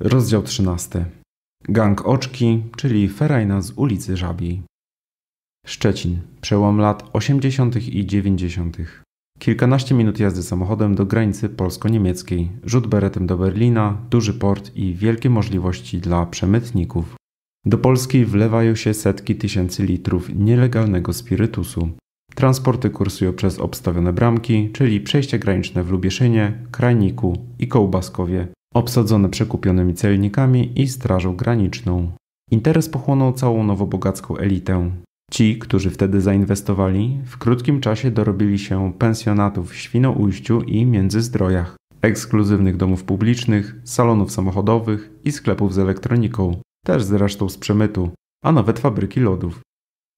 Rozdział 13. Gang Oczki, czyli ferajna z ulicy Żabiej. Szczecin. Przełom lat 80. i 90. Kilkanaście minut jazdy samochodem do granicy polsko-niemieckiej, rzut beretem do Berlina, duży port i wielkie możliwości dla przemytników. Do Polski wlewają się setki tysięcy litrów nielegalnego spirytusu. Transporty kursują przez obstawione bramki, czyli przejścia graniczne w Lubieszynie, Krajniku i Kołbaskowie, obsadzone przekupionymi celnikami i strażą graniczną. Interes pochłonął całą nowobogacką elitę. Ci, którzy wtedy zainwestowali, w krótkim czasie dorobili się pensjonatów w Świnoujściu i Międzyzdrojach, ekskluzywnych domów publicznych, salonów samochodowych i sklepów z elektroniką, też zresztą z przemytu, a nawet fabryki lodów.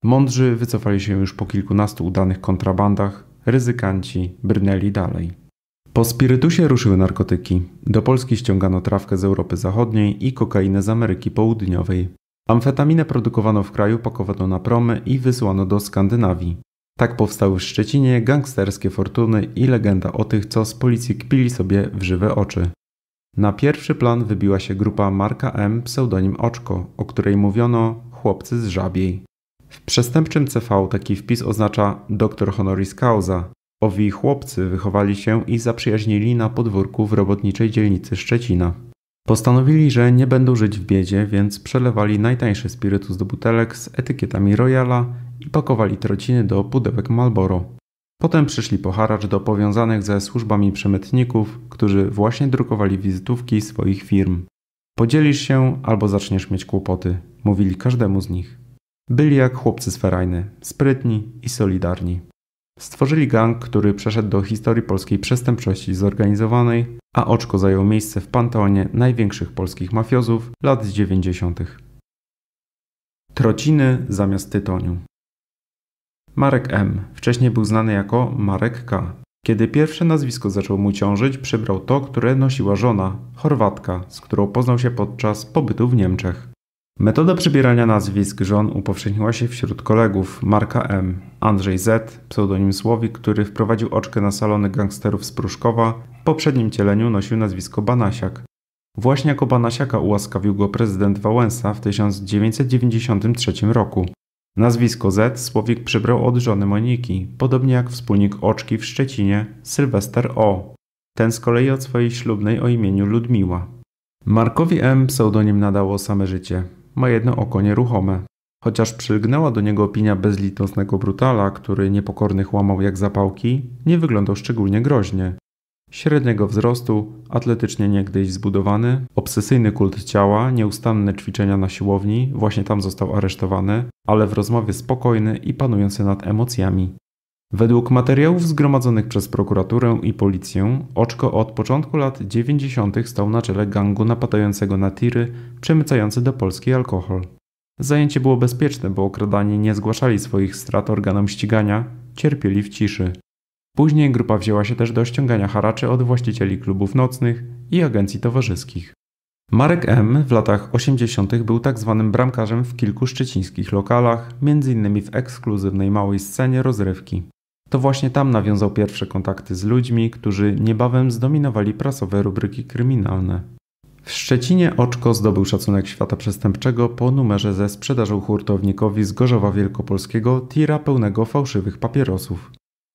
Mądrzy wycofali się już po kilkunastu udanych kontrabandach, ryzykanci brnęli dalej. Po spirytusie ruszyły narkotyki. Do Polski ściągano trawkę z Europy Zachodniej i kokainę z Ameryki Południowej. Amfetaminę produkowano w kraju, pakowano na promy i wysyłano do Skandynawii. Tak powstały w Szczecinie gangsterskie fortuny i legenda o tych, co z policji kpili sobie w żywe oczy. Na pierwszy plan wybiła się grupa Marka M pseudonim Oczko, o której mówiono chłopcy z żabiej. W przestępczym CV taki wpis oznacza doktor honoris causa, Owi chłopcy wychowali się i zaprzyjaźnili na podwórku w robotniczej dzielnicy Szczecina. Postanowili, że nie będą żyć w biedzie, więc przelewali najtańszy spirytus do butelek z etykietami Royala i pakowali trociny do pudełek Marlboro. Potem przyszli po haracz do powiązanych ze służbami przemytników, którzy właśnie drukowali wizytówki swoich firm. Podzielisz się albo zaczniesz mieć kłopoty, mówili każdemu z nich. Byli jak chłopcy z ferajny, sprytni i solidarni. Stworzyli gang, który przeszedł do historii polskiej przestępczości zorganizowanej, a oczko zajął miejsce w panteonie największych polskich mafiozów lat 90. Trociny zamiast tytoniu. Marek M. Wcześniej był znany jako Marek K. Kiedy pierwsze nazwisko zaczął mu ciążyć, przybrał to, które nosiła żona, Chorwatka, z którą poznał się podczas pobytu w Niemczech. Metoda przybierania nazwisk żon upowszechniła się wśród kolegów Marka M., Andrzej Z., pseudonim Słowik, który wprowadził oczkę na salony gangsterów z Pruszkowa, w poprzednim cieleniu nosił nazwisko Banasiak. Właśnie jako Banasiaka ułaskawił go prezydent Wałęsa w 1993 roku. Nazwisko Z Słowik przybrał od żony Moniki, podobnie jak wspólnik Oczki w Szczecinie, Sylwester O. Ten z kolei od swojej ślubnej o imieniu Ludmiła. Markowi M pseudonim nadało same życie ma jedno oko nieruchome. Chociaż przylgnęła do niego opinia bezlitosnego brutala, który niepokornych łamał jak zapałki, nie wyglądał szczególnie groźnie. Średniego wzrostu, atletycznie niegdyś zbudowany, obsesyjny kult ciała, nieustanne ćwiczenia na siłowni, właśnie tam został aresztowany, ale w rozmowie spokojny i panujący nad emocjami. Według materiałów zgromadzonych przez prokuraturę i policję, Oczko od początku lat 90. stał na czele gangu napadającego na tiry, przemycające do Polski alkohol. Zajęcie było bezpieczne, bo okradani nie zgłaszali swoich strat organom ścigania, cierpieli w ciszy. Później grupa wzięła się też do ściągania haraczy od właścicieli klubów nocnych i agencji towarzyskich. Marek M. w latach 80. był tak zwanym bramkarzem w kilku szczecińskich lokalach, m.in. w ekskluzywnej małej scenie rozrywki. To właśnie tam nawiązał pierwsze kontakty z ludźmi, którzy niebawem zdominowali prasowe rubryki kryminalne. W Szczecinie Oczko zdobył szacunek świata przestępczego po numerze ze sprzedażą hurtownikowi z Gorzowa Wielkopolskiego tira pełnego fałszywych papierosów.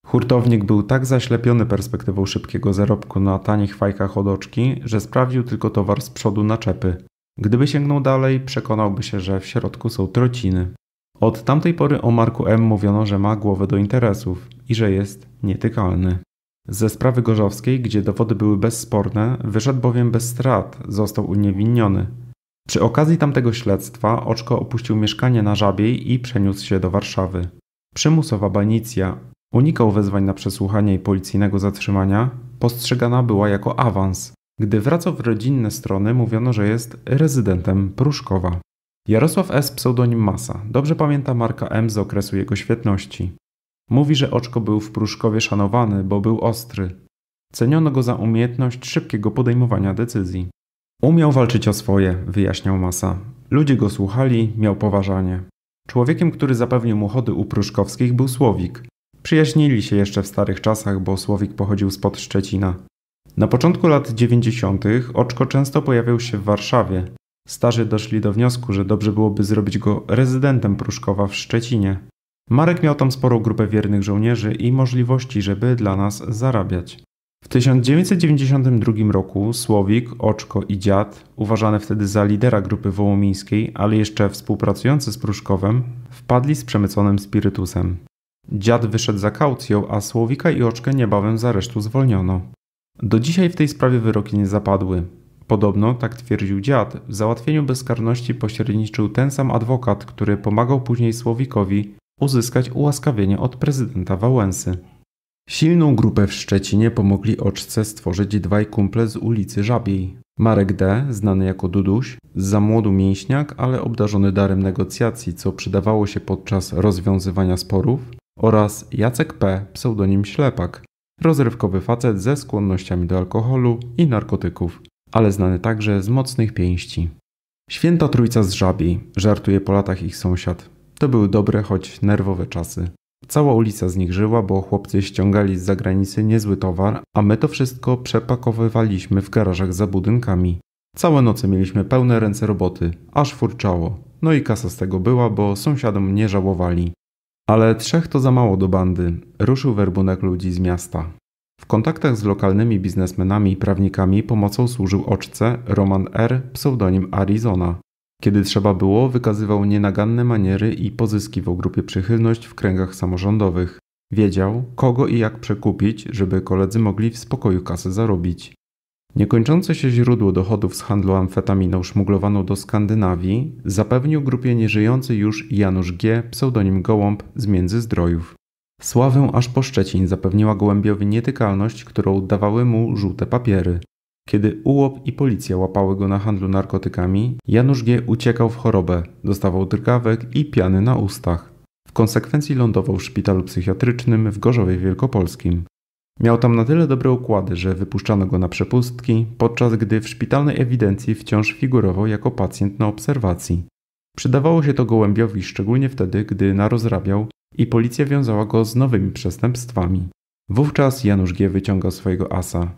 Hurtownik był tak zaślepiony perspektywą szybkiego zarobku na tanich fajkach od oczki, że sprawdził tylko towar z przodu na czepy. Gdyby sięgnął dalej, przekonałby się, że w środku są trociny. Od tamtej pory o Marku M mówiono, że ma głowę do interesów, i że jest nietykalny. Ze sprawy gorzowskiej, gdzie dowody były bezsporne, wyszedł bowiem bez strat, został uniewinniony. Przy okazji tamtego śledztwa Oczko opuścił mieszkanie na Żabiej i przeniósł się do Warszawy. Przymusowa banicja. Unikał wezwań na przesłuchanie i policyjnego zatrzymania, postrzegana była jako awans. Gdy wracał w rodzinne strony, mówiono, że jest rezydentem Pruszkowa. Jarosław S. pseudonim Masa. Dobrze pamięta marka M z okresu jego świetności. Mówi, że oczko był w Pruszkowie szanowany, bo był ostry. Ceniono go za umiejętność szybkiego podejmowania decyzji. Umiał walczyć o swoje, wyjaśniał Masa. Ludzie go słuchali, miał poważanie. Człowiekiem, który zapewnił mu chody u Pruszkowskich był Słowik. Przyjaźnili się jeszcze w starych czasach, bo Słowik pochodził spod Szczecina. Na początku lat 90. Oczko często pojawiał się w Warszawie. Starzy doszli do wniosku, że dobrze byłoby zrobić go rezydentem Pruszkowa w Szczecinie. Marek miał tam sporą grupę wiernych żołnierzy i możliwości, żeby dla nas zarabiać. W 1992 roku Słowik, Oczko i Dziad, uważany wtedy za lidera grupy wołomińskiej, ale jeszcze współpracujący z Pruszkowem, wpadli z przemyconym spirytusem. Dziad wyszedł za kaucją, a Słowika i Oczkę niebawem z aresztu zwolniono. Do dzisiaj w tej sprawie wyroki nie zapadły. Podobno, tak twierdził dziad, w załatwieniu bezkarności pośredniczył ten sam adwokat, który pomagał później Słowikowi uzyskać ułaskawienie od prezydenta Wałęsy. Silną grupę w Szczecinie pomogli oczce stworzyć dwaj kumple z ulicy Żabiej. Marek D., znany jako Duduś, za młodu mięśniak, ale obdarzony darem negocjacji, co przydawało się podczas rozwiązywania sporów, oraz Jacek P., pseudonim Ślepak, rozrywkowy facet ze skłonnościami do alkoholu i narkotyków, ale znany także z mocnych pięści. Święta Trójca z Żabiej, żartuje po latach ich sąsiad. To były dobre, choć nerwowe czasy. Cała ulica z nich żyła, bo chłopcy ściągali z zagranicy niezły towar, a my to wszystko przepakowywaliśmy w garażach za budynkami. Całe noce mieliśmy pełne ręce roboty, aż furczało. No i kasa z tego była, bo sąsiadom nie żałowali. Ale trzech to za mało do bandy. Ruszył werbunek ludzi z miasta. W kontaktach z lokalnymi biznesmenami i prawnikami pomocą służył oczce Roman R., pseudonim Arizona. Kiedy trzeba było, wykazywał nienaganne maniery i pozyskiwał grupie przychylność w kręgach samorządowych. Wiedział, kogo i jak przekupić, żeby koledzy mogli w spokoju kasę zarobić. Niekończące się źródło dochodów z handlu amfetaminą szmuglowaną do Skandynawii zapewnił grupie nieżyjący już Janusz G., pseudonim Gołąb z Międzyzdrojów. Sławę aż po Szczecin zapewniła Gołębiowi nietykalność, którą dawały mu żółte papiery. Kiedy ułop i policja łapały go na handlu narkotykami, Janusz G. uciekał w chorobę, dostawał drgawek i piany na ustach. W konsekwencji lądował w szpitalu psychiatrycznym w Gorzowie Wielkopolskim. Miał tam na tyle dobre układy, że wypuszczano go na przepustki, podczas gdy w szpitalnej ewidencji wciąż figurował jako pacjent na obserwacji. Przydawało się to gołębiowi szczególnie wtedy, gdy narozrabiał i policja wiązała go z nowymi przestępstwami. Wówczas Janusz G. wyciągał swojego asa,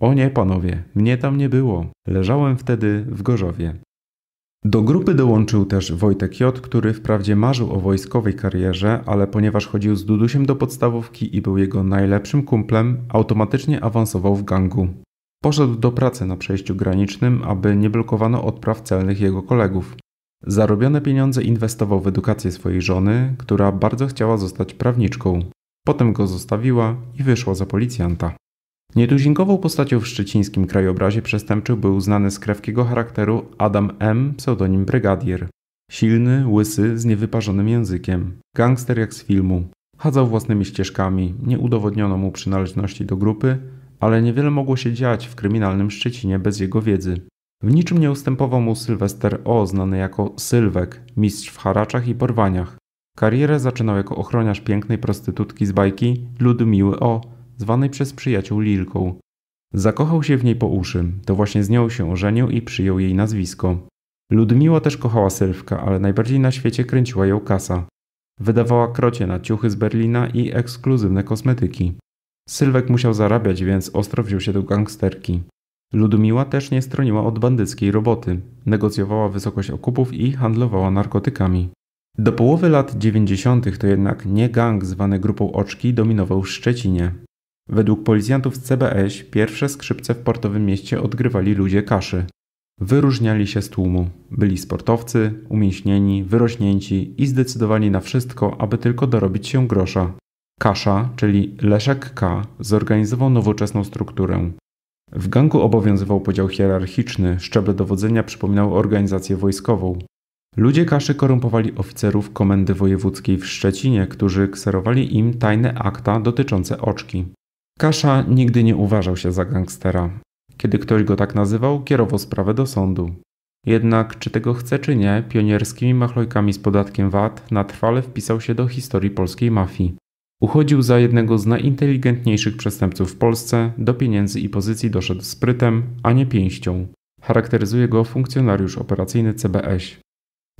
o nie, panowie, mnie tam nie było. Leżałem wtedy w Gorzowie. Do grupy dołączył też Wojtek J., który wprawdzie marzył o wojskowej karierze, ale ponieważ chodził z Dudusiem do podstawówki i był jego najlepszym kumplem, automatycznie awansował w gangu. Poszedł do pracy na przejściu granicznym, aby nie blokowano odpraw celnych jego kolegów. Zarobione pieniądze inwestował w edukację swojej żony, która bardzo chciała zostać prawniczką. Potem go zostawiła i wyszła za policjanta. Nietuzinkową postacią w szczecińskim krajobrazie przestępczym był znany z krewkiego charakteru Adam M., pseudonim Brygadier. Silny, łysy, z niewyparzonym językiem. Gangster jak z filmu. Chadzał własnymi ścieżkami, nie udowodniono mu przynależności do grupy, ale niewiele mogło się dziać w kryminalnym Szczecinie bez jego wiedzy. W niczym nie ustępował mu Sylwester O, znany jako Sylwek, mistrz w haraczach i porwaniach. Karierę zaczynał jako ochroniarz pięknej prostytutki z bajki Ludmiły O, zwanej przez przyjaciół Lilką. Zakochał się w niej po uszy, to właśnie z nią się ożenił i przyjął jej nazwisko. Ludmiła też kochała Sylwka, ale najbardziej na świecie kręciła ją kasa. Wydawała krocie na ciuchy z Berlina i ekskluzywne kosmetyki. Sylwek musiał zarabiać, więc ostro wziął się do gangsterki. Ludmiła też nie stroniła od bandyckiej roboty. Negocjowała wysokość okupów i handlowała narkotykami. Do połowy lat 90. to jednak nie gang zwany grupą Oczki dominował w Szczecinie. Według policjantów z CBS pierwsze skrzypce w portowym mieście odgrywali ludzie kaszy. Wyróżniali się z tłumu. Byli sportowcy, umięśnieni, wyrośnięci i zdecydowani na wszystko, aby tylko dorobić się grosza. Kasza, czyli Leszek K, zorganizował nowoczesną strukturę. W gangu obowiązywał podział hierarchiczny, szczeble dowodzenia przypominały organizację wojskową. Ludzie kaszy korumpowali oficerów komendy wojewódzkiej w Szczecinie, którzy kserowali im tajne akta dotyczące oczki. Kasza nigdy nie uważał się za gangstera. Kiedy ktoś go tak nazywał, kierował sprawę do sądu. Jednak, czy tego chce czy nie, pionierskimi machlojkami z podatkiem VAT natrwale wpisał się do historii polskiej mafii. Uchodził za jednego z najinteligentniejszych przestępców w Polsce, do pieniędzy i pozycji doszedł sprytem, a nie pięścią. Charakteryzuje go funkcjonariusz operacyjny CBS.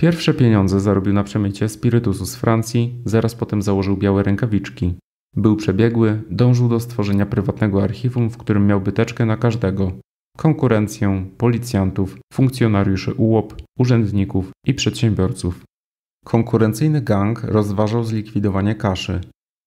Pierwsze pieniądze zarobił na przemycie spirytusu z Francji, zaraz potem założył białe rękawiczki. Był przebiegły, dążył do stworzenia prywatnego archiwum, w którym miałby teczkę na każdego. Konkurencję, policjantów, funkcjonariuszy UOP, urzędników i przedsiębiorców. Konkurencyjny gang rozważał zlikwidowanie kaszy.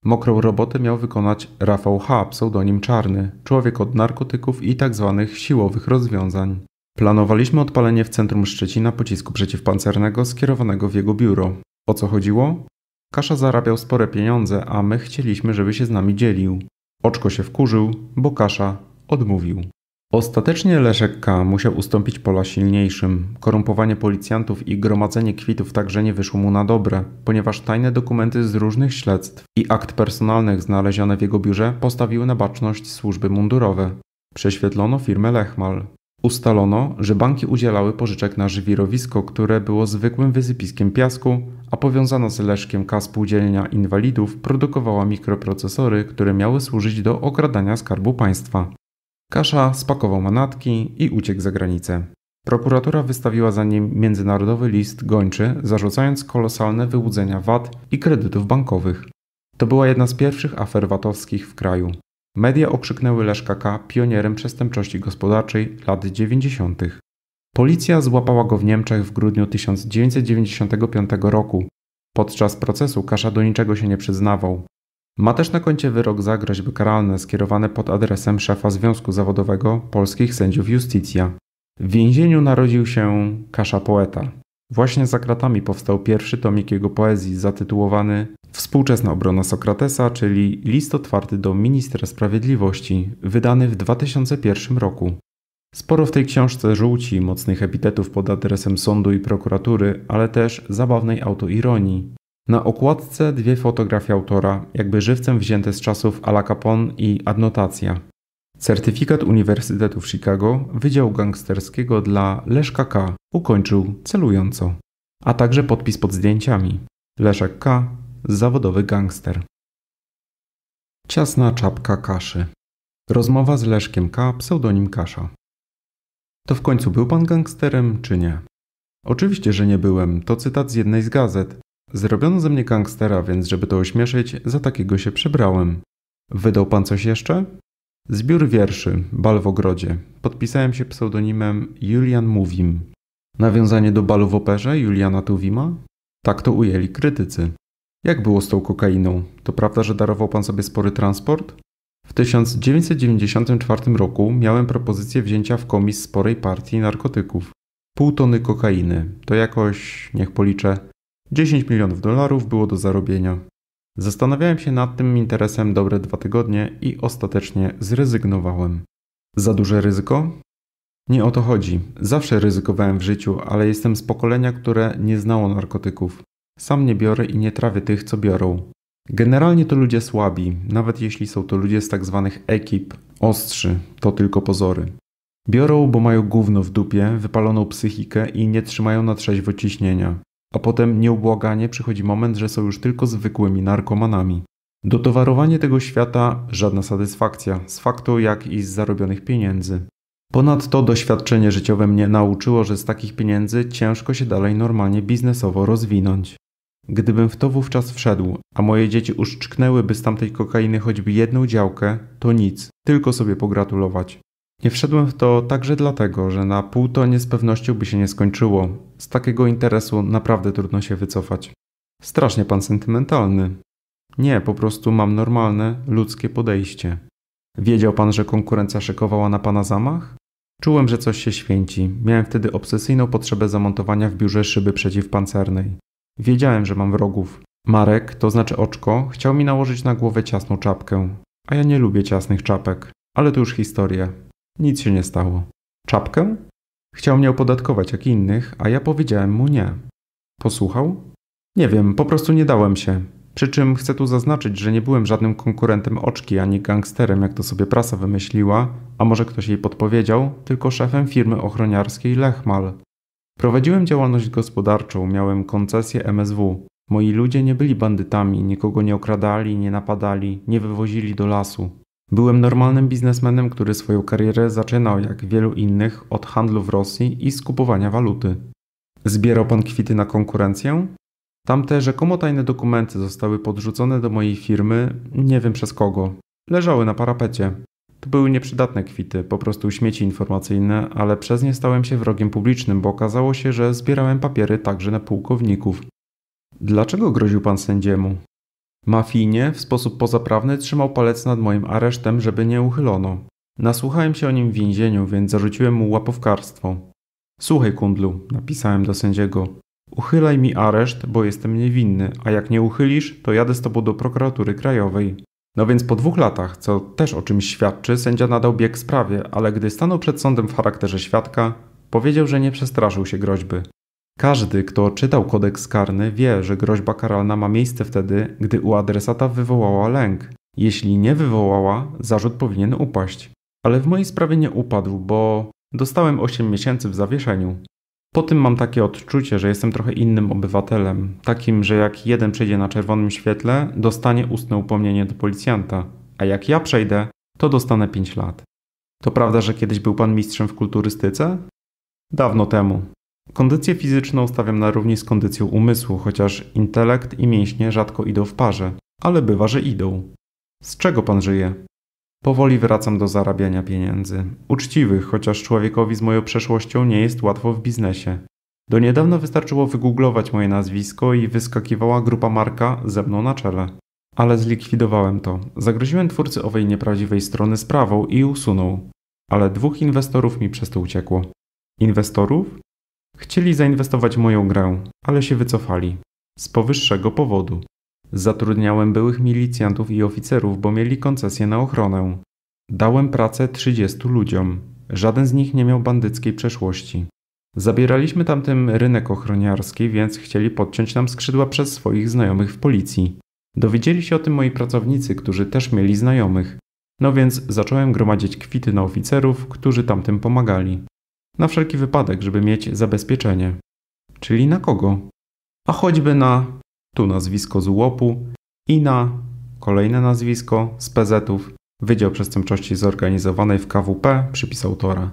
Mokrą robotę miał wykonać Rafał H., pseudonim Czarny, człowiek od narkotyków i tzw. Tak siłowych rozwiązań. Planowaliśmy odpalenie w centrum Szczecina pocisku przeciwpancernego skierowanego w jego biuro. O co chodziło? Kasza zarabiał spore pieniądze, a my chcieliśmy, żeby się z nami dzielił. Oczko się wkurzył, bo Kasza odmówił. Ostatecznie Leszek K. musiał ustąpić pola silniejszym. Korumpowanie policjantów i gromadzenie kwitów także nie wyszło mu na dobre, ponieważ tajne dokumenty z różnych śledztw i akt personalnych znalezione w jego biurze postawiły na baczność służby mundurowe. Prześwietlono firmę Lechmal. Ustalono, że banki udzielały pożyczek na żwirowisko, które było zwykłym wysypiskiem piasku, a powiązana z Leszkiem K Spółdzielnia Inwalidów produkowała mikroprocesory, które miały służyć do okradania skarbu państwa. Kasza spakował manatki i uciekł za granicę. Prokuratura wystawiła za nim międzynarodowy list gończy, zarzucając kolosalne wyłudzenia VAT i kredytów bankowych. To była jedna z pierwszych afer VAT-owskich w kraju. Media okrzyknęły Leszka K. pionierem przestępczości gospodarczej lat 90. Policja złapała go w Niemczech w grudniu 1995 roku. Podczas procesu Kasza do niczego się nie przyznawał. Ma też na koncie wyrok za groźby karalne skierowane pod adresem szefa Związku Zawodowego Polskich Sędziów Justicja. W więzieniu narodził się Kasza Poeta. Właśnie za kratami powstał pierwszy tomik jego poezji zatytułowany Współczesna obrona Sokratesa, czyli list otwarty do ministra sprawiedliwości, wydany w 2001 roku. Sporo w tej książce żółci, mocnych epitetów pod adresem sądu i prokuratury, ale też zabawnej autoironii. Na okładce dwie fotografie autora, jakby żywcem wzięte z czasów Ala Capone i adnotacja. Certyfikat Uniwersytetu w Chicago wydział Gangsterskiego dla Leszka K. ukończył celująco, a także podpis pod zdjęciami. Leszek K. Zawodowy gangster. Ciasna czapka kaszy. Rozmowa z Leszkiem K, pseudonim Kasza. To w końcu był pan gangsterem, czy nie? Oczywiście, że nie byłem. To cytat z jednej z gazet. Zrobiono ze mnie gangstera, więc żeby to ośmieszyć, za takiego się przebrałem. Wydał pan coś jeszcze? Zbiór wierszy, Bal w ogrodzie. Podpisałem się pseudonimem Julian Mówim. Nawiązanie do balu w operze Juliana Tuwima? Tak to ujęli krytycy. Jak było z tą kokainą? To prawda, że darował pan sobie spory transport? W 1994 roku miałem propozycję wzięcia w komis sporej partii narkotyków. Pół tony kokainy, to jakoś, niech policzę, 10 milionów dolarów było do zarobienia. Zastanawiałem się nad tym interesem dobre dwa tygodnie i ostatecznie zrezygnowałem. Za duże ryzyko? Nie o to chodzi. Zawsze ryzykowałem w życiu, ale jestem z pokolenia, które nie znało narkotyków. Sam nie biorę i nie trawię tych, co biorą. Generalnie to ludzie słabi, nawet jeśli są to ludzie z tak zwanych ekip, ostrzy, to tylko pozory. Biorą, bo mają gówno w dupie, wypaloną psychikę i nie trzymają na trzeźwo ciśnienia. A potem nieubłaganie przychodzi moment, że są już tylko zwykłymi narkomanami. Dotowarowanie tego świata żadna satysfakcja, z faktu jak i z zarobionych pieniędzy. Ponadto doświadczenie życiowe mnie nauczyło, że z takich pieniędzy ciężko się dalej normalnie biznesowo rozwinąć. Gdybym w to wówczas wszedł, a moje dzieci uszczknęłyby z tamtej kokainy choćby jedną działkę, to nic, tylko sobie pogratulować. Nie wszedłem w to także dlatego, że na nie z pewnością by się nie skończyło. Z takiego interesu naprawdę trudno się wycofać. Strasznie pan sentymentalny. Nie, po prostu mam normalne, ludzkie podejście. Wiedział pan, że konkurencja szykowała na pana zamach? Czułem, że coś się święci. Miałem wtedy obsesyjną potrzebę zamontowania w biurze szyby przeciwpancernej. Wiedziałem, że mam wrogów. Marek, to znaczy oczko, chciał mi nałożyć na głowę ciasną czapkę. A ja nie lubię ciasnych czapek. Ale to już historia. Nic się nie stało. Czapkę? Chciał mnie opodatkować jak innych, a ja powiedziałem mu nie. Posłuchał? Nie wiem, po prostu nie dałem się. Przy czym chcę tu zaznaczyć, że nie byłem żadnym konkurentem oczki ani gangsterem, jak to sobie prasa wymyśliła, a może ktoś jej podpowiedział, tylko szefem firmy ochroniarskiej Lechmal, Prowadziłem działalność gospodarczą, miałem koncesję MSW. Moi ludzie nie byli bandytami, nikogo nie okradali, nie napadali, nie wywozili do lasu. Byłem normalnym biznesmenem, który swoją karierę zaczynał, jak wielu innych, od handlu w Rosji i skupowania waluty. Zbierał pan kwity na konkurencję? Tamte rzekomo tajne dokumenty zostały podrzucone do mojej firmy, nie wiem przez kogo. Leżały na parapecie. To były nieprzydatne kwity, po prostu śmieci informacyjne, ale przez nie stałem się wrogiem publicznym, bo okazało się, że zbierałem papiery także na pułkowników. Dlaczego groził pan sędziemu? Mafijnie, w sposób pozaprawny, trzymał palec nad moim aresztem, żeby nie uchylono. Nasłuchałem się o nim w więzieniu, więc zarzuciłem mu łapowkarstwo. Słuchaj, kundlu, napisałem do sędziego. Uchylaj mi areszt, bo jestem niewinny, a jak nie uchylisz, to jadę z tobą do prokuratury krajowej. No więc po dwóch latach, co też o czymś świadczy, sędzia nadał bieg sprawie, ale gdy stanął przed sądem w charakterze świadka, powiedział, że nie przestraszył się groźby. Każdy, kto czytał kodeks karny, wie, że groźba karalna ma miejsce wtedy, gdy u adresata wywołała lęk. Jeśli nie wywołała, zarzut powinien upaść. Ale w mojej sprawie nie upadł, bo dostałem 8 miesięcy w zawieszeniu. Po tym mam takie odczucie, że jestem trochę innym obywatelem, takim, że jak jeden przejdzie na czerwonym świetle, dostanie ustne upomnienie do policjanta, a jak ja przejdę, to dostanę 5 lat. To prawda, że kiedyś był pan mistrzem w kulturystyce? Dawno temu. Kondycję fizyczną stawiam na równi z kondycją umysłu, chociaż intelekt i mięśnie rzadko idą w parze, ale bywa, że idą. Z czego pan żyje? Powoli wracam do zarabiania pieniędzy. Uczciwych, chociaż człowiekowi z moją przeszłością nie jest łatwo w biznesie. Do niedawna wystarczyło wygooglować moje nazwisko i wyskakiwała grupa marka ze mną na czele. Ale zlikwidowałem to. Zagroziłem twórcy owej nieprawdziwej strony sprawą i usunął. Ale dwóch inwestorów mi przez to uciekło. Inwestorów? Chcieli zainwestować w moją grę, ale się wycofali. Z powyższego powodu. Zatrudniałem byłych milicjantów i oficerów, bo mieli koncesję na ochronę. Dałem pracę 30 ludziom. Żaden z nich nie miał bandyckiej przeszłości. Zabieraliśmy tamtym rynek ochroniarski, więc chcieli podciąć nam skrzydła przez swoich znajomych w policji. Dowiedzieli się o tym moi pracownicy, którzy też mieli znajomych. No więc zacząłem gromadzić kwity na oficerów, którzy tamtym pomagali. Na wszelki wypadek, żeby mieć zabezpieczenie. Czyli na kogo? A choćby na tu nazwisko z UOP-u, na kolejne nazwisko z PZ-ów, Wydział Przestępczości Zorganizowanej w KWP przypisał Tora.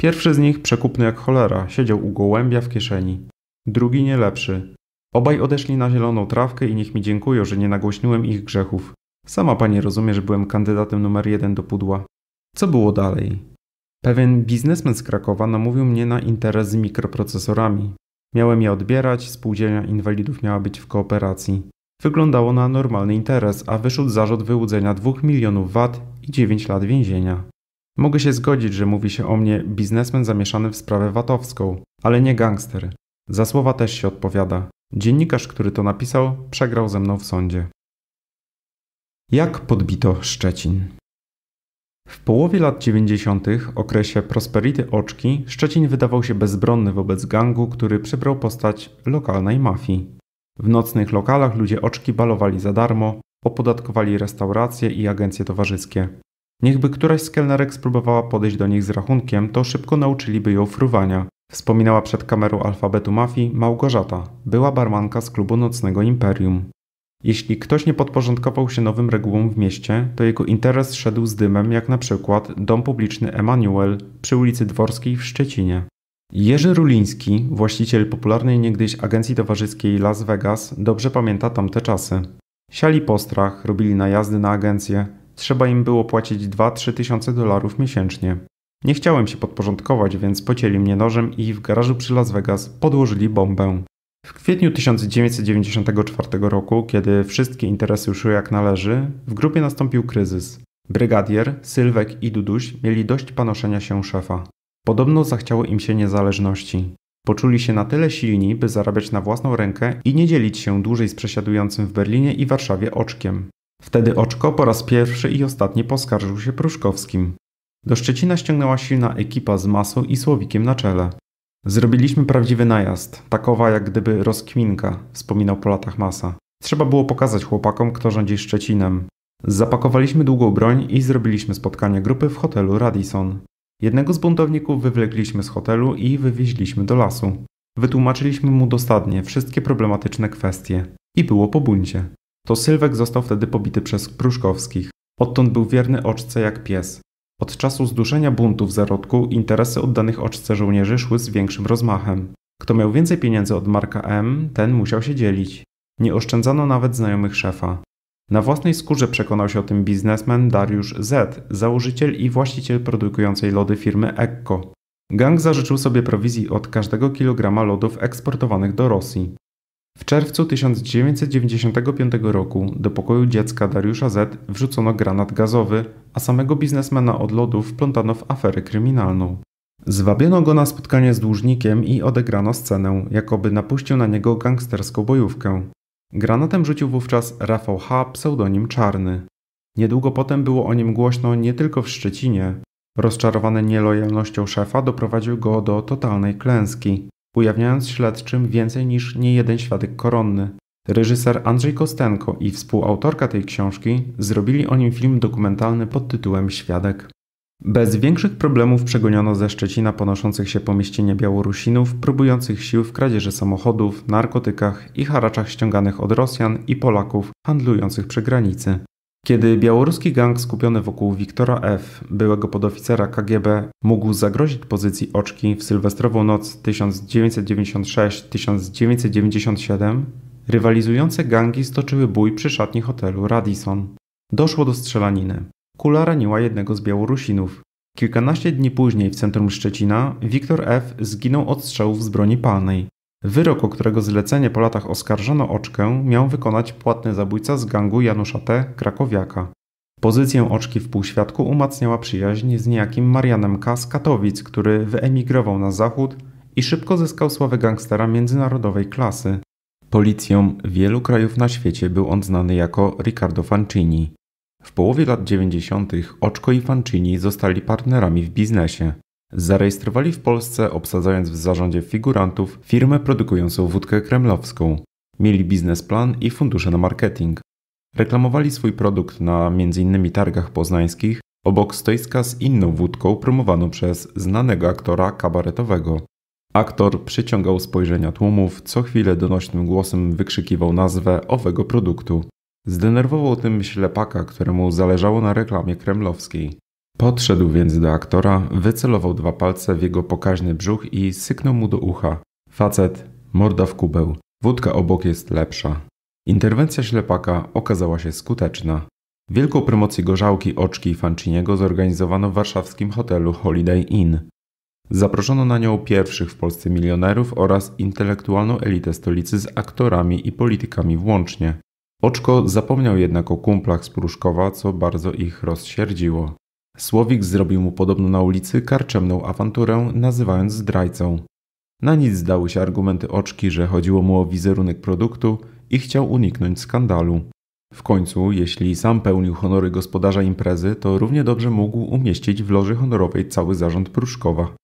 Pierwszy z nich, przekupny jak cholera, siedział u gołębia w kieszeni. Drugi nie lepszy. Obaj odeszli na zieloną trawkę i niech mi dziękują, że nie nagłośniłem ich grzechów. Sama pani rozumie, że byłem kandydatem numer jeden do pudła. Co było dalej? Pewien biznesmen z Krakowa namówił mnie na interes z mikroprocesorami. Miałem je odbierać, spółdzielnia inwalidów miała być w kooperacji. Wyglądało na normalny interes, a wyszedł zarzut wyłudzenia 2 milionów VAT i 9 lat więzienia. Mogę się zgodzić, że mówi się o mnie biznesmen zamieszany w sprawę VAT-owską, ale nie gangster. Za słowa też się odpowiada. Dziennikarz, który to napisał, przegrał ze mną w sądzie. Jak podbito Szczecin? W połowie lat 90. okresie Prosperity Oczki Szczecin wydawał się bezbronny wobec gangu, który przybrał postać lokalnej mafii. W nocnych lokalach ludzie oczki balowali za darmo, opodatkowali restauracje i agencje towarzyskie. Niechby któraś z kelnerek spróbowała podejść do nich z rachunkiem, to szybko nauczyliby ją fruwania. Wspominała przed kamerą alfabetu mafii Małgorzata, była barmanka z klubu Nocnego Imperium. Jeśli ktoś nie podporządkował się nowym regułom w mieście, to jego interes szedł z dymem, jak na przykład dom publiczny Emanuel przy ulicy Dworskiej w Szczecinie. Jerzy Ruliński, właściciel popularnej niegdyś agencji towarzyskiej Las Vegas, dobrze pamięta tamte czasy. Siali postrach, robili najazdy na agencję, trzeba im było płacić 2-3 tysiące dolarów miesięcznie. Nie chciałem się podporządkować, więc pocieli mnie nożem i w garażu przy Las Vegas podłożyli bombę. W kwietniu 1994 roku, kiedy wszystkie interesy szły jak należy, w grupie nastąpił kryzys. Brygadier, Sylwek i Duduś mieli dość panoszenia się szefa. Podobno zachciało im się niezależności. Poczuli się na tyle silni, by zarabiać na własną rękę i nie dzielić się dłużej z przesiadującym w Berlinie i Warszawie oczkiem. Wtedy oczko po raz pierwszy i ostatni poskarżył się Pruszkowskim. Do Szczecina ściągnęła silna ekipa z Masą i Słowikiem na czele. Zrobiliśmy prawdziwy najazd, takowa jak gdyby rozkminka, wspominał po latach Masa. Trzeba było pokazać chłopakom, kto rządzi Szczecinem. Zapakowaliśmy długą broń i zrobiliśmy spotkanie grupy w hotelu Radisson. Jednego z buntowników wywlekliśmy z hotelu i wywieźliśmy do lasu. Wytłumaczyliśmy mu dosadnie wszystkie problematyczne kwestie. I było po buncie. To Sylwek został wtedy pobity przez Pruszkowskich. Odtąd był wierny oczce jak pies. Od czasu zduszenia buntu w zarodku interesy oddanych oczce żołnierzy szły z większym rozmachem. Kto miał więcej pieniędzy od Marka M, ten musiał się dzielić. Nie oszczędzano nawet znajomych szefa. Na własnej skórze przekonał się o tym biznesmen Dariusz Z, założyciel i właściciel produkującej lody firmy Ekko. Gang zażyczył sobie prowizji od każdego kilograma lodów eksportowanych do Rosji. W czerwcu 1995 roku do pokoju dziecka Dariusza Z wrzucono granat gazowy, a samego biznesmena od lodów wplątano w aferę kryminalną. Zwabiono go na spotkanie z dłużnikiem i odegrano scenę, jakoby napuścił na niego gangsterską bojówkę. Granatem rzucił wówczas Rafał H., pseudonim Czarny. Niedługo potem było o nim głośno nie tylko w Szczecinie. Rozczarowany nielojalnością szefa doprowadził go do totalnej klęski ujawniając śledczym więcej niż niejeden świadek koronny. Reżyser Andrzej Kostenko i współautorka tej książki zrobili o nim film dokumentalny pod tytułem Świadek. Bez większych problemów przegoniono ze Szczecina ponoszących się po mieścinie Białorusinów, próbujących sił w kradzieży samochodów, narkotykach i haraczach ściąganych od Rosjan i Polaków handlujących przy granicy. Kiedy białoruski gang skupiony wokół Wiktora F., byłego podoficera KGB, mógł zagrozić pozycji oczki w sylwestrową noc 1996-1997, rywalizujące gangi stoczyły bój przy szatni hotelu Radisson. Doszło do strzelaniny. Kula raniła jednego z Białorusinów. Kilkanaście dni później w centrum Szczecina Wiktor F. zginął od strzałów z broni palnej. Wyrok, o którego zlecenie po latach oskarżono Oczkę, miał wykonać płatny zabójca z gangu Janusza T. Krakowiaka. Pozycję Oczki w półświadku umacniała przyjaźń z niejakim Marianem K. z Katowic, który wyemigrował na zachód i szybko zyskał sławę gangstera międzynarodowej klasy. Policją wielu krajów na świecie był on znany jako Riccardo Fancini. W połowie lat 90. Oczko i Fancini zostali partnerami w biznesie zarejestrowali w Polsce, obsadzając w zarządzie figurantów, firmę produkującą wódkę kremlowską. Mieli biznesplan i fundusze na marketing. Reklamowali swój produkt na m.in. targach poznańskich, obok stoiska z inną wódką promowaną przez znanego aktora kabaretowego. Aktor przyciągał spojrzenia tłumów, co chwilę donośnym głosem wykrzykiwał nazwę owego produktu. Zdenerwował tym ślepaka, któremu zależało na reklamie kremlowskiej. Podszedł więc do aktora, wycelował dwa palce w jego pokaźny brzuch i syknął mu do ucha. Facet, morda w kubeł, wódka obok jest lepsza. Interwencja ślepaka okazała się skuteczna. Wielką promocję gorzałki, oczki i Fanciniego zorganizowano w warszawskim hotelu Holiday Inn. Zaproszono na nią pierwszych w Polsce milionerów oraz intelektualną elitę stolicy z aktorami i politykami włącznie. Oczko zapomniał jednak o kumplach z Pruszkowa, co bardzo ich rozsierdziło. Słowik zrobił mu podobno na ulicy karczemną awanturę, nazywając zdrajcą. Na nic zdały się argumenty oczki, że chodziło mu o wizerunek produktu i chciał uniknąć skandalu. W końcu, jeśli sam pełnił honory gospodarza imprezy, to równie dobrze mógł umieścić w loży honorowej cały zarząd Pruszkowa.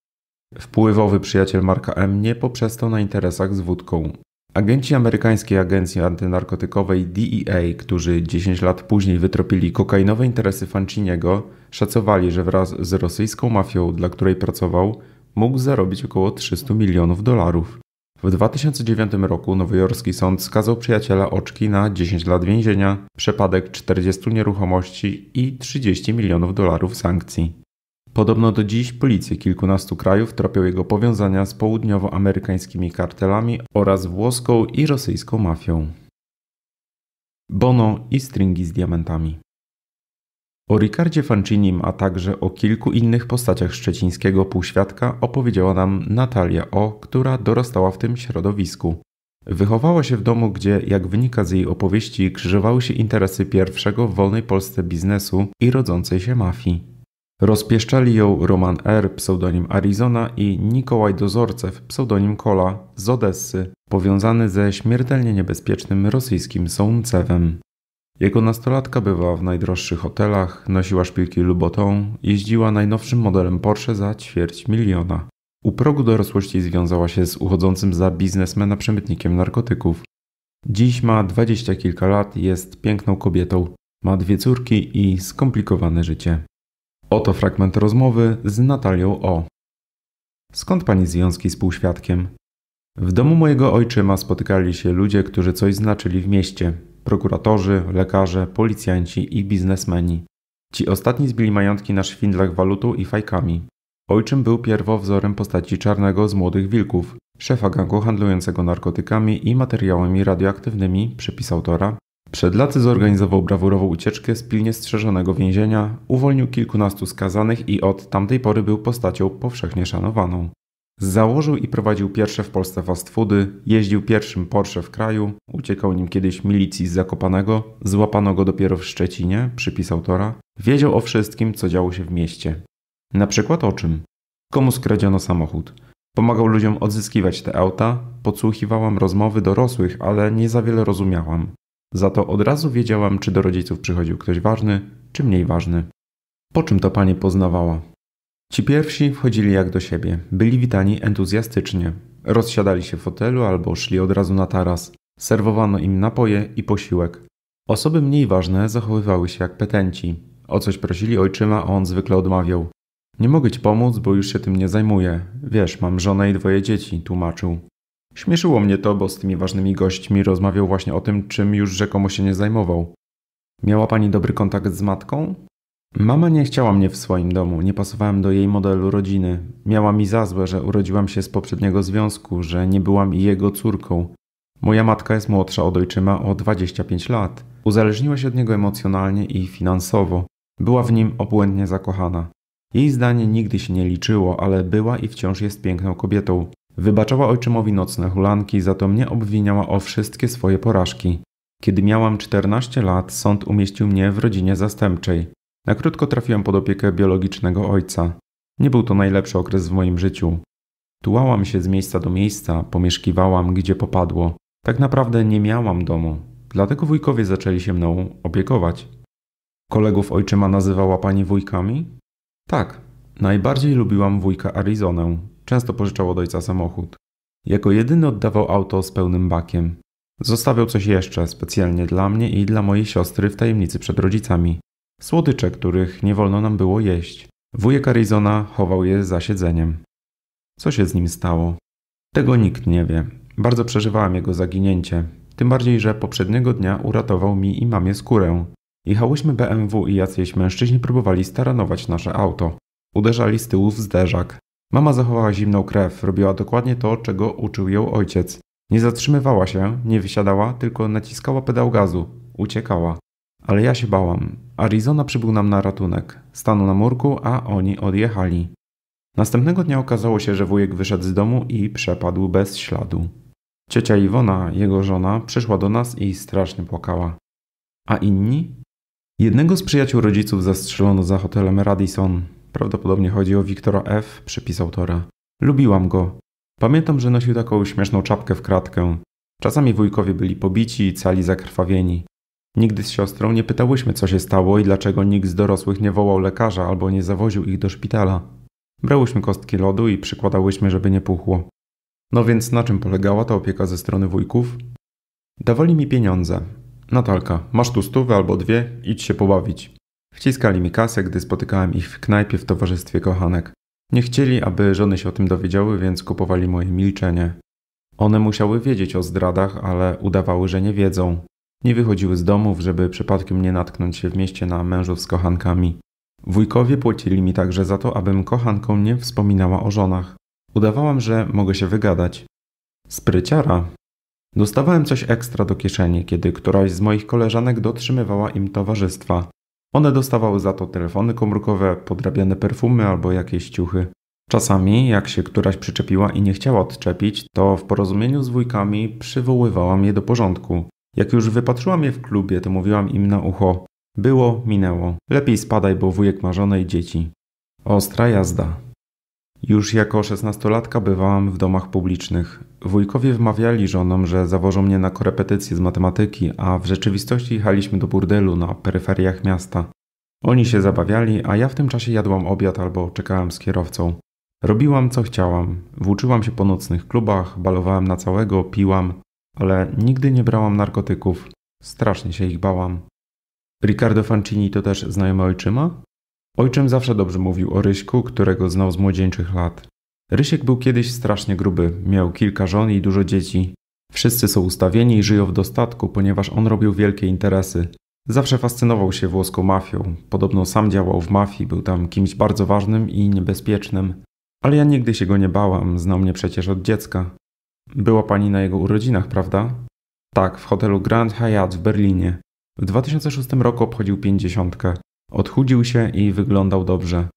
Wpływowy przyjaciel Marka M. nie poprzestał na interesach z wódką. Agenci amerykańskiej agencji antynarkotykowej DEA, którzy 10 lat później wytropili kokainowe interesy Fanciniego, szacowali, że wraz z rosyjską mafią, dla której pracował, mógł zarobić około 300 milionów dolarów. W 2009 roku nowojorski sąd skazał przyjaciela Oczki na 10 lat więzienia, przepadek 40 nieruchomości i 30 milionów dolarów sankcji. Podobno do dziś policje kilkunastu krajów tropią jego powiązania z południowoamerykańskimi kartelami oraz włoską i rosyjską mafią. Bono i stringi z diamentami. O Ricardzie Fancinim, a także o kilku innych postaciach szczecińskiego półświadka opowiedziała nam Natalia O, która dorastała w tym środowisku. Wychowała się w domu, gdzie, jak wynika z jej opowieści, krzyżowały się interesy pierwszego w wolnej Polsce biznesu i rodzącej się mafii. Rozpieszczali ją Roman R. pseudonim Arizona i Nikołaj Dozorcew pseudonim Kola z Odessy, powiązany ze śmiertelnie niebezpiecznym rosyjskim Sołncewem. Jego nastolatka bywała w najdroższych hotelach, nosiła szpilki Louboutin, jeździła najnowszym modelem Porsche za ćwierć miliona. U progu dorosłości związała się z uchodzącym za biznesmena przemytnikiem narkotyków. Dziś ma dwadzieścia kilka lat, jest piękną kobietą, ma dwie córki i skomplikowane życie. Oto fragment rozmowy z Natalią O. Skąd pani związki z półświadkiem? W domu mojego ojczyma spotykali się ludzie, którzy coś znaczyli w mieście. Prokuratorzy, lekarze, policjanci i biznesmeni. Ci ostatni zbili majątki na szwindlach walutą i fajkami. Ojczym był pierwowzorem postaci czarnego z młodych wilków, szefa gangu handlującego narkotykami i materiałami radioaktywnymi, przypis autora, przed laty zorganizował brawurową ucieczkę z pilnie strzeżonego więzienia, uwolnił kilkunastu skazanych i od tamtej pory był postacią powszechnie szanowaną. Założył i prowadził pierwsze w Polsce fast foody, jeździł pierwszym Porsche w kraju, uciekał nim kiedyś milicji z Zakopanego, złapano go dopiero w Szczecinie, przypisał Tora. Wiedział o wszystkim, co działo się w mieście. Na przykład o czym? Komu skradziono samochód? Pomagał ludziom odzyskiwać te auta, podsłuchiwałam rozmowy dorosłych, ale nie za wiele rozumiałam. Za to od razu wiedziałam, czy do rodziców przychodził ktoś ważny, czy mniej ważny. Po czym to pani poznawała? Ci pierwsi wchodzili jak do siebie, byli witani entuzjastycznie. Rozsiadali się w fotelu albo szli od razu na taras. Serwowano im napoje i posiłek. Osoby mniej ważne zachowywały się jak petenci. O coś prosili ojczyma, a on zwykle odmawiał. Nie mogę ci pomóc, bo już się tym nie zajmuję. Wiesz, mam żonę i dwoje dzieci, tłumaczył. Śmieszyło mnie to, bo z tymi ważnymi gośćmi rozmawiał właśnie o tym, czym już rzekomo się nie zajmował. Miała pani dobry kontakt z matką? Mama nie chciała mnie w swoim domu, nie pasowałem do jej modelu rodziny. Miała mi za złe, że urodziłam się z poprzedniego związku, że nie byłam jego córką. Moja matka jest młodsza od ojczyma o 25 lat. Uzależniła się od niego emocjonalnie i finansowo. Była w nim obłędnie zakochana. Jej zdanie nigdy się nie liczyło, ale była i wciąż jest piękną kobietą. Wybaczała ojczymowi nocne hulanki, za to mnie obwiniała o wszystkie swoje porażki. Kiedy miałam 14 lat, sąd umieścił mnie w rodzinie zastępczej. Na krótko trafiłam pod opiekę biologicznego ojca. Nie był to najlepszy okres w moim życiu. Tułałam się z miejsca do miejsca, pomieszkiwałam gdzie popadło. Tak naprawdę nie miałam domu, dlatego wujkowie zaczęli się mną opiekować. Kolegów ojczyma nazywała pani wujkami? Tak, najbardziej lubiłam wujka Arizonę, Często pożyczał od ojca samochód. Jako jedyny oddawał auto z pełnym bakiem. Zostawiał coś jeszcze, specjalnie dla mnie i dla mojej siostry w tajemnicy przed rodzicami. Słodycze, których nie wolno nam było jeść. Wujek Arizona chował je za siedzeniem. Co się z nim stało? Tego nikt nie wie. Bardzo przeżywałam jego zaginięcie. Tym bardziej, że poprzedniego dnia uratował mi i mamie skórę. Jechałyśmy BMW i jacyś mężczyźni próbowali staranować nasze auto. Uderzali z tyłu w zderzak. Mama zachowała zimną krew, robiła dokładnie to, czego uczył ją ojciec. Nie zatrzymywała się, nie wysiadała, tylko naciskała pedał gazu. Uciekała. Ale ja się bałam. Arizona przybył nam na ratunek. Stanął na murku, a oni odjechali. Następnego dnia okazało się, że wujek wyszedł z domu i przepadł bez śladu. Ciocia Iwona, jego żona, przyszła do nas i strasznie płakała. A inni? Jednego z przyjaciół rodziców zastrzelono za hotelem Radisson. Prawdopodobnie chodzi o Wiktora F., przypis autora. Lubiłam go. Pamiętam, że nosił taką śmieszną czapkę w kratkę. Czasami wujkowie byli pobici i cali zakrwawieni. Nigdy z siostrą nie pytałyśmy, co się stało i dlaczego nikt z dorosłych nie wołał lekarza albo nie zawoził ich do szpitala. Brałyśmy kostki lodu i przykładałyśmy, żeby nie puchło. No więc na czym polegała ta opieka ze strony wujków? Dawali mi pieniądze. Natalka, masz tu stówę albo dwie, idź się pobawić. Wciskali mi kasę, gdy spotykałem ich w knajpie w towarzystwie kochanek. Nie chcieli, aby żony się o tym dowiedziały, więc kupowali moje milczenie. One musiały wiedzieć o zdradach, ale udawały, że nie wiedzą. Nie wychodziły z domów, żeby przypadkiem nie natknąć się w mieście na mężów z kochankami. Wujkowie płacili mi także za to, abym kochankom nie wspominała o żonach. Udawałam, że mogę się wygadać. Spryciara. Dostawałem coś ekstra do kieszeni, kiedy któraś z moich koleżanek dotrzymywała im towarzystwa. One dostawały za to telefony komórkowe, podrabiane perfumy albo jakieś ciuchy. Czasami, jak się któraś przyczepiła i nie chciała odczepić, to w porozumieniu z wujkami przywoływałam je do porządku. Jak już wypatrzyłam je w klubie, to mówiłam im na ucho: Było, minęło. Lepiej spadaj, bo wujek ma żonę i dzieci. Ostra jazda. Już jako szesnastolatka bywałam w domach publicznych. Wujkowie wmawiali żonom, że zawożą mnie na korepetycje z matematyki, a w rzeczywistości jechaliśmy do burdelu na peryferiach miasta. Oni się zabawiali, a ja w tym czasie jadłam obiad albo czekałam z kierowcą. Robiłam co chciałam, włóczyłam się po nocnych klubach, balowałam na całego, piłam, ale nigdy nie brałam narkotyków. Strasznie się ich bałam. Riccardo Fancini to też znajomy ojczyma? Ojczym zawsze dobrze mówił o Ryśku, którego znał z młodzieńczych lat. Rysiek był kiedyś strasznie gruby, miał kilka żon i dużo dzieci. Wszyscy są ustawieni i żyją w dostatku, ponieważ on robił wielkie interesy. Zawsze fascynował się włoską mafią. Podobno sam działał w mafii, był tam kimś bardzo ważnym i niebezpiecznym. Ale ja nigdy się go nie bałam, znał mnie przecież od dziecka. Była pani na jego urodzinach, prawda? Tak, w hotelu Grand Hyatt w Berlinie. W 2006 roku obchodził pięćdziesiątkę. Odchudził się i wyglądał dobrze.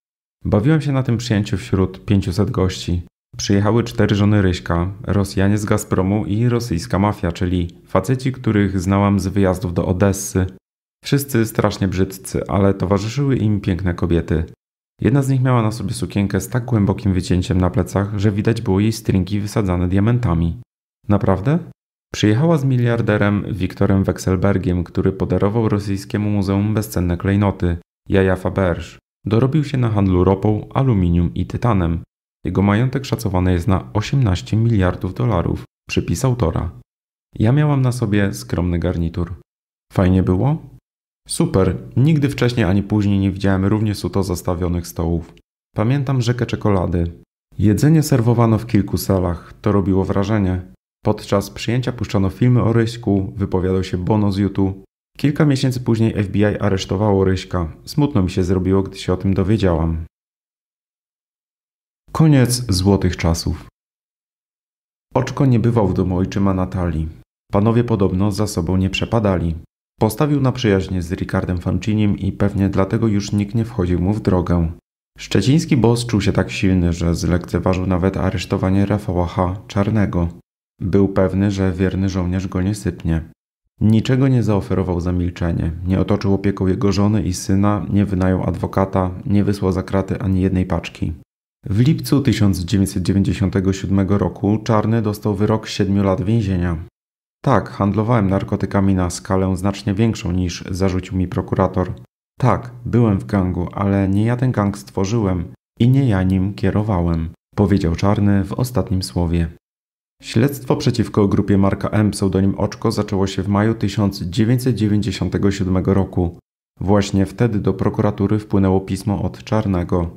Bawiłem się na tym przyjęciu wśród 500 gości. Przyjechały cztery żony Ryśka, Rosjanie z Gazpromu i rosyjska mafia, czyli faceci, których znałam z wyjazdów do Odessy. Wszyscy strasznie brzydcy, ale towarzyszyły im piękne kobiety. Jedna z nich miała na sobie sukienkę z tak głębokim wycięciem na plecach, że widać było jej stringi wysadzane diamentami. Naprawdę? Przyjechała z miliarderem Wiktorem Wekselbergiem, który podarował rosyjskiemu muzeum bezcenne klejnoty. Jaja Faberge, dorobił się na handlu ropą, aluminium i tytanem. Jego majątek szacowany jest na 18 miliardów dolarów, przypis autora. Ja miałam na sobie skromny garnitur. Fajnie było? Super, nigdy wcześniej ani później nie widziałem równie suto zastawionych stołów. Pamiętam rzekę czekolady. Jedzenie serwowano w kilku salach, to robiło wrażenie. Podczas przyjęcia puszczano filmy o Ryśku, wypowiadał się Bono z YouTube, Kilka miesięcy później FBI aresztowało Ryśka. Smutno mi się zrobiło, gdy się o tym dowiedziałam. Koniec złotych czasów. Oczko nie bywał w domu ojczyma Natalii. Panowie podobno za sobą nie przepadali. Postawił na przyjaźnie z Ricardem Fancinim i pewnie dlatego już nikt nie wchodził mu w drogę. Szczeciński boss czuł się tak silny, że zlekceważył nawet aresztowanie Rafała H. Czarnego. Był pewny, że wierny żołnierz go nie sypnie. Niczego nie zaoferował za milczenie, nie otoczył opieką jego żony i syna, nie wynajął adwokata, nie wysłał za kraty ani jednej paczki. W lipcu 1997 roku Czarny dostał wyrok 7 lat więzienia. Tak, handlowałem narkotykami na skalę znacznie większą niż zarzucił mi prokurator. Tak, byłem w gangu, ale nie ja ten gang stworzyłem i nie ja nim kierowałem, powiedział Czarny w ostatnim słowie. Śledztwo przeciwko grupie Marka M. pseudonim Oczko zaczęło się w maju 1997 roku. Właśnie wtedy do prokuratury wpłynęło pismo od Czarnego.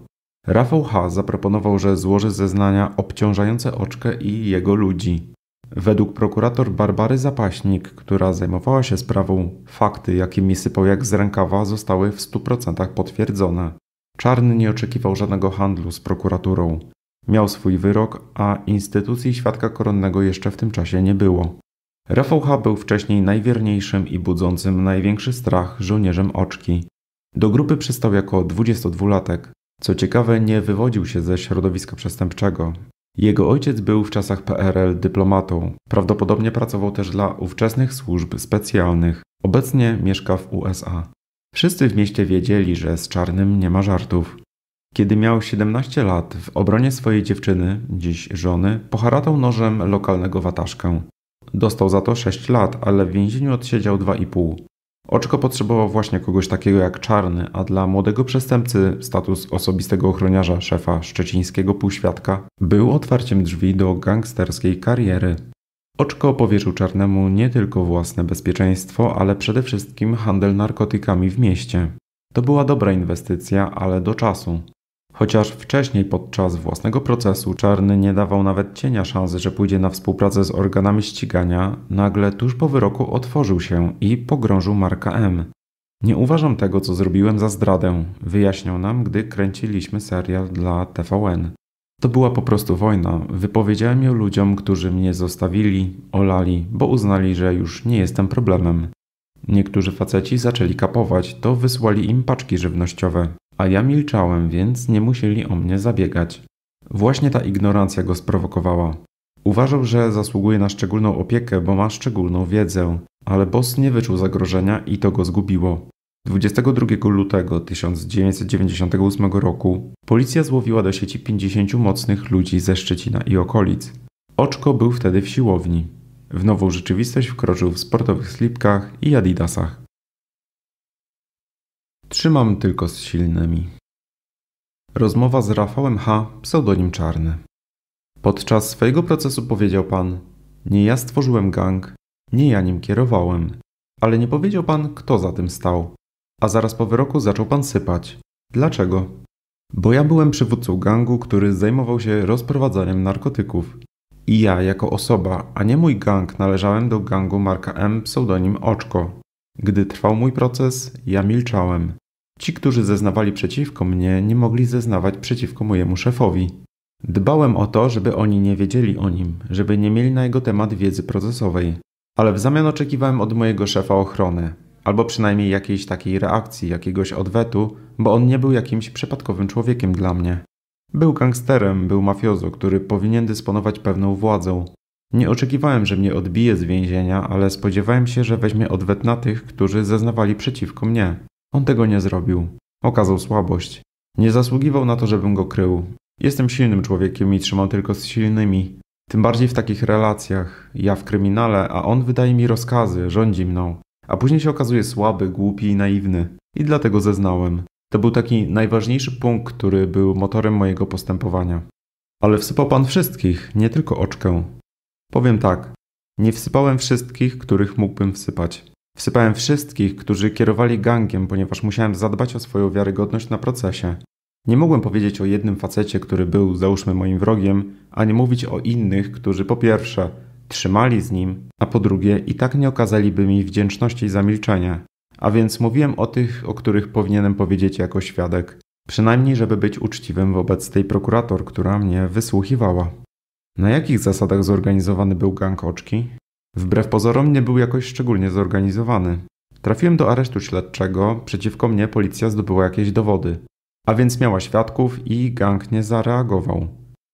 Rafał H. zaproponował, że złoży zeznania obciążające Oczkę i jego ludzi. Według prokurator Barbary Zapaśnik, która zajmowała się sprawą, fakty, jakimi sypał jak z rękawa, zostały w 100% potwierdzone. Czarny nie oczekiwał żadnego handlu z prokuraturą. Miał swój wyrok, a instytucji świadka koronnego jeszcze w tym czasie nie było. Rafał H. był wcześniej najwierniejszym i budzącym największy strach żołnierzem oczki. Do grupy przystał jako 22-latek. Co ciekawe, nie wywodził się ze środowiska przestępczego. Jego ojciec był w czasach PRL dyplomatą. Prawdopodobnie pracował też dla ówczesnych służb specjalnych. Obecnie mieszka w USA. Wszyscy w mieście wiedzieli, że z czarnym nie ma żartów. Kiedy miał 17 lat, w obronie swojej dziewczyny, dziś żony, poharatał nożem lokalnego wataszkę. Dostał za to 6 lat, ale w więzieniu odsiedział 2,5. Oczko potrzebował właśnie kogoś takiego jak Czarny, a dla młodego przestępcy status osobistego ochroniarza szefa szczecińskiego półświadka był otwarciem drzwi do gangsterskiej kariery. Oczko powierzył Czarnemu nie tylko własne bezpieczeństwo, ale przede wszystkim handel narkotykami w mieście. To była dobra inwestycja, ale do czasu. Chociaż wcześniej podczas własnego procesu Czarny nie dawał nawet cienia szansy, że pójdzie na współpracę z organami ścigania, nagle tuż po wyroku otworzył się i pogrążył Marka M. Nie uważam tego, co zrobiłem za zdradę, wyjaśniał nam, gdy kręciliśmy serial dla TVN. To była po prostu wojna. Wypowiedziałem ją ludziom, którzy mnie zostawili, olali, bo uznali, że już nie jestem problemem. Niektórzy faceci zaczęli kapować, to wysłali im paczki żywnościowe a ja milczałem, więc nie musieli o mnie zabiegać. Właśnie ta ignorancja go sprowokowała. Uważał, że zasługuje na szczególną opiekę, bo ma szczególną wiedzę, ale boss nie wyczuł zagrożenia i to go zgubiło. 22 lutego 1998 roku policja złowiła do sieci 50 mocnych ludzi ze Szczecina i okolic. Oczko był wtedy w siłowni. W nową rzeczywistość wkroczył w sportowych slipkach i adidasach. Trzymam tylko z silnymi. Rozmowa z Rafałem H., pseudonim Czarny. Podczas swojego procesu powiedział pan: Nie ja stworzyłem gang, nie ja nim kierowałem, ale nie powiedział pan, kto za tym stał. A zaraz po wyroku zaczął pan sypać. Dlaczego? Bo ja byłem przywódcą gangu, który zajmował się rozprowadzaniem narkotyków. I ja, jako osoba, a nie mój gang, należałem do gangu marka M, pseudonim Oczko. Gdy trwał mój proces, ja milczałem. Ci, którzy zeznawali przeciwko mnie, nie mogli zeznawać przeciwko mojemu szefowi. Dbałem o to, żeby oni nie wiedzieli o nim, żeby nie mieli na jego temat wiedzy procesowej. Ale w zamian oczekiwałem od mojego szefa ochrony, albo przynajmniej jakiejś takiej reakcji, jakiegoś odwetu, bo on nie był jakimś przypadkowym człowiekiem dla mnie. Był gangsterem, był mafiozo, który powinien dysponować pewną władzą. Nie oczekiwałem, że mnie odbije z więzienia, ale spodziewałem się, że weźmie odwet na tych, którzy zeznawali przeciwko mnie. On tego nie zrobił. Okazał słabość. Nie zasługiwał na to, żebym go krył. Jestem silnym człowiekiem i trzymam tylko z silnymi. Tym bardziej w takich relacjach. Ja w kryminale, a on wydaje mi rozkazy, rządzi mną. A później się okazuje słaby, głupi i naiwny. I dlatego zeznałem. To był taki najważniejszy punkt, który był motorem mojego postępowania. Ale wsypał pan wszystkich, nie tylko oczkę. Powiem tak, nie wsypałem wszystkich, których mógłbym wsypać. Wsypałem wszystkich, którzy kierowali gangiem, ponieważ musiałem zadbać o swoją wiarygodność na procesie. Nie mogłem powiedzieć o jednym facecie, który był, załóżmy, moim wrogiem, a nie mówić o innych, którzy po pierwsze trzymali z nim, a po drugie i tak nie okazaliby mi wdzięczności za milczenie. A więc mówiłem o tych, o których powinienem powiedzieć jako świadek, przynajmniej żeby być uczciwym wobec tej prokurator, która mnie wysłuchiwała. Na jakich zasadach zorganizowany był gang oczki? Wbrew pozorom nie był jakoś szczególnie zorganizowany. Trafiłem do aresztu śledczego, przeciwko mnie policja zdobyła jakieś dowody. A więc miała świadków i gang nie zareagował.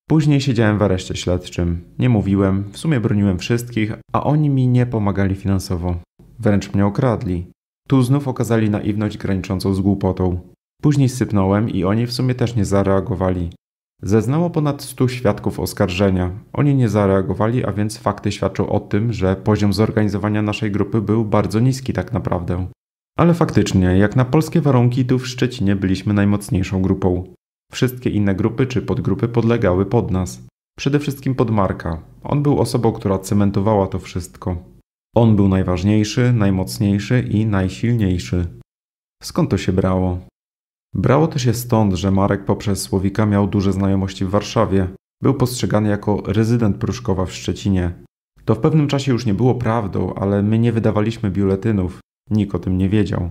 Później siedziałem w areszcie śledczym. Nie mówiłem, w sumie broniłem wszystkich, a oni mi nie pomagali finansowo. Wręcz mnie okradli. Tu znów okazali naiwność graniczącą z głupotą. Później sypnąłem i oni w sumie też nie zareagowali. Zeznało ponad 100 świadków oskarżenia. Oni nie zareagowali, a więc fakty świadczą o tym, że poziom zorganizowania naszej grupy był bardzo niski tak naprawdę. Ale faktycznie, jak na polskie warunki, tu w Szczecinie byliśmy najmocniejszą grupą. Wszystkie inne grupy czy podgrupy podlegały pod nas. Przede wszystkim pod Marka. On był osobą, która cementowała to wszystko. On był najważniejszy, najmocniejszy i najsilniejszy. Skąd to się brało? Brało to się stąd, że Marek poprzez Słowika miał duże znajomości w Warszawie. Był postrzegany jako rezydent Pruszkowa w Szczecinie. To w pewnym czasie już nie było prawdą, ale my nie wydawaliśmy biuletynów. Nikt o tym nie wiedział.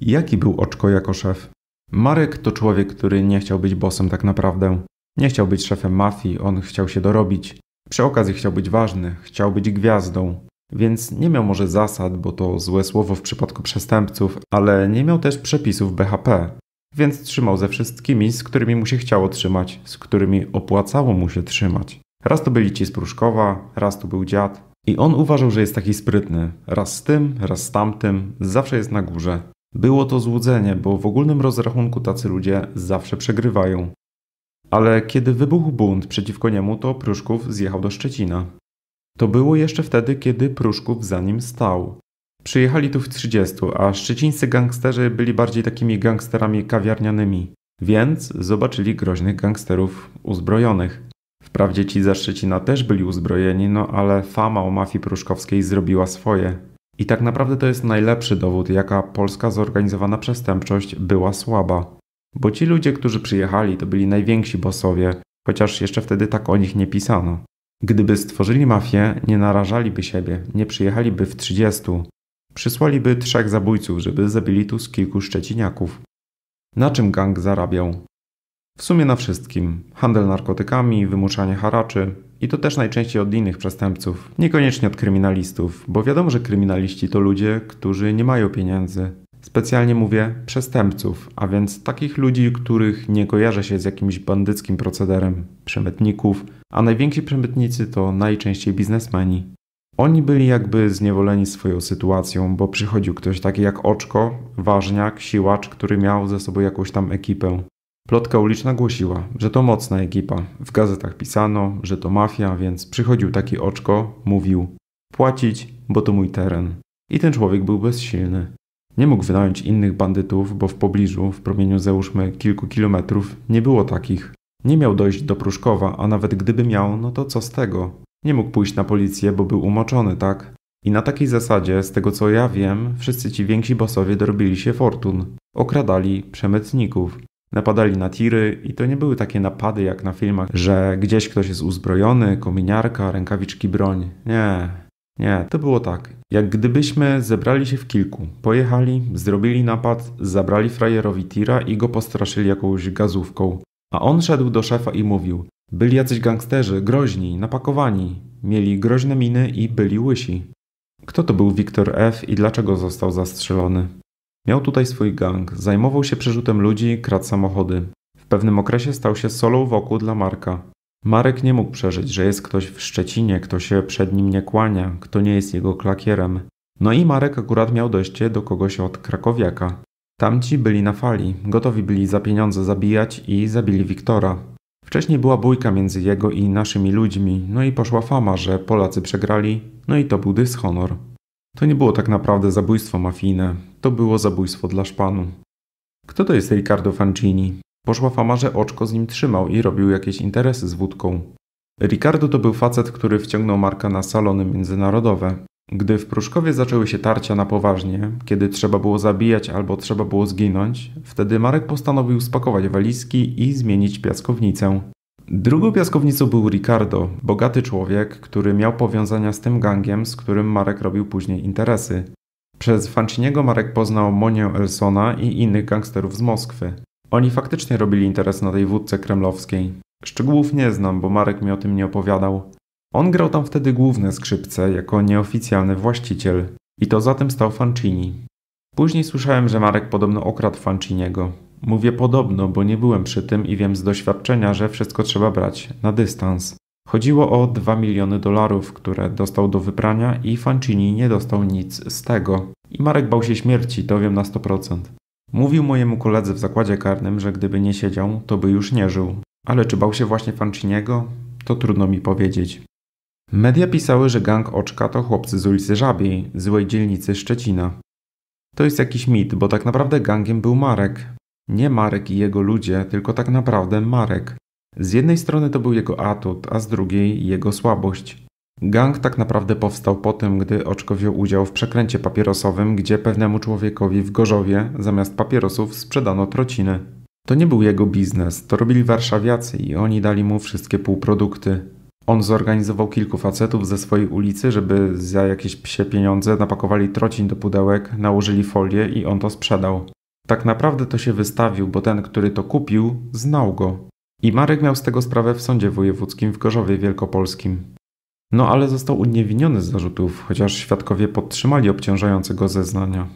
Jaki był Oczko jako szef? Marek to człowiek, który nie chciał być bosem tak naprawdę. Nie chciał być szefem mafii, on chciał się dorobić. Przy okazji chciał być ważny, chciał być gwiazdą. Więc nie miał może zasad, bo to złe słowo w przypadku przestępców, ale nie miał też przepisów BHP więc trzymał ze wszystkimi, z którymi mu się chciało trzymać, z którymi opłacało mu się trzymać. Raz to byli ci z Pruszkowa, raz to był dziad. I on uważał, że jest taki sprytny. Raz z tym, raz z tamtym, zawsze jest na górze. Było to złudzenie, bo w ogólnym rozrachunku tacy ludzie zawsze przegrywają. Ale kiedy wybuchł bunt przeciwko niemu, to Pruszków zjechał do Szczecina. To było jeszcze wtedy, kiedy Pruszków za nim stał. Przyjechali tu w 30, a szczecińscy gangsterzy byli bardziej takimi gangsterami kawiarnianymi, więc zobaczyli groźnych gangsterów uzbrojonych. Wprawdzie ci ze Szczecina też byli uzbrojeni, no ale fama o mafii pruszkowskiej zrobiła swoje. I tak naprawdę to jest najlepszy dowód, jaka polska zorganizowana przestępczość była słaba. Bo ci ludzie, którzy przyjechali, to byli najwięksi bosowie, chociaż jeszcze wtedy tak o nich nie pisano. Gdyby stworzyli mafię, nie narażaliby siebie, nie przyjechaliby w 30, Przysłaliby trzech zabójców, żeby zabili tu z kilku szczeciniaków. Na czym gang zarabiał? W sumie na wszystkim. Handel narkotykami, wymuszanie haraczy i to też najczęściej od innych przestępców, niekoniecznie od kryminalistów, bo wiadomo, że kryminaliści to ludzie, którzy nie mają pieniędzy. Specjalnie mówię przestępców, a więc takich ludzi, których nie kojarzę się z jakimś bandyckim procederem, przemytników, a najwięksi przemytnicy to najczęściej biznesmeni. Oni byli jakby zniewoleni swoją sytuacją, bo przychodził ktoś taki jak Oczko, ważniak, siłacz, który miał ze sobą jakąś tam ekipę. Plotka uliczna głosiła, że to mocna ekipa. W gazetach pisano, że to mafia, więc przychodził taki Oczko, mówił: Płacić, bo to mój teren. I ten człowiek był bezsilny. Nie mógł wynająć innych bandytów, bo w pobliżu, w promieniu załóżmy kilku kilometrów, nie było takich. Nie miał dojść do Pruszkowa, a nawet gdyby miał, no to co z tego? Nie mógł pójść na policję, bo był umoczony, tak? I na takiej zasadzie, z tego co ja wiem, wszyscy ci więksi bosowie dorobili się fortun. Okradali przemytników. Napadali na tiry i to nie były takie napady jak na filmach, że gdzieś ktoś jest uzbrojony, kominiarka, rękawiczki, broń. Nie, nie, to było tak. Jak gdybyśmy zebrali się w kilku, pojechali, zrobili napad, zabrali frajerowi tira i go postraszyli jakąś gazówką. A on szedł do szefa i mówił: byli jacyś gangsterzy, groźni, napakowani, mieli groźne miny i byli łysi. Kto to był Wiktor F. i dlaczego został zastrzelony? Miał tutaj swój gang, zajmował się przerzutem ludzi, kradł samochody. W pewnym okresie stał się solą wokół dla Marka. Marek nie mógł przeżyć, że jest ktoś w Szczecinie, kto się przed nim nie kłania, kto nie jest jego klakierem. No i Marek akurat miał dojście do kogoś od Krakowiaka. Tamci byli na fali, gotowi byli za pieniądze zabijać i zabili Wiktora. Wcześniej była bójka między jego i naszymi ludźmi, no i poszła fama, że Polacy przegrali, no i to był dyshonor. To nie było tak naprawdę zabójstwo mafijne, to było zabójstwo dla szpanu. Kto to jest Riccardo Fancini? Poszła fama, że oczko z nim trzymał i robił jakieś interesy z wódką. Riccardo to był facet, który wciągnął Marka na salony międzynarodowe. Gdy w Pruszkowie zaczęły się tarcia na poważnie, kiedy trzeba było zabijać albo trzeba było zginąć, wtedy Marek postanowił spakować walizki i zmienić piaskownicę. Drugą piaskownicą był Ricardo, bogaty człowiek, który miał powiązania z tym gangiem, z którym Marek robił później interesy. Przez Fanciniego Marek poznał Monię Elsona i innych gangsterów z Moskwy. Oni faktycznie robili interes na tej wódce kremlowskiej. Szczegółów nie znam, bo Marek mi o tym nie opowiadał. On grał tam wtedy główne skrzypce jako nieoficjalny właściciel i to za tym stał Fancini. Później słyszałem, że Marek podobno okradł Fanciniego. Mówię podobno, bo nie byłem przy tym i wiem z doświadczenia, że wszystko trzeba brać na dystans. Chodziło o 2 miliony dolarów, które dostał do wyprania i Fancini nie dostał nic z tego. I Marek bał się śmierci, to wiem na 100%. Mówił mojemu koledze w zakładzie karnym, że gdyby nie siedział, to by już nie żył. Ale czy bał się właśnie Fanciniego? To trudno mi powiedzieć. Media pisały, że gang Oczka to chłopcy z ulicy Żabiej, złej dzielnicy Szczecina. To jest jakiś mit, bo tak naprawdę gangiem był Marek. Nie Marek i jego ludzie, tylko tak naprawdę Marek. Z jednej strony to był jego atut, a z drugiej jego słabość. Gang tak naprawdę powstał po tym, gdy Oczko wziął udział w przekręcie papierosowym, gdzie pewnemu człowiekowi w Gorzowie zamiast papierosów sprzedano trociny. To nie był jego biznes, to robili warszawiacy i oni dali mu wszystkie półprodukty on zorganizował kilku facetów ze swojej ulicy, żeby za jakieś psie pieniądze napakowali trocin do pudełek, nałożyli folię i on to sprzedał. Tak naprawdę to się wystawił, bo ten, który to kupił, znał go. I Marek miał z tego sprawę w sądzie wojewódzkim w Gorzowie Wielkopolskim. No ale został uniewinniony z zarzutów, chociaż świadkowie podtrzymali obciążające go zeznania.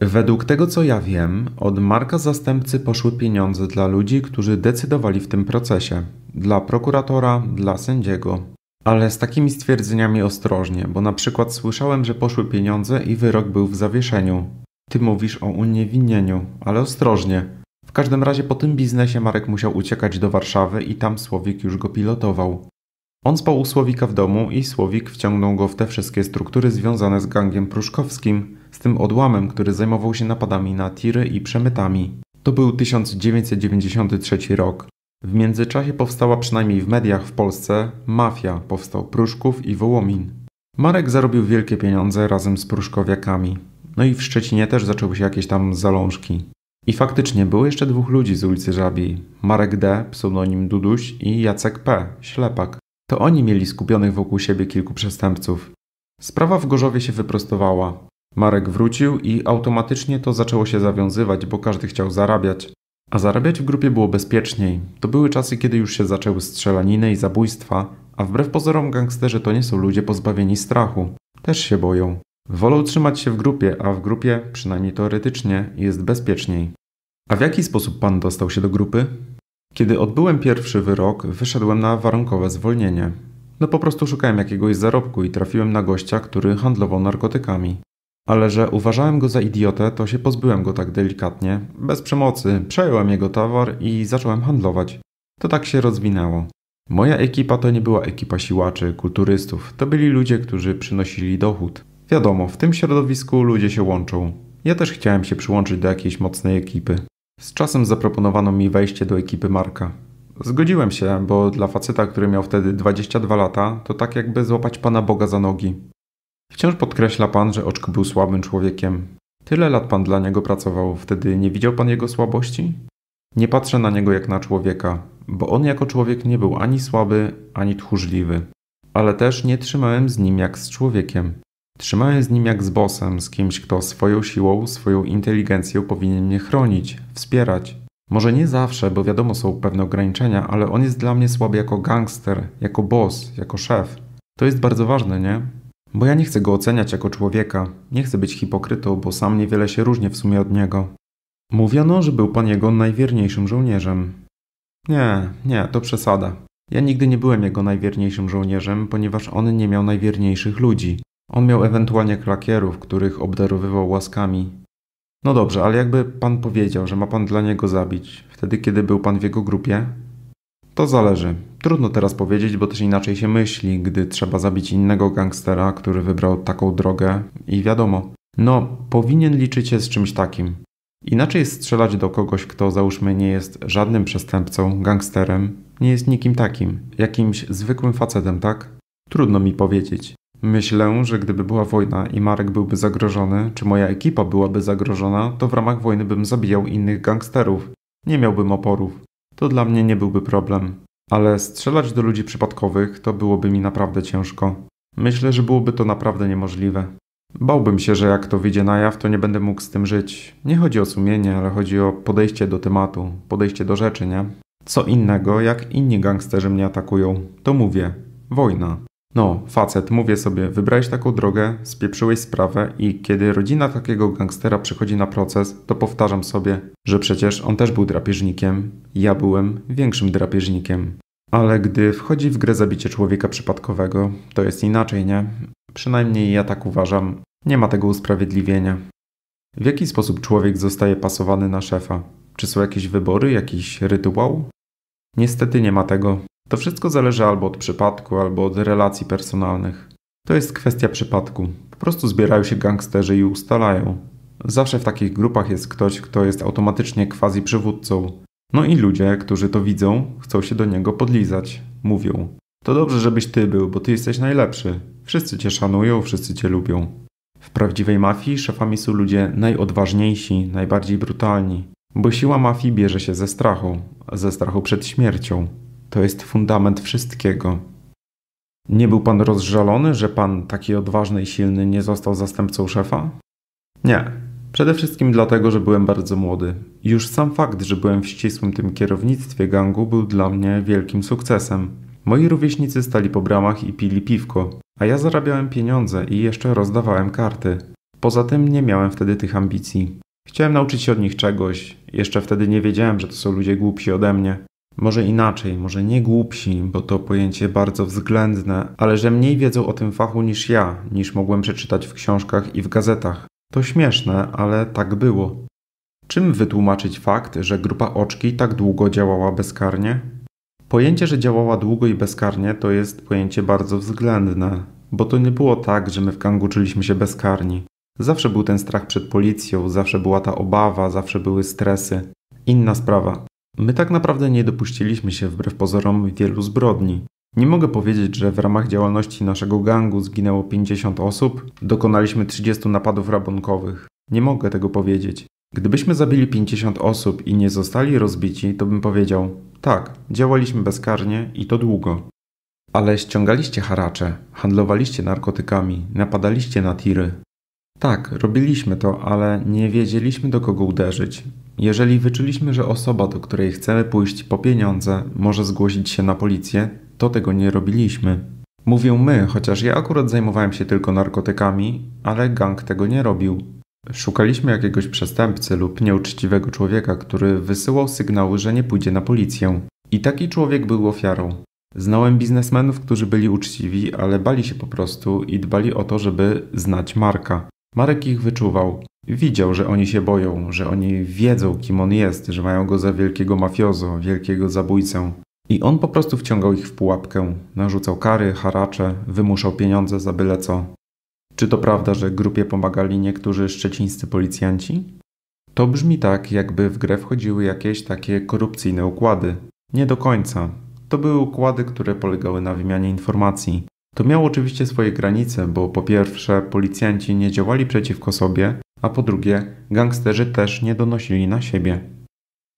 Według tego co ja wiem, od Marka zastępcy poszły pieniądze dla ludzi, którzy decydowali w tym procesie. Dla prokuratora, dla sędziego. Ale z takimi stwierdzeniami ostrożnie, bo na przykład słyszałem, że poszły pieniądze i wyrok był w zawieszeniu. Ty mówisz o uniewinnieniu, ale ostrożnie. W każdym razie po tym biznesie Marek musiał uciekać do Warszawy i tam Słowik już go pilotował. On spał u Słowika w domu i Słowik wciągnął go w te wszystkie struktury związane z gangiem pruszkowskim – z tym odłamem, który zajmował się napadami na tiry i przemytami. To był 1993 rok. W międzyczasie powstała przynajmniej w mediach w Polsce mafia, powstał Pruszków i Wołomin. Marek zarobił wielkie pieniądze razem z Pruszkowiakami. No i w Szczecinie też zaczęły się jakieś tam zalążki. I faktycznie było jeszcze dwóch ludzi z ulicy Żabiej. Marek D., pseudonim Duduś i Jacek P., Ślepak. To oni mieli skupionych wokół siebie kilku przestępców. Sprawa w Gorzowie się wyprostowała. Marek wrócił i automatycznie to zaczęło się zawiązywać, bo każdy chciał zarabiać. A zarabiać w grupie było bezpieczniej. To były czasy, kiedy już się zaczęły strzelaniny i zabójstwa, a wbrew pozorom gangsterzy to nie są ludzie pozbawieni strachu. Też się boją. Wolą trzymać się w grupie, a w grupie, przynajmniej teoretycznie, jest bezpieczniej. A w jaki sposób pan dostał się do grupy? Kiedy odbyłem pierwszy wyrok, wyszedłem na warunkowe zwolnienie. No po prostu szukałem jakiegoś zarobku i trafiłem na gościa, który handlował narkotykami. Ale że uważałem go za idiotę, to się pozbyłem go tak delikatnie, bez przemocy, przejąłem jego towar i zacząłem handlować. To tak się rozwinęło. Moja ekipa to nie była ekipa siłaczy, kulturystów, to byli ludzie, którzy przynosili dochód. Wiadomo, w tym środowisku ludzie się łączą. Ja też chciałem się przyłączyć do jakiejś mocnej ekipy. Z czasem zaproponowano mi wejście do ekipy Marka. Zgodziłem się, bo dla faceta, który miał wtedy 22 lata, to tak jakby złapać Pana Boga za nogi. Wciąż podkreśla pan, że Oczk był słabym człowiekiem. Tyle lat pan dla niego pracował, wtedy nie widział pan jego słabości? Nie patrzę na niego jak na człowieka, bo on jako człowiek nie był ani słaby, ani tchórzliwy. Ale też nie trzymałem z nim jak z człowiekiem. Trzymałem z nim jak z bosem, z kimś, kto swoją siłą, swoją inteligencją powinien mnie chronić, wspierać. Może nie zawsze, bo wiadomo są pewne ograniczenia, ale on jest dla mnie słaby jako gangster, jako boss, jako szef. To jest bardzo ważne, nie? Bo ja nie chcę go oceniać jako człowieka, nie chcę być hipokrytą, bo sam niewiele się różnię w sumie od niego. Mówiono, że był pan jego najwierniejszym żołnierzem. Nie, nie, to przesada. Ja nigdy nie byłem jego najwierniejszym żołnierzem, ponieważ on nie miał najwierniejszych ludzi. On miał ewentualnie klakierów, których obdarowywał łaskami. No dobrze, ale jakby pan powiedział, że ma pan dla niego zabić, wtedy kiedy był pan w jego grupie, to zależy. Trudno teraz powiedzieć, bo też inaczej się myśli, gdy trzeba zabić innego gangstera, który wybrał taką drogę i wiadomo. No, powinien liczyć się z czymś takim. Inaczej jest strzelać do kogoś, kto załóżmy nie jest żadnym przestępcą, gangsterem, nie jest nikim takim, jakimś zwykłym facetem, tak? Trudno mi powiedzieć. Myślę, że gdyby była wojna i Marek byłby zagrożony, czy moja ekipa byłaby zagrożona, to w ramach wojny bym zabijał innych gangsterów. Nie miałbym oporów to dla mnie nie byłby problem. Ale strzelać do ludzi przypadkowych to byłoby mi naprawdę ciężko. Myślę, że byłoby to naprawdę niemożliwe. Bałbym się, że jak to wyjdzie na jaw, to nie będę mógł z tym żyć. Nie chodzi o sumienie, ale chodzi o podejście do tematu, podejście do rzeczy, nie? Co innego, jak inni gangsterzy mnie atakują. To mówię, wojna. No, facet, mówię sobie, wybrałeś taką drogę, spieprzyłeś sprawę i kiedy rodzina takiego gangstera przychodzi na proces, to powtarzam sobie, że przecież on też był drapieżnikiem, ja byłem większym drapieżnikiem. Ale gdy wchodzi w grę zabicie człowieka przypadkowego, to jest inaczej, nie? Przynajmniej ja tak uważam. Nie ma tego usprawiedliwienia. W jaki sposób człowiek zostaje pasowany na szefa? Czy są jakieś wybory, jakiś rytuał? Niestety nie ma tego. To wszystko zależy albo od przypadku, albo od relacji personalnych. To jest kwestia przypadku. Po prostu zbierają się gangsterzy i ustalają. Zawsze w takich grupach jest ktoś, kto jest automatycznie quasi przywódcą. No i ludzie, którzy to widzą, chcą się do niego podlizać. Mówią: To dobrze, żebyś ty był, bo ty jesteś najlepszy. Wszyscy cię szanują, wszyscy cię lubią. W prawdziwej mafii szefami są ludzie najodważniejsi, najbardziej brutalni, bo siła mafii bierze się ze strachu, ze strachu przed śmiercią. To jest fundament wszystkiego. Nie był pan rozżalony, że pan taki odważny i silny nie został zastępcą szefa? Nie. Przede wszystkim dlatego, że byłem bardzo młody. Już sam fakt, że byłem w ścisłym tym kierownictwie gangu był dla mnie wielkim sukcesem. Moi rówieśnicy stali po bramach i pili piwko, a ja zarabiałem pieniądze i jeszcze rozdawałem karty. Poza tym nie miałem wtedy tych ambicji. Chciałem nauczyć się od nich czegoś, jeszcze wtedy nie wiedziałem, że to są ludzie głupsi ode mnie. Może inaczej, może nie głupsi, bo to pojęcie bardzo względne, ale że mniej wiedzą o tym fachu niż ja, niż mogłem przeczytać w książkach i w gazetach. To śmieszne, ale tak było. Czym wytłumaczyć fakt, że grupa oczki tak długo działała bezkarnie? Pojęcie, że działała długo i bezkarnie, to jest pojęcie bardzo względne, bo to nie było tak, że my w gangu czuliśmy się bezkarni. Zawsze był ten strach przed policją, zawsze była ta obawa, zawsze były stresy. Inna sprawa. My tak naprawdę nie dopuściliśmy się wbrew pozorom wielu zbrodni. Nie mogę powiedzieć, że w ramach działalności naszego gangu zginęło 50 osób, dokonaliśmy 30 napadów rabunkowych. Nie mogę tego powiedzieć. Gdybyśmy zabili 50 osób i nie zostali rozbici, to bym powiedział: tak, działaliśmy bezkarnie i to długo. Ale ściągaliście haracze, handlowaliście narkotykami, napadaliście na tiry. Tak, robiliśmy to, ale nie wiedzieliśmy do kogo uderzyć. Jeżeli wyczuliśmy, że osoba, do której chcemy pójść po pieniądze, może zgłosić się na policję, to tego nie robiliśmy. Mówię my, chociaż ja akurat zajmowałem się tylko narkotykami, ale gang tego nie robił. Szukaliśmy jakiegoś przestępcy lub nieuczciwego człowieka, który wysyłał sygnały, że nie pójdzie na policję. I taki człowiek był ofiarą. Znałem biznesmenów, którzy byli uczciwi, ale bali się po prostu i dbali o to, żeby znać Marka. Marek ich wyczuwał. Widział, że oni się boją, że oni wiedzą, kim on jest, że mają go za wielkiego mafiozo, wielkiego zabójcę. I on po prostu wciągał ich w pułapkę, narzucał kary, haracze, wymuszał pieniądze za byle co. Czy to prawda, że grupie pomagali niektórzy szczecińscy policjanci? To brzmi tak, jakby w grę wchodziły jakieś takie korupcyjne układy. Nie do końca. To były układy, które polegały na wymianie informacji. To miało oczywiście swoje granice, bo po pierwsze, policjanci nie działali przeciwko sobie, a po drugie, gangsterzy też nie donosili na siebie.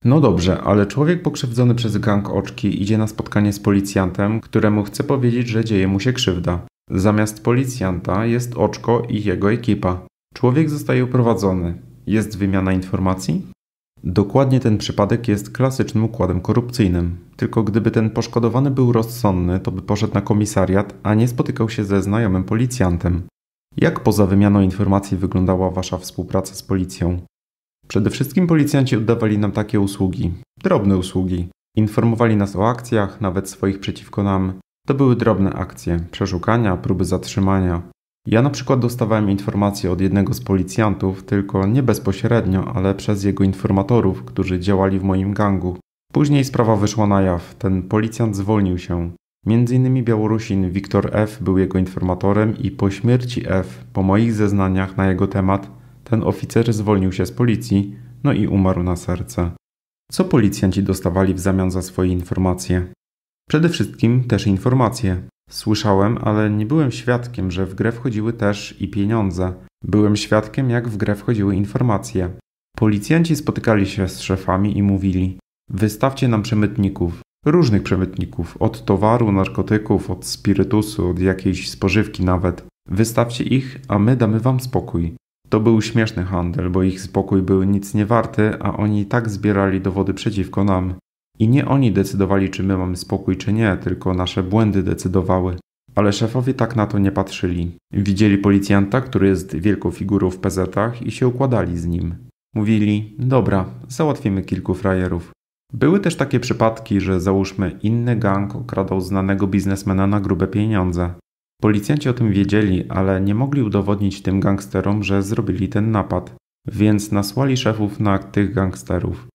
No dobrze, ale człowiek pokrzywdzony przez gang oczki idzie na spotkanie z policjantem, któremu chce powiedzieć, że dzieje mu się krzywda. Zamiast policjanta jest oczko i jego ekipa. Człowiek zostaje uprowadzony. Jest wymiana informacji? Dokładnie ten przypadek jest klasycznym układem korupcyjnym. Tylko gdyby ten poszkodowany był rozsądny, to by poszedł na komisariat, a nie spotykał się ze znajomym policjantem. Jak poza wymianą informacji wyglądała Wasza współpraca z policją? Przede wszystkim policjanci oddawali nam takie usługi, drobne usługi. Informowali nas o akcjach, nawet swoich przeciwko nam. To były drobne akcje, przeszukania, próby zatrzymania. Ja na przykład dostawałem informacje od jednego z policjantów, tylko nie bezpośrednio, ale przez jego informatorów, którzy działali w moim gangu. Później sprawa wyszła na jaw, ten policjant zwolnił się. Między innymi Białorusin Wiktor F. był jego informatorem i po śmierci F., po moich zeznaniach na jego temat, ten oficer zwolnił się z policji, no i umarł na serce. Co policjanci dostawali w zamian za swoje informacje? Przede wszystkim też informacje. Słyszałem, ale nie byłem świadkiem, że w grę wchodziły też i pieniądze. Byłem świadkiem, jak w grę wchodziły informacje. Policjanci spotykali się z szefami i mówili: Wystawcie nam przemytników, różnych przemytników, od towaru, narkotyków, od spirytusu, od jakiejś spożywki nawet. Wystawcie ich, a my damy wam spokój. To był śmieszny handel, bo ich spokój był nic nie warty, a oni i tak zbierali dowody przeciwko nam. I nie oni decydowali, czy my mamy spokój, czy nie, tylko nasze błędy decydowały. Ale szefowie tak na to nie patrzyli. Widzieli policjanta, który jest wielką figurą w PZ-ach i się układali z nim. Mówili, dobra, załatwimy kilku frajerów. Były też takie przypadki, że załóżmy inny gang okradał znanego biznesmena na grube pieniądze. Policjanci o tym wiedzieli, ale nie mogli udowodnić tym gangsterom, że zrobili ten napad, więc nasłali szefów na tych gangsterów.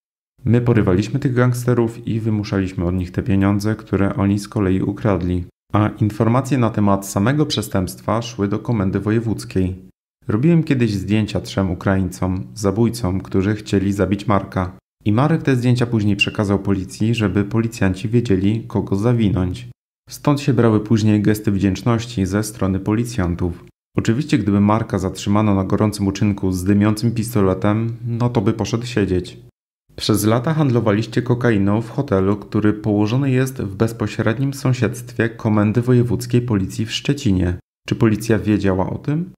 My porywaliśmy tych gangsterów i wymuszaliśmy od nich te pieniądze, które oni z kolei ukradli. A informacje na temat samego przestępstwa szły do komendy wojewódzkiej. Robiłem kiedyś zdjęcia trzem Ukraińcom, zabójcom, którzy chcieli zabić Marka. I Marek te zdjęcia później przekazał policji, żeby policjanci wiedzieli, kogo zawinąć. Stąd się brały później gesty wdzięczności ze strony policjantów. Oczywiście, gdyby Marka zatrzymano na gorącym uczynku z dymiącym pistoletem, no to by poszedł siedzieć. Przez lata handlowaliście kokainą w hotelu, który położony jest w bezpośrednim sąsiedztwie Komendy Wojewódzkiej Policji w Szczecinie. Czy policja wiedziała o tym?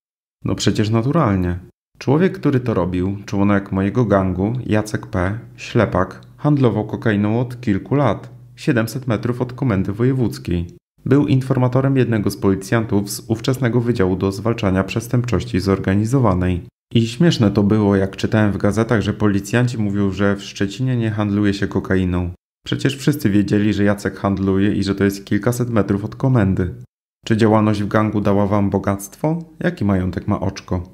No przecież naturalnie. Człowiek, który to robił, członek mojego gangu, Jacek P., ślepak, handlował kokainą od kilku lat, 700 metrów od komendy wojewódzkiej. Był informatorem jednego z policjantów z ówczesnego Wydziału do Zwalczania Przestępczości Zorganizowanej. I śmieszne to było, jak czytałem w gazetach, że policjanci mówią, że w Szczecinie nie handluje się kokainą. Przecież wszyscy wiedzieli, że Jacek handluje i że to jest kilkaset metrów od komendy. Czy działalność w gangu dała wam bogactwo? Jaki majątek ma oczko?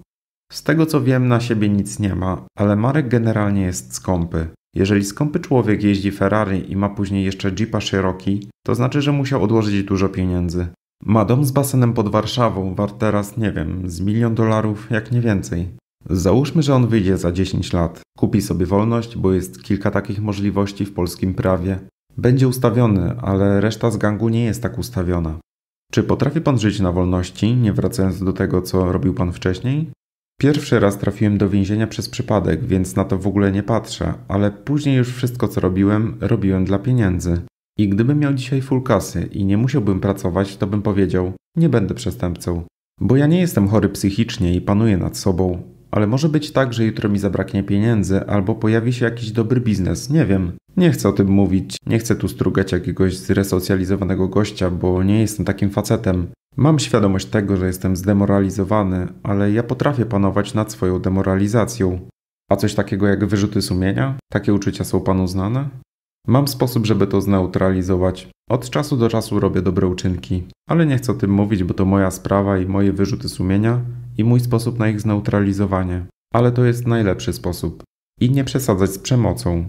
Z tego co wiem, na siebie nic nie ma, ale Marek generalnie jest skąpy. Jeżeli skąpy człowiek jeździ Ferrari i ma później jeszcze Jeepa Cherokee, to znaczy, że musiał odłożyć dużo pieniędzy. Ma dom z basenem pod Warszawą, wart teraz, nie wiem, z milion dolarów, jak nie więcej. Załóżmy, że on wyjdzie za 10 lat, kupi sobie wolność, bo jest kilka takich możliwości w polskim prawie. Będzie ustawiony, ale reszta z gangu nie jest tak ustawiona. Czy potrafi pan żyć na wolności, nie wracając do tego, co robił pan wcześniej? Pierwszy raz trafiłem do więzienia przez przypadek, więc na to w ogóle nie patrzę, ale później już wszystko co robiłem, robiłem dla pieniędzy. I gdybym miał dzisiaj full kasy i nie musiałbym pracować, to bym powiedział, nie będę przestępcą. Bo ja nie jestem chory psychicznie i panuję nad sobą. Ale może być tak, że jutro mi zabraknie pieniędzy albo pojawi się jakiś dobry biznes, nie wiem. Nie chcę o tym mówić, nie chcę tu strugać jakiegoś zresocjalizowanego gościa, bo nie jestem takim facetem. Mam świadomość tego, że jestem zdemoralizowany, ale ja potrafię panować nad swoją demoralizacją. A coś takiego jak wyrzuty sumienia? Takie uczucia są panu znane? Mam sposób, żeby to zneutralizować. Od czasu do czasu robię dobre uczynki, ale nie chcę o tym mówić, bo to moja sprawa i moje wyrzuty sumienia i mój sposób na ich zneutralizowanie. Ale to jest najlepszy sposób. I nie przesadzać z przemocą.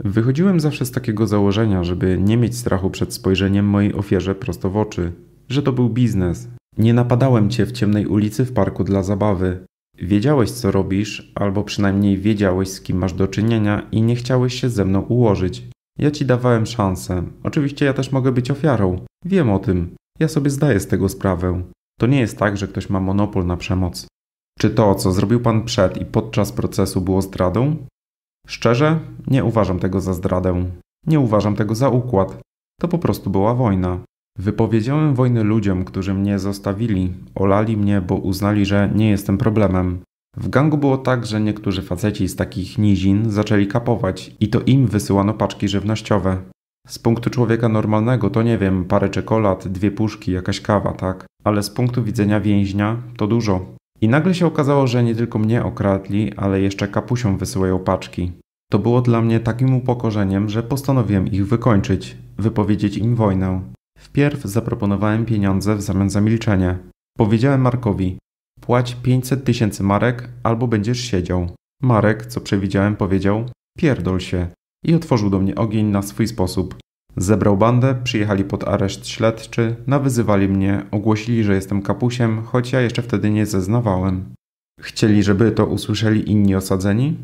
Wychodziłem zawsze z takiego założenia, żeby nie mieć strachu przed spojrzeniem mojej ofierze prosto w oczy, że to był biznes. Nie napadałem cię w ciemnej ulicy w parku dla zabawy. Wiedziałeś, co robisz, albo przynajmniej wiedziałeś, z kim masz do czynienia i nie chciałeś się ze mną ułożyć. Ja ci dawałem szansę. Oczywiście ja też mogę być ofiarą. Wiem o tym. Ja sobie zdaję z tego sprawę. To nie jest tak, że ktoś ma monopol na przemoc. Czy to, co zrobił pan przed i podczas procesu, było zdradą? Szczerze, nie uważam tego za zdradę. Nie uważam tego za układ. To po prostu była wojna. Wypowiedziałem wojnę ludziom, którzy mnie zostawili, olali mnie, bo uznali, że nie jestem problemem. W gangu było tak, że niektórzy faceci z takich nizin zaczęli kapować i to im wysyłano paczki żywnościowe. Z punktu człowieka normalnego to nie wiem, parę czekolad, dwie puszki, jakaś kawa, tak? Ale z punktu widzenia więźnia to dużo. I nagle się okazało, że nie tylko mnie okradli, ale jeszcze kapusią wysyłają paczki. To było dla mnie takim upokorzeniem, że postanowiłem ich wykończyć, wypowiedzieć im wojnę. Wpierw zaproponowałem pieniądze w zamian za milczenie. Powiedziałem Markowi: Płać 500 tysięcy marek, albo będziesz siedział. Marek, co przewidziałem, powiedział: Pierdol się. I otworzył do mnie ogień na swój sposób. Zebrał bandę, przyjechali pod areszt śledczy, nawyzywali mnie, ogłosili, że jestem kapusiem, choć ja jeszcze wtedy nie zeznawałem. Chcieli, żeby to usłyszeli inni osadzeni?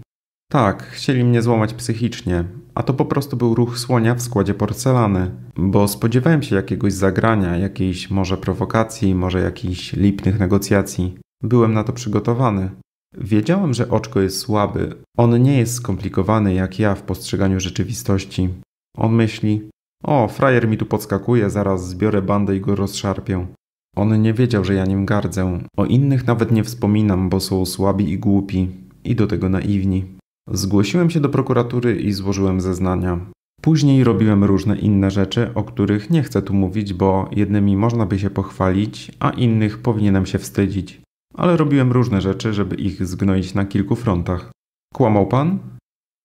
Tak, chcieli mnie złamać psychicznie, a to po prostu był ruch słonia w składzie porcelany, bo spodziewałem się jakiegoś zagrania, jakiejś może prowokacji, może jakichś lipnych negocjacji. Byłem na to przygotowany. Wiedziałem, że oczko jest słaby. On nie jest skomplikowany jak ja w postrzeganiu rzeczywistości. On myśli: O, frajer mi tu podskakuje, zaraz zbiorę bandę i go rozszarpię. On nie wiedział, że ja nim gardzę. O innych nawet nie wspominam, bo są słabi i głupi, i do tego naiwni. Zgłosiłem się do prokuratury i złożyłem zeznania. Później robiłem różne inne rzeczy, o których nie chcę tu mówić, bo jednymi można by się pochwalić, a innych powinienem się wstydzić. Ale robiłem różne rzeczy, żeby ich zgnoić na kilku frontach. Kłamał pan?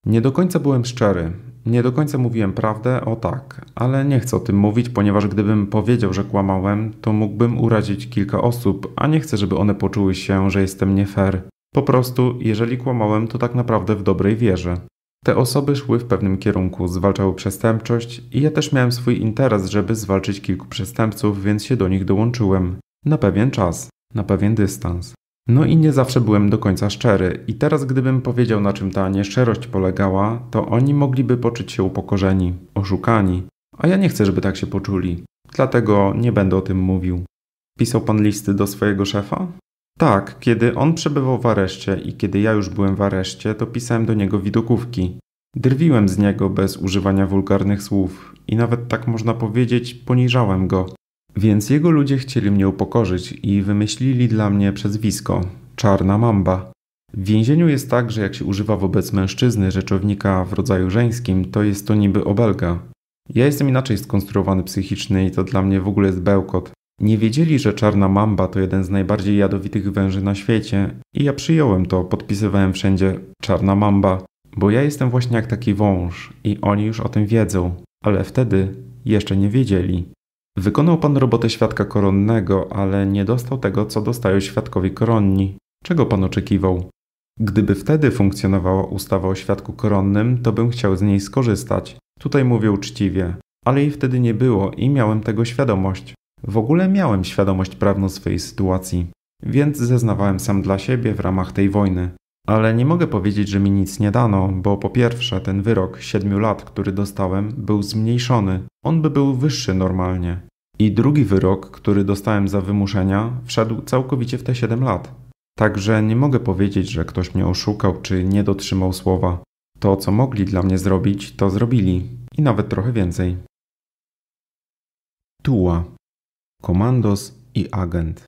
Nie do końca byłem szczery. Nie do końca mówiłem prawdę, o tak, ale nie chcę o tym mówić, ponieważ gdybym powiedział, że kłamałem, to mógłbym urazić kilka osób, a nie chcę, żeby one poczuły się, że jestem nie fair. Po prostu, jeżeli kłamałem, to tak naprawdę w dobrej wierze. Te osoby szły w pewnym kierunku, zwalczały przestępczość i ja też miałem swój interes, żeby zwalczyć kilku przestępców, więc się do nich dołączyłem. Na pewien czas, na pewien dystans. No i nie zawsze byłem do końca szczery, i teraz gdybym powiedział, na czym ta nieszczerość polegała, to oni mogliby poczuć się upokorzeni, oszukani, a ja nie chcę, żeby tak się poczuli. Dlatego nie będę o tym mówił. Pisał pan listy do swojego szefa? Tak, kiedy on przebywał w areszcie i kiedy ja już byłem w areszcie, to pisałem do niego widokówki. Drwiłem z niego bez używania wulgarnych słów i nawet tak można powiedzieć, poniżałem go. Więc jego ludzie chcieli mnie upokorzyć i wymyślili dla mnie przezwisko czarna mamba. W więzieniu jest tak, że jak się używa wobec mężczyzny rzeczownika w rodzaju żeńskim, to jest to niby obelga. Ja jestem inaczej skonstruowany psychicznie i to dla mnie w ogóle jest bełkot. Nie wiedzieli, że czarna mamba to jeden z najbardziej jadowitych węży na świecie i ja przyjąłem to, podpisywałem wszędzie czarna mamba, bo ja jestem właśnie jak taki wąż i oni już o tym wiedzą, ale wtedy jeszcze nie wiedzieli. Wykonał pan robotę świadka koronnego, ale nie dostał tego, co dostają świadkowie koronni. Czego pan oczekiwał? Gdyby wtedy funkcjonowała ustawa o świadku koronnym, to bym chciał z niej skorzystać. Tutaj mówię uczciwie, ale jej wtedy nie było i miałem tego świadomość. W ogóle miałem świadomość prawną swojej sytuacji, więc zeznawałem sam dla siebie w ramach tej wojny. Ale nie mogę powiedzieć, że mi nic nie dano, bo po pierwsze ten wyrok 7 lat, który dostałem, był zmniejszony. On by był wyższy normalnie. I drugi wyrok, który dostałem za wymuszenia, wszedł całkowicie w te 7 lat. Także nie mogę powiedzieć, że ktoś mnie oszukał czy nie dotrzymał słowa. To, co mogli dla mnie zrobić, to zrobili. I nawet trochę więcej. Tuła komandos i agent.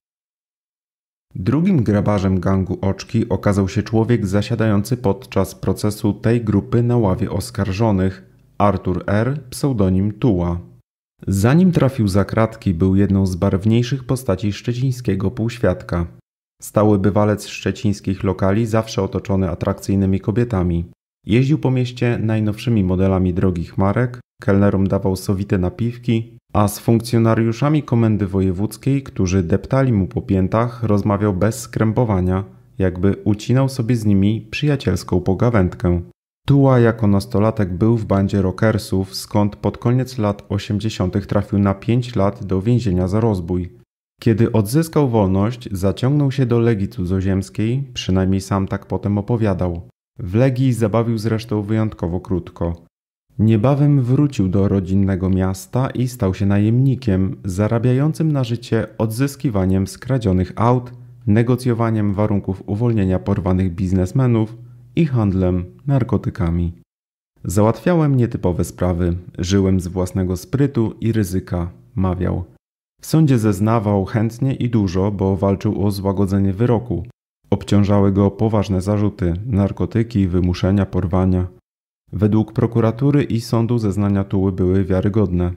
Drugim grabarzem gangu Oczki okazał się człowiek zasiadający podczas procesu tej grupy na ławie oskarżonych, Artur R., pseudonim Tuła. Zanim trafił za kratki, był jedną z barwniejszych postaci szczecińskiego półświadka. Stały bywalec szczecińskich lokali, zawsze otoczony atrakcyjnymi kobietami. Jeździł po mieście najnowszymi modelami drogich marek, kelnerom dawał sowite napiwki, a z funkcjonariuszami komendy wojewódzkiej, którzy deptali mu po piętach, rozmawiał bez skrępowania, jakby ucinał sobie z nimi przyjacielską pogawędkę. Tuła jako nastolatek był w bandzie rockersów, skąd pod koniec lat 80. trafił na 5 lat do więzienia za rozbój. Kiedy odzyskał wolność, zaciągnął się do Legii Cudzoziemskiej, przynajmniej sam tak potem opowiadał. W Legii zabawił zresztą wyjątkowo krótko. Niebawem wrócił do rodzinnego miasta i stał się najemnikiem, zarabiającym na życie odzyskiwaniem skradzionych aut, negocjowaniem warunków uwolnienia porwanych biznesmenów i handlem narkotykami. Załatwiałem nietypowe sprawy, żyłem z własnego sprytu i ryzyka, mawiał. W sądzie zeznawał chętnie i dużo, bo walczył o złagodzenie wyroku. Obciążały go poważne zarzuty narkotyki, wymuszenia, porwania. Według prokuratury i sądu zeznania Tuły były wiarygodne.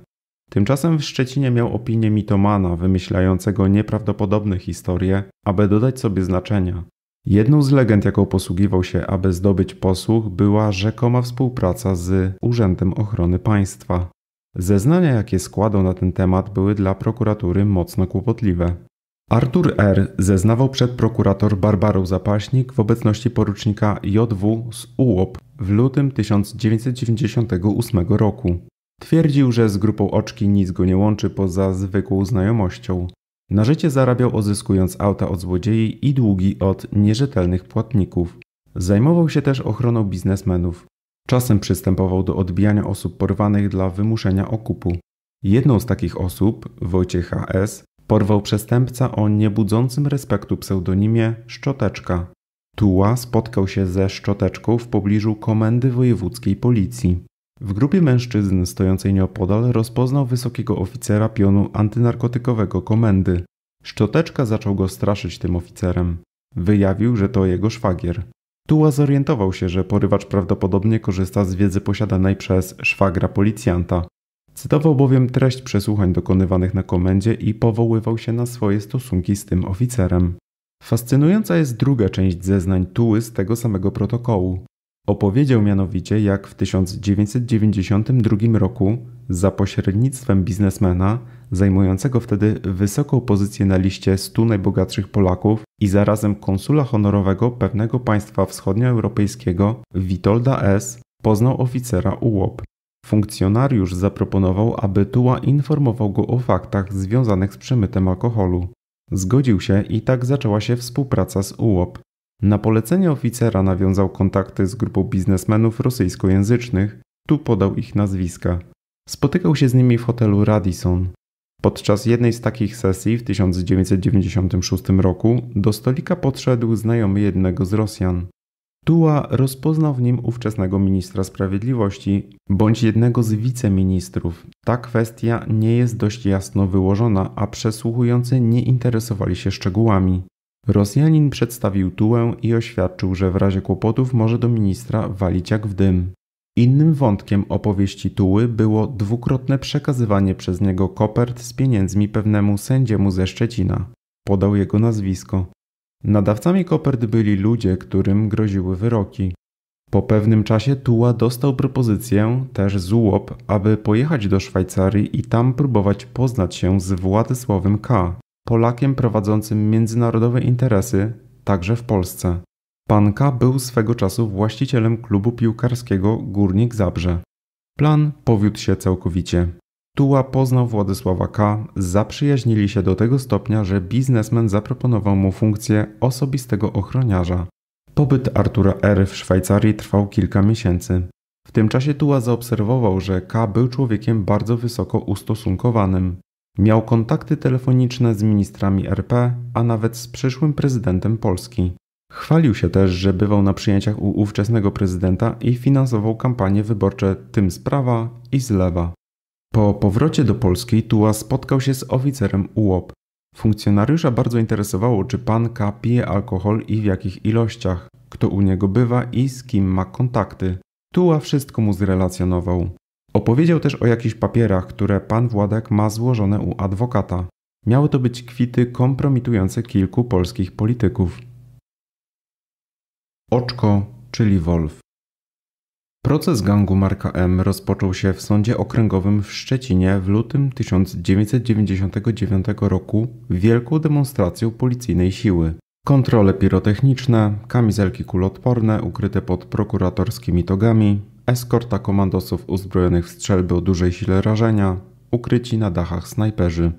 Tymczasem w Szczecinie miał opinię mitomana, wymyślającego nieprawdopodobne historie, aby dodać sobie znaczenia. Jedną z legend, jaką posługiwał się, aby zdobyć posłuch, była rzekoma współpraca z Urzędem Ochrony Państwa. Zeznania, jakie składał na ten temat, były dla prokuratury mocno kłopotliwe. Artur R. zeznawał przed prokurator Barbarą Zapaśnik w obecności porucznika JW z UOP w lutym 1998 roku. Twierdził, że z grupą Oczki nic go nie łączy poza zwykłą znajomością. Na życie zarabiał odzyskując auta od złodziei i długi od nierzetelnych płatników. Zajmował się też ochroną biznesmenów. Czasem przystępował do odbijania osób porwanych dla wymuszenia okupu. Jedną z takich osób, Wojciech S., Porwał przestępca o niebudzącym respektu pseudonimie Szczoteczka. Tuła spotkał się ze Szczoteczką w pobliżu komendy wojewódzkiej policji. W grupie mężczyzn stojącej nieopodal rozpoznał wysokiego oficera pionu antynarkotykowego komendy. Szczoteczka zaczął go straszyć tym oficerem. Wyjawił, że to jego szwagier. Tuła zorientował się, że porywacz prawdopodobnie korzysta z wiedzy posiadanej przez szwagra policjanta. Cytował bowiem treść przesłuchań dokonywanych na komendzie i powoływał się na swoje stosunki z tym oficerem. Fascynująca jest druga część zeznań Tuły z tego samego protokołu. Opowiedział mianowicie, jak w 1992 roku za pośrednictwem biznesmena, zajmującego wtedy wysoką pozycję na liście 100 najbogatszych Polaków i zarazem konsula honorowego pewnego państwa wschodnioeuropejskiego Witolda S., poznał oficera UOP. Funkcjonariusz zaproponował, aby Tuła informował go o faktach związanych z przemytem alkoholu. Zgodził się i tak zaczęła się współpraca z UOP. Na polecenie oficera nawiązał kontakty z grupą biznesmenów rosyjskojęzycznych, tu podał ich nazwiska. Spotykał się z nimi w hotelu Radisson. Podczas jednej z takich sesji w 1996 roku do stolika podszedł znajomy jednego z Rosjan. Tuła rozpoznał w nim ówczesnego ministra sprawiedliwości bądź jednego z wiceministrów. Ta kwestia nie jest dość jasno wyłożona, a przesłuchujący nie interesowali się szczegółami. Rosjanin przedstawił Tułę i oświadczył, że w razie kłopotów może do ministra walić jak w dym. Innym wątkiem opowieści Tuły było dwukrotne przekazywanie przez niego kopert z pieniędzmi pewnemu sędziemu ze Szczecina. Podał jego nazwisko. Nadawcami kopert byli ludzie, którym groziły wyroki. Po pewnym czasie Tuła dostał propozycję, też z Łop, aby pojechać do Szwajcarii i tam próbować poznać się z Władysławem K., Polakiem prowadzącym międzynarodowe interesy, także w Polsce. Pan K. był swego czasu właścicielem klubu piłkarskiego Górnik Zabrze. Plan powiódł się całkowicie. Tuła poznał Władysława K., zaprzyjaźnili się do tego stopnia, że biznesmen zaproponował mu funkcję osobistego ochroniarza. Pobyt Artura R. w Szwajcarii trwał kilka miesięcy. W tym czasie Tuła zaobserwował, że K. był człowiekiem bardzo wysoko ustosunkowanym. Miał kontakty telefoniczne z ministrami RP, a nawet z przyszłym prezydentem Polski. Chwalił się też, że bywał na przyjęciach u ówczesnego prezydenta i finansował kampanie wyborcze tym z prawa i z lewa. Po powrocie do Polski Tuła spotkał się z oficerem UOP. Funkcjonariusza bardzo interesowało, czy pan K pije alkohol i w jakich ilościach, kto u niego bywa i z kim ma kontakty. Tuła wszystko mu zrelacjonował. Opowiedział też o jakichś papierach, które pan Władek ma złożone u adwokata. Miały to być kwity kompromitujące kilku polskich polityków. Oczko, czyli Wolf. Proces gangu Marka M rozpoczął się w Sądzie Okręgowym w Szczecinie w lutym 1999 roku wielką demonstracją policyjnej siły. Kontrole pirotechniczne, kamizelki kulotporne ukryte pod prokuratorskimi togami, eskorta komandosów uzbrojonych w strzelby o dużej sile rażenia, ukryci na dachach snajperzy.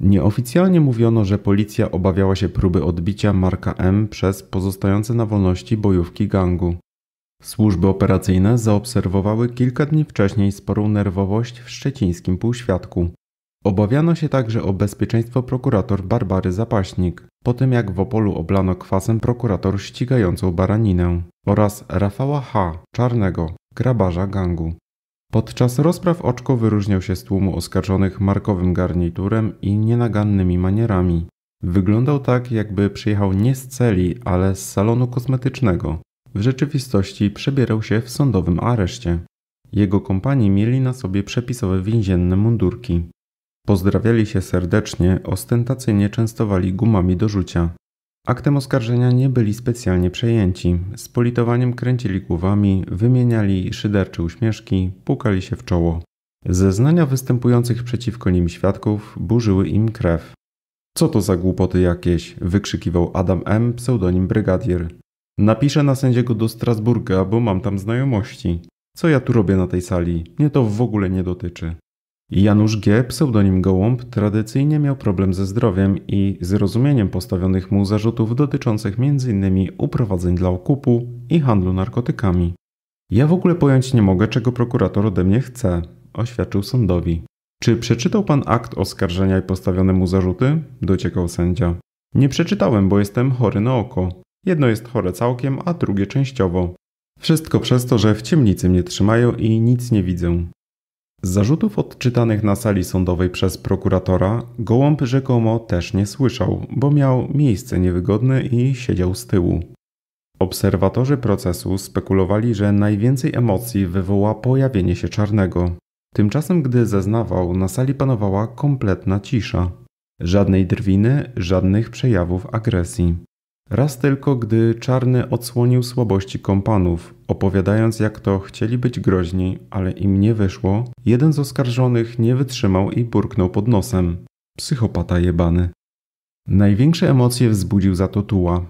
Nieoficjalnie mówiono, że policja obawiała się próby odbicia Marka M przez pozostające na wolności bojówki gangu. Służby operacyjne zaobserwowały kilka dni wcześniej sporą nerwowość w szczecińskim półświadku. Obawiano się także o bezpieczeństwo prokurator Barbary Zapaśnik, po tym jak w Opolu oblano kwasem prokurator ścigającą baraninę oraz Rafała H. Czarnego, grabarza gangu. Podczas rozpraw Oczko wyróżniał się z tłumu oskarżonych markowym garniturem i nienagannymi manierami. Wyglądał tak, jakby przyjechał nie z celi, ale z salonu kosmetycznego w rzeczywistości przebierał się w sądowym areszcie. Jego kompani mieli na sobie przepisowe więzienne mundurki. Pozdrawiali się serdecznie, ostentacyjnie częstowali gumami do rzucia. Aktem oskarżenia nie byli specjalnie przejęci. Z politowaniem kręcili głowami, wymieniali szydercze uśmieszki, pukali się w czoło. Zeznania występujących przeciwko nim świadków burzyły im krew. Co to za głupoty jakieś? wykrzykiwał Adam M., pseudonim brygadier. Napiszę na sędziego do Strasburga, bo mam tam znajomości. Co ja tu robię na tej sali? Mnie to w ogóle nie dotyczy. Janusz G., pseudonim Gołąb, tradycyjnie miał problem ze zdrowiem i zrozumieniem postawionych mu zarzutów dotyczących m.in. uprowadzeń dla okupu i handlu narkotykami. Ja w ogóle pojąć nie mogę, czego prokurator ode mnie chce, oświadczył sądowi. Czy przeczytał pan akt oskarżenia i postawione mu zarzuty? dociekał sędzia. Nie przeczytałem, bo jestem chory na oko. Jedno jest chore całkiem, a drugie częściowo. Wszystko przez to, że w ciemnicy mnie trzymają i nic nie widzę. Z zarzutów odczytanych na sali sądowej przez prokuratora, Gołąb rzekomo też nie słyszał, bo miał miejsce niewygodne i siedział z tyłu. Obserwatorzy procesu spekulowali, że najwięcej emocji wywoła pojawienie się czarnego. Tymczasem, gdy zeznawał, na sali panowała kompletna cisza. Żadnej drwiny, żadnych przejawów agresji. Raz tylko, gdy czarny odsłonił słabości kompanów, opowiadając jak to chcieli być groźni, ale im nie wyszło, jeden z oskarżonych nie wytrzymał i burknął pod nosem. Psychopata jebany. Największe emocje wzbudził za to Tuła.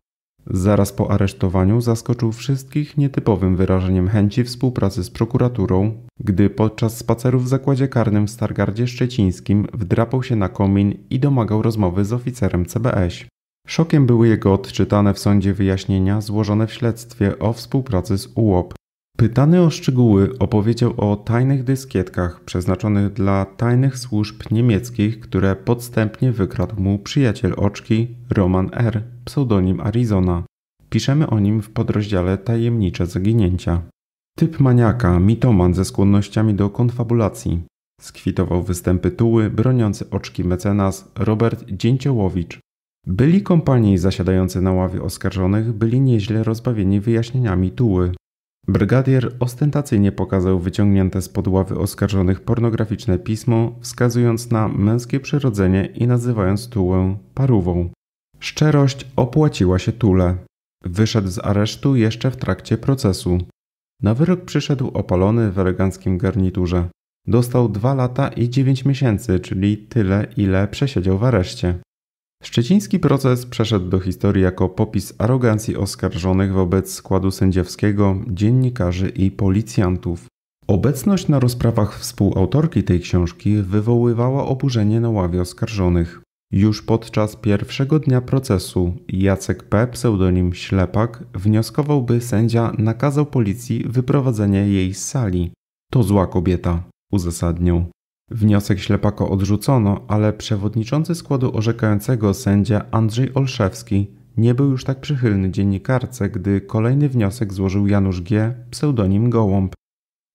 Zaraz po aresztowaniu zaskoczył wszystkich nietypowym wyrażeniem chęci współpracy z prokuraturą, gdy podczas spacerów w zakładzie karnym w Stargardzie Szczecińskim wdrapał się na komin i domagał rozmowy z oficerem CBS. Szokiem były jego odczytane w sądzie wyjaśnienia złożone w śledztwie o współpracy z UOP. Pytany o szczegóły opowiedział o tajnych dyskietkach przeznaczonych dla tajnych służb niemieckich, które podstępnie wykradł mu przyjaciel oczki Roman R., pseudonim Arizona. Piszemy o nim w podrozdziale Tajemnicze zaginięcia. Typ maniaka, mitoman ze skłonnościami do konfabulacji. Skwitował występy Tuły broniący oczki mecenas Robert Dzięciołowicz, byli kompanii zasiadający na ławie oskarżonych byli nieźle rozbawieni wyjaśnieniami Tuły. Brygadier ostentacyjnie pokazał wyciągnięte z pod ławy oskarżonych pornograficzne pismo, wskazując na męskie przyrodzenie i nazywając Tułę parową. Szczerość opłaciła się Tule. Wyszedł z aresztu jeszcze w trakcie procesu. Na wyrok przyszedł opalony w eleganckim garniturze. Dostał dwa lata i dziewięć miesięcy, czyli tyle, ile przesiedział w areszcie. Szczeciński proces przeszedł do historii jako popis arogancji oskarżonych wobec składu sędziowskiego, dziennikarzy i policjantów. Obecność na rozprawach współautorki tej książki wywoływała oburzenie na ławie oskarżonych. Już podczas pierwszego dnia procesu Jacek P., pseudonim Ślepak, wnioskował, by sędzia nakazał policji wyprowadzenie jej z sali. To zła kobieta, uzasadniał. Wniosek ślepako odrzucono, ale przewodniczący składu orzekającego sędzia Andrzej Olszewski nie był już tak przychylny dziennikarce, gdy kolejny wniosek złożył Janusz G., pseudonim Gołąb.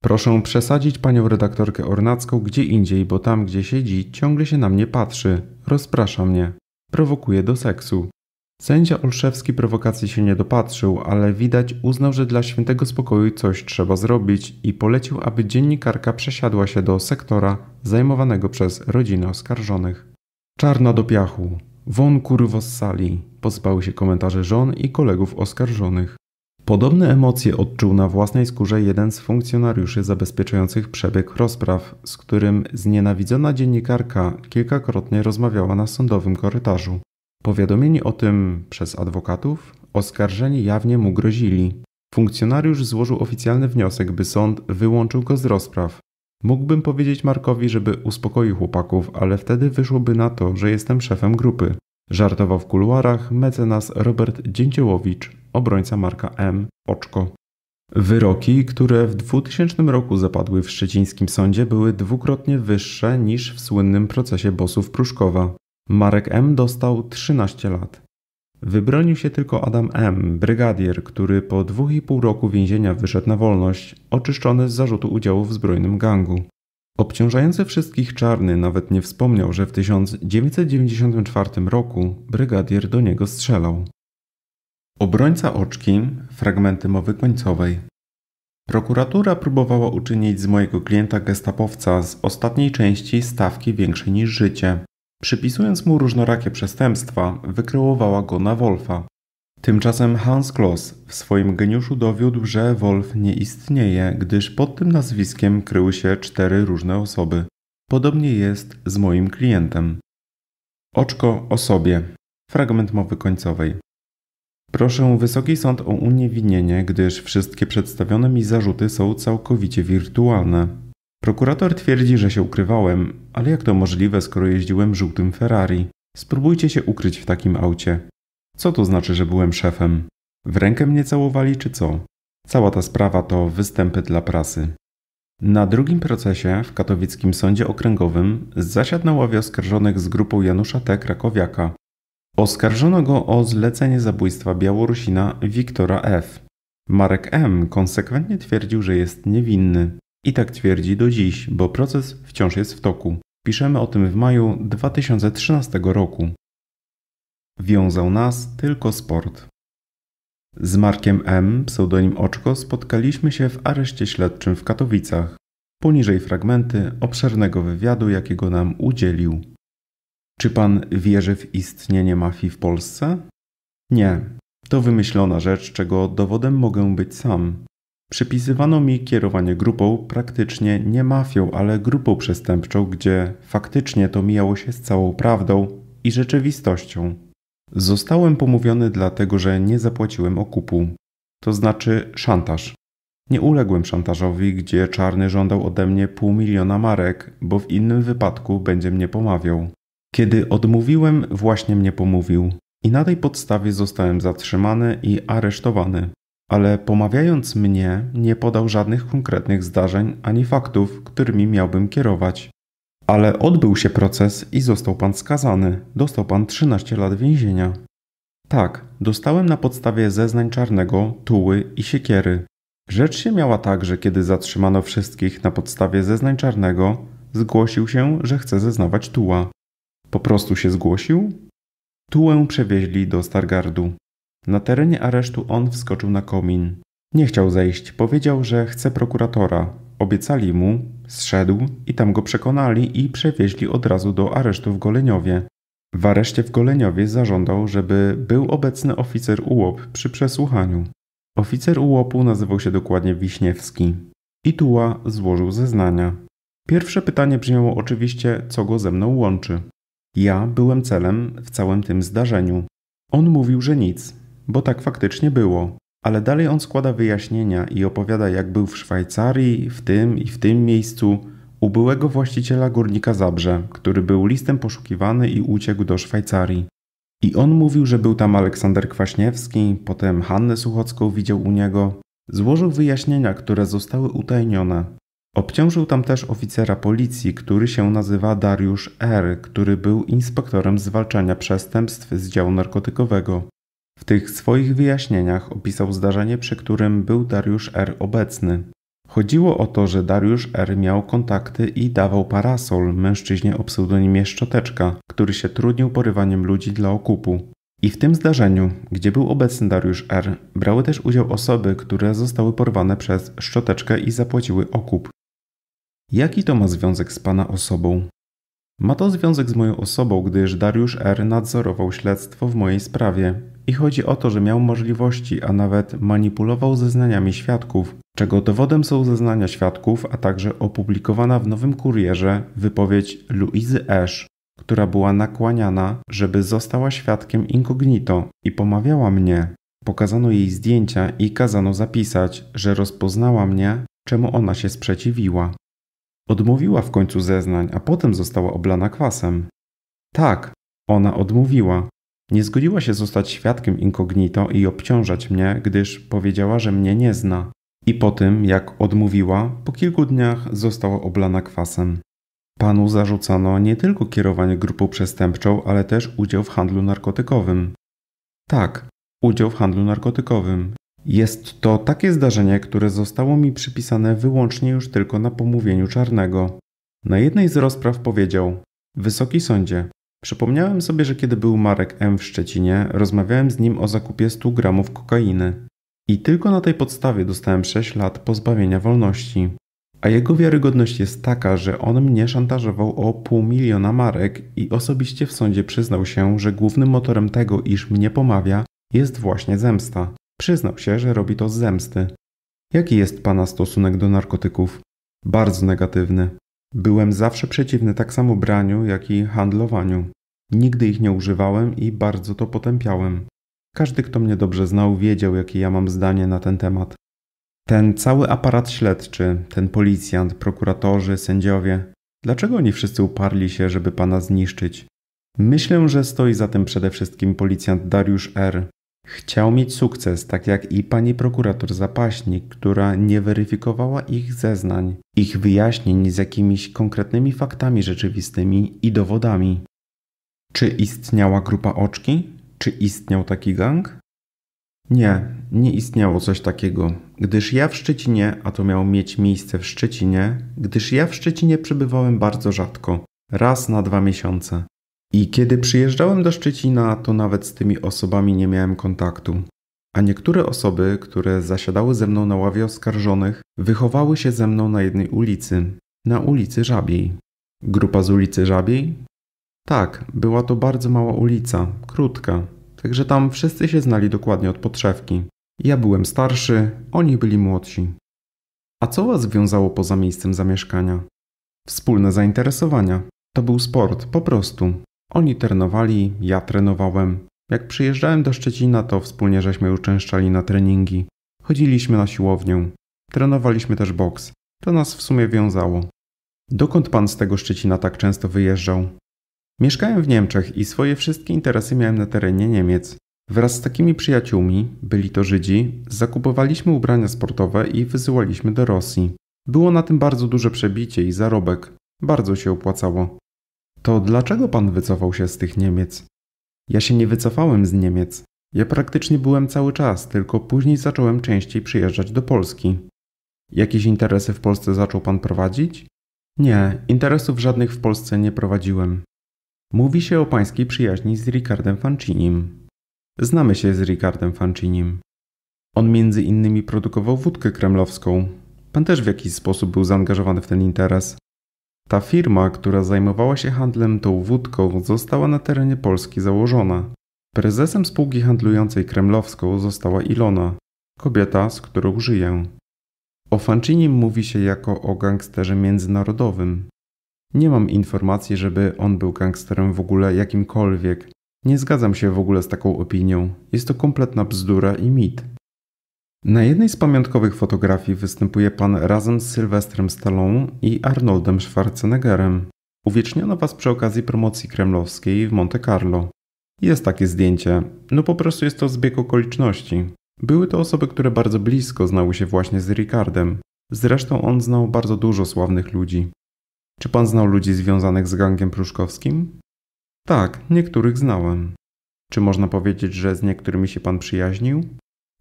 Proszę przesadzić panią redaktorkę Ornacką gdzie indziej, bo tam, gdzie siedzi, ciągle się na mnie patrzy, rozprasza mnie, prowokuje do seksu. Sędzia Olszewski prowokacji się nie dopatrzył, ale widać uznał, że dla świętego spokoju coś trzeba zrobić i polecił, aby dziennikarka przesiadła się do sektora zajmowanego przez rodzinę oskarżonych. Czarna do piachu. Won kurwo z sali. Pozbały się komentarze żon i kolegów oskarżonych. Podobne emocje odczuł na własnej skórze jeden z funkcjonariuszy zabezpieczających przebieg rozpraw, z którym znienawidzona dziennikarka kilkakrotnie rozmawiała na sądowym korytarzu. Powiadomieni o tym przez adwokatów, oskarżeni jawnie mu grozili. Funkcjonariusz złożył oficjalny wniosek, by sąd wyłączył go z rozpraw. Mógłbym powiedzieć Markowi, żeby uspokoił chłopaków, ale wtedy wyszłoby na to, że jestem szefem grupy. Żartował w kuluarach mecenas Robert Dzięciołowicz, obrońca marka M. Oczko. Wyroki, które w 2000 roku zapadły w szczecińskim sądzie, były dwukrotnie wyższe niż w słynnym procesie bosów Pruszkowa. Marek M. dostał 13 lat. Wybronił się tylko Adam M., brygadier, który po 2,5 roku więzienia wyszedł na wolność, oczyszczony z zarzutu udziału w zbrojnym gangu. Obciążający wszystkich czarny nawet nie wspomniał, że w 1994 roku brygadier do niego strzelał. Obrońca oczki, fragmenty mowy końcowej. Prokuratura próbowała uczynić z mojego klienta gestapowca z ostatniej części stawki większej niż życie. Przypisując mu różnorakie przestępstwa, wykreowała go na Wolfa. Tymczasem Hans Kloss w swoim geniuszu dowiódł, że Wolf nie istnieje, gdyż pod tym nazwiskiem kryły się cztery różne osoby. Podobnie jest z moim klientem. Oczko o sobie. Fragment mowy końcowej. Proszę Wysoki Sąd o uniewinnienie, gdyż wszystkie przedstawione mi zarzuty są całkowicie wirtualne. Prokurator twierdzi, że się ukrywałem, ale jak to możliwe, skoro jeździłem żółtym Ferrari? Spróbujcie się ukryć w takim aucie. Co to znaczy, że byłem szefem? W rękę mnie całowali czy co? Cała ta sprawa to występy dla prasy. Na drugim procesie w katowickim sądzie okręgowym zasiadł na ławie oskarżonych z grupą Janusza T. Krakowiaka. Oskarżono go o zlecenie zabójstwa Białorusina Wiktora F. Marek M. konsekwentnie twierdził, że jest niewinny. I tak twierdzi do dziś, bo proces wciąż jest w toku. Piszemy o tym w maju 2013 roku. Wiązał nas tylko sport. Z Markiem M., pseudonim Oczko, spotkaliśmy się w areszcie śledczym w Katowicach. Poniżej fragmenty obszernego wywiadu, jakiego nam udzielił. Czy pan wierzy w istnienie mafii w Polsce? Nie. To wymyślona rzecz, czego dowodem mogę być sam. Przypisywano mi kierowanie grupą, praktycznie nie mafią, ale grupą przestępczą, gdzie faktycznie to mijało się z całą prawdą i rzeczywistością. Zostałem pomówiony dlatego, że nie zapłaciłem okupu, to znaczy szantaż. Nie uległem szantażowi, gdzie czarny żądał ode mnie pół miliona marek, bo w innym wypadku będzie mnie pomawiał. Kiedy odmówiłem, właśnie mnie pomówił i na tej podstawie zostałem zatrzymany i aresztowany ale pomawiając mnie, nie podał żadnych konkretnych zdarzeń ani faktów, którymi miałbym kierować. Ale odbył się proces i został pan skazany. Dostał pan 13 lat więzienia. Tak, dostałem na podstawie zeznań czarnego, tuły i siekiery. Rzecz się miała tak, że kiedy zatrzymano wszystkich na podstawie zeznań czarnego, zgłosił się, że chce zeznawać tuła. Po prostu się zgłosił? Tułę przewieźli do Stargardu. Na terenie aresztu on wskoczył na komin. Nie chciał zejść, powiedział, że chce prokuratora. Obiecali mu, zszedł i tam go przekonali i przewieźli od razu do aresztu w Goleniowie. W areszcie w Goleniowie zażądał, żeby był obecny oficer UOP przy przesłuchaniu. Oficer UOP-u nazywał się dokładnie Wiśniewski. I Tuła złożył zeznania. Pierwsze pytanie brzmiało oczywiście, co go ze mną łączy. Ja byłem celem w całym tym zdarzeniu. On mówił, że nic, bo tak faktycznie było. Ale dalej on składa wyjaśnienia i opowiada, jak był w Szwajcarii, w tym i w tym miejscu, u byłego właściciela górnika Zabrze, który był listem poszukiwany i uciekł do Szwajcarii. I on mówił, że był tam Aleksander Kwaśniewski, potem Hannę Suchocką widział u niego. Złożył wyjaśnienia, które zostały utajnione. Obciążył tam też oficera policji, który się nazywa Dariusz R., który był inspektorem zwalczania przestępstw z działu narkotykowego. W tych swoich wyjaśnieniach opisał zdarzenie, przy którym był Dariusz R. obecny. Chodziło o to, że Dariusz R. miał kontakty i dawał parasol mężczyźnie o pseudonimie Szczoteczka, który się trudnił porywaniem ludzi dla okupu. I w tym zdarzeniu, gdzie był obecny Dariusz R., brały też udział osoby, które zostały porwane przez Szczoteczkę i zapłaciły okup. Jaki to ma związek z Pana osobą? Ma to związek z moją osobą, gdyż Dariusz R. nadzorował śledztwo w mojej sprawie i chodzi o to, że miał możliwości, a nawet manipulował zeznaniami świadków, czego dowodem są zeznania świadków, a także opublikowana w Nowym Kurierze wypowiedź Louise Ash, która była nakłaniana, żeby została świadkiem incognito i pomawiała mnie. Pokazano jej zdjęcia i kazano zapisać, że rozpoznała mnie, czemu ona się sprzeciwiła. Odmówiła w końcu zeznań, a potem została oblana kwasem. Tak, ona odmówiła, nie zgodziła się zostać świadkiem incognito i obciążać mnie, gdyż powiedziała, że mnie nie zna. I po tym, jak odmówiła, po kilku dniach została oblana kwasem. Panu zarzucano nie tylko kierowanie grupą przestępczą, ale też udział w handlu narkotykowym. Tak, udział w handlu narkotykowym. Jest to takie zdarzenie, które zostało mi przypisane wyłącznie już tylko na pomówieniu czarnego. Na jednej z rozpraw powiedział: Wysoki sądzie, Przypomniałem sobie, że kiedy był Marek M w Szczecinie, rozmawiałem z nim o zakupie 100 gramów kokainy. I tylko na tej podstawie dostałem 6 lat pozbawienia wolności. A jego wiarygodność jest taka, że on mnie szantażował o pół miliona marek i osobiście w sądzie przyznał się, że głównym motorem tego, iż mnie pomawia, jest właśnie zemsta. Przyznał się, że robi to z zemsty. Jaki jest pana stosunek do narkotyków? Bardzo negatywny. Byłem zawsze przeciwny tak samo braniu, jak i handlowaniu. Nigdy ich nie używałem i bardzo to potępiałem. Każdy, kto mnie dobrze znał, wiedział, jakie ja mam zdanie na ten temat. Ten cały aparat śledczy, ten policjant, prokuratorzy, sędziowie, dlaczego oni wszyscy uparli się, żeby pana zniszczyć? Myślę, że stoi za tym przede wszystkim policjant Dariusz R., Chciał mieć sukces, tak jak i pani prokurator Zapaśnik, która nie weryfikowała ich zeznań, ich wyjaśnień z jakimiś konkretnymi faktami rzeczywistymi i dowodami. Czy istniała grupa oczki? Czy istniał taki gang? Nie, nie istniało coś takiego. Gdyż ja w Szczecinie, a to miało mieć miejsce w Szczecinie, gdyż ja w Szczecinie przebywałem bardzo rzadko, raz na dwa miesiące. I kiedy przyjeżdżałem do Szczecina, to nawet z tymi osobami nie miałem kontaktu. A niektóre osoby, które zasiadały ze mną na ławie oskarżonych, wychowały się ze mną na jednej ulicy na ulicy Żabiej. Grupa z ulicy Żabiej? Tak, była to bardzo mała ulica, krótka, także tam wszyscy się znali dokładnie od podszewki. Ja byłem starszy, oni byli młodsi. A co was wiązało poza miejscem zamieszkania? Wspólne zainteresowania. To był sport, po prostu. Oni trenowali, ja trenowałem. Jak przyjeżdżałem do Szczecina, to wspólnie żeśmy uczęszczali na treningi. Chodziliśmy na siłownię. Trenowaliśmy też boks. To nas w sumie wiązało. Dokąd pan z tego Szczecina tak często wyjeżdżał? Mieszkałem w Niemczech i swoje wszystkie interesy miałem na terenie Niemiec. Wraz z takimi przyjaciółmi, byli to Żydzi, zakupowaliśmy ubrania sportowe i wysyłaliśmy do Rosji. Było na tym bardzo duże przebicie i zarobek. Bardzo się opłacało. To dlaczego pan wycofał się z tych Niemiec? Ja się nie wycofałem z Niemiec. Ja praktycznie byłem cały czas, tylko później zacząłem częściej przyjeżdżać do Polski. Jakieś interesy w Polsce zaczął pan prowadzić? Nie, interesów żadnych w Polsce nie prowadziłem. Mówi się o pańskiej przyjaźni z Ricardem Fancinim. Znamy się z Ricardem Fancinim. On między innymi produkował wódkę kremlowską. Pan też w jakiś sposób był zaangażowany w ten interes. Ta firma, która zajmowała się handlem tą wódką, została na terenie Polski założona. Prezesem spółki handlującej kremlowską została Ilona, kobieta, z którą żyję. O Fancinim mówi się jako o gangsterze międzynarodowym. Nie mam informacji, żeby on był gangsterem w ogóle jakimkolwiek. Nie zgadzam się w ogóle z taką opinią. Jest to kompletna bzdura i mit. Na jednej z pamiątkowych fotografii występuje pan razem z Sylwestrem Stallone i Arnoldem Schwarzeneggerem. Uwieczniono was przy okazji promocji kremlowskiej w Monte Carlo. Jest takie zdjęcie, no po prostu jest to zbieg okoliczności. Były to osoby, które bardzo blisko znały się właśnie z Ricardem. Zresztą on znał bardzo dużo sławnych ludzi. Czy pan znał ludzi związanych z gangiem pruszkowskim? Tak, niektórych znałem. Czy można powiedzieć, że z niektórymi się pan przyjaźnił?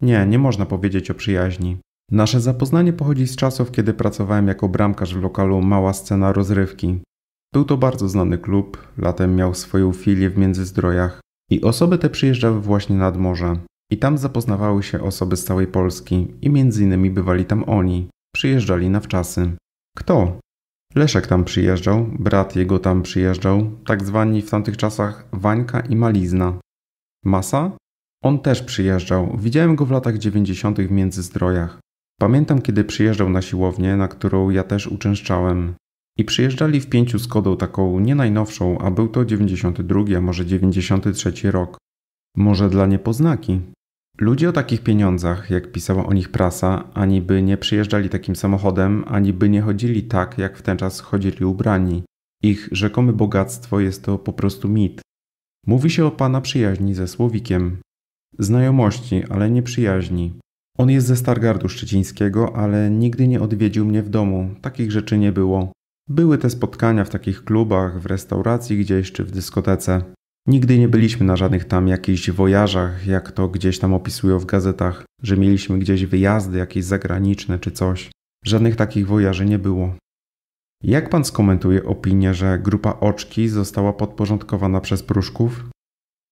Nie, nie można powiedzieć o przyjaźni. Nasze zapoznanie pochodzi z czasów, kiedy pracowałem jako bramkarz w lokalu Mała Scena Rozrywki. Był to bardzo znany klub, latem miał swoją filię w Międzyzdrojach i osoby te przyjeżdżały właśnie nad morze. I tam zapoznawały się osoby z całej Polski i między innymi bywali tam oni. Przyjeżdżali na wczasy. Kto? Leszek tam przyjeżdżał, brat jego tam przyjeżdżał, tak zwani w tamtych czasach Wańka i Malizna. Masa? On też przyjeżdżał. Widziałem go w latach 90. w Międzyzdrojach. Pamiętam, kiedy przyjeżdżał na siłownię, na którą ja też uczęszczałem. I przyjeżdżali w pięciu Skodą taką nie najnowszą, a był to 92, a może 93 rok. Może dla niepoznaki. Ludzie o takich pieniądzach, jak pisała o nich prasa, ani by nie przyjeżdżali takim samochodem, ani by nie chodzili tak, jak w ten czas chodzili ubrani. Ich rzekome bogactwo jest to po prostu mit. Mówi się o pana przyjaźni ze Słowikiem. Znajomości, ale nie przyjaźni. On jest ze Stargardu Szczecińskiego, ale nigdy nie odwiedził mnie w domu. Takich rzeczy nie było. Były te spotkania w takich klubach, w restauracji gdzieś czy w dyskotece. Nigdy nie byliśmy na żadnych tam jakichś wojażach, jak to gdzieś tam opisują w gazetach, że mieliśmy gdzieś wyjazdy jakieś zagraniczne czy coś. Żadnych takich wojaży nie było. Jak pan skomentuje opinię, że grupa Oczki została podporządkowana przez Pruszków?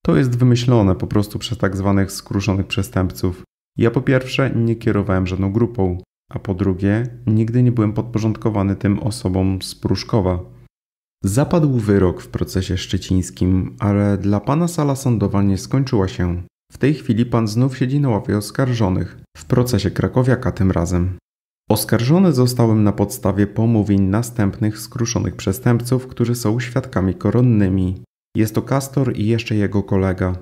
To jest wymyślone po prostu przez tak zwanych skruszonych przestępców. Ja po pierwsze nie kierowałem żadną grupą, a po drugie nigdy nie byłem podporządkowany tym osobom z Pruszkowa. Zapadł wyrok w procesie szczecińskim, ale dla pana sala sądowa nie skończyła się. W tej chwili pan znów siedzi na ławie oskarżonych, w procesie krakowiaka tym razem. Oskarżony zostałem na podstawie pomówień następnych skruszonych przestępców, którzy są świadkami koronnymi. Jest to Castor i jeszcze jego kolega.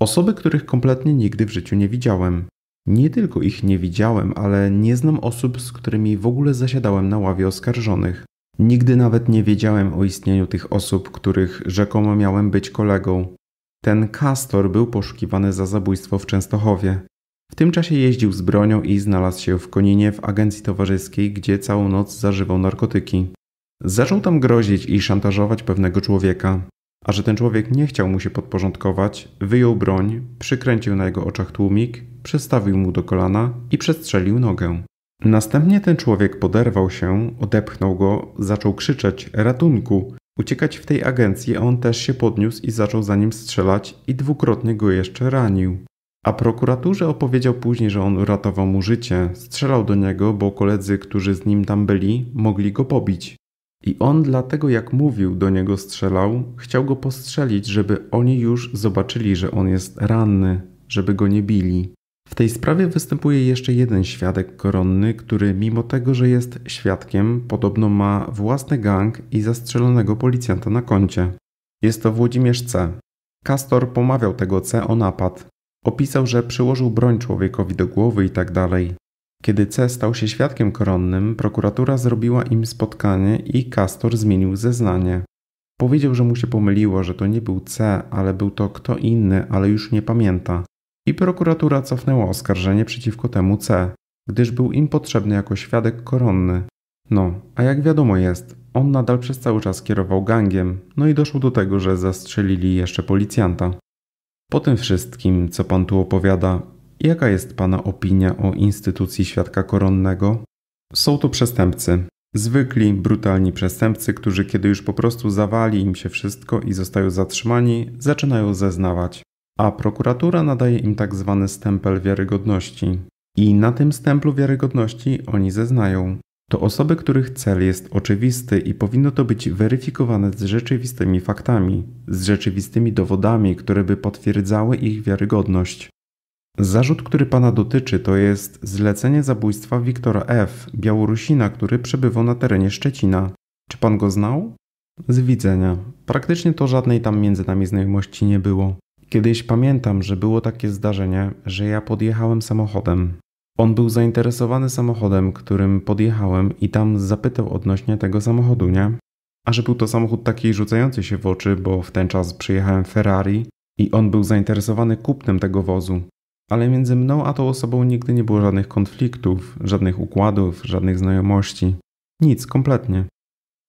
Osoby, których kompletnie nigdy w życiu nie widziałem. Nie tylko ich nie widziałem, ale nie znam osób, z którymi w ogóle zasiadałem na ławie oskarżonych. Nigdy nawet nie wiedziałem o istnieniu tych osób, których rzekomo miałem być kolegą. Ten Castor był poszukiwany za zabójstwo w Częstochowie. W tym czasie jeździł z bronią i znalazł się w Koninie w agencji towarzyskiej, gdzie całą noc zażywał narkotyki. Zaczął tam grozić i szantażować pewnego człowieka. A że ten człowiek nie chciał mu się podporządkować, wyjął broń, przykręcił na jego oczach tłumik, przystawił mu do kolana i przestrzelił nogę. Następnie ten człowiek poderwał się, odepchnął go, zaczął krzyczeć ratunku, uciekać w tej agencji, a on też się podniósł i zaczął za nim strzelać i dwukrotnie go jeszcze ranił. A prokuraturze opowiedział później, że on uratował mu życie, strzelał do niego, bo koledzy, którzy z nim tam byli, mogli go pobić. I on dlatego jak mówił do niego strzelał, chciał go postrzelić, żeby oni już zobaczyli, że on jest ranny, żeby go nie bili. W tej sprawie występuje jeszcze jeden świadek koronny, który mimo tego, że jest świadkiem, podobno ma własny gang i zastrzelonego policjanta na koncie. Jest to Włodzimierz C. Kastor pomawiał tego C o napad. Opisał, że przyłożył broń człowiekowi do głowy i tak dalej. Kiedy C stał się świadkiem koronnym, prokuratura zrobiła im spotkanie i Kastor zmienił zeznanie. Powiedział, że mu się pomyliło, że to nie był C, ale był to kto inny, ale już nie pamięta. I prokuratura cofnęła oskarżenie przeciwko temu C, gdyż był im potrzebny jako świadek koronny. No, a jak wiadomo jest, on nadal przez cały czas kierował gangiem, no i doszło do tego, że zastrzelili jeszcze policjanta. Po tym wszystkim, co pan tu opowiada, Jaka jest Pana opinia o instytucji świadka koronnego? Są to przestępcy. Zwykli, brutalni przestępcy, którzy kiedy już po prostu zawali im się wszystko i zostają zatrzymani, zaczynają zeznawać, a prokuratura nadaje im tak zwany stempel wiarygodności. I na tym stemplu wiarygodności oni zeznają. To osoby, których cel jest oczywisty i powinno to być weryfikowane z rzeczywistymi faktami, z rzeczywistymi dowodami, które by potwierdzały ich wiarygodność. Zarzut, który pana dotyczy, to jest zlecenie zabójstwa Wiktora F., Białorusina, który przebywał na terenie Szczecina. Czy pan go znał? Z widzenia. Praktycznie to żadnej tam między nami znajomości nie było. Kiedyś pamiętam, że było takie zdarzenie, że ja podjechałem samochodem. On był zainteresowany samochodem, którym podjechałem i tam zapytał odnośnie tego samochodu, nie? A że był to samochód taki rzucający się w oczy, bo w ten czas przyjechałem Ferrari i on był zainteresowany kupnem tego wozu ale między mną a tą osobą nigdy nie było żadnych konfliktów, żadnych układów, żadnych znajomości. Nic, kompletnie.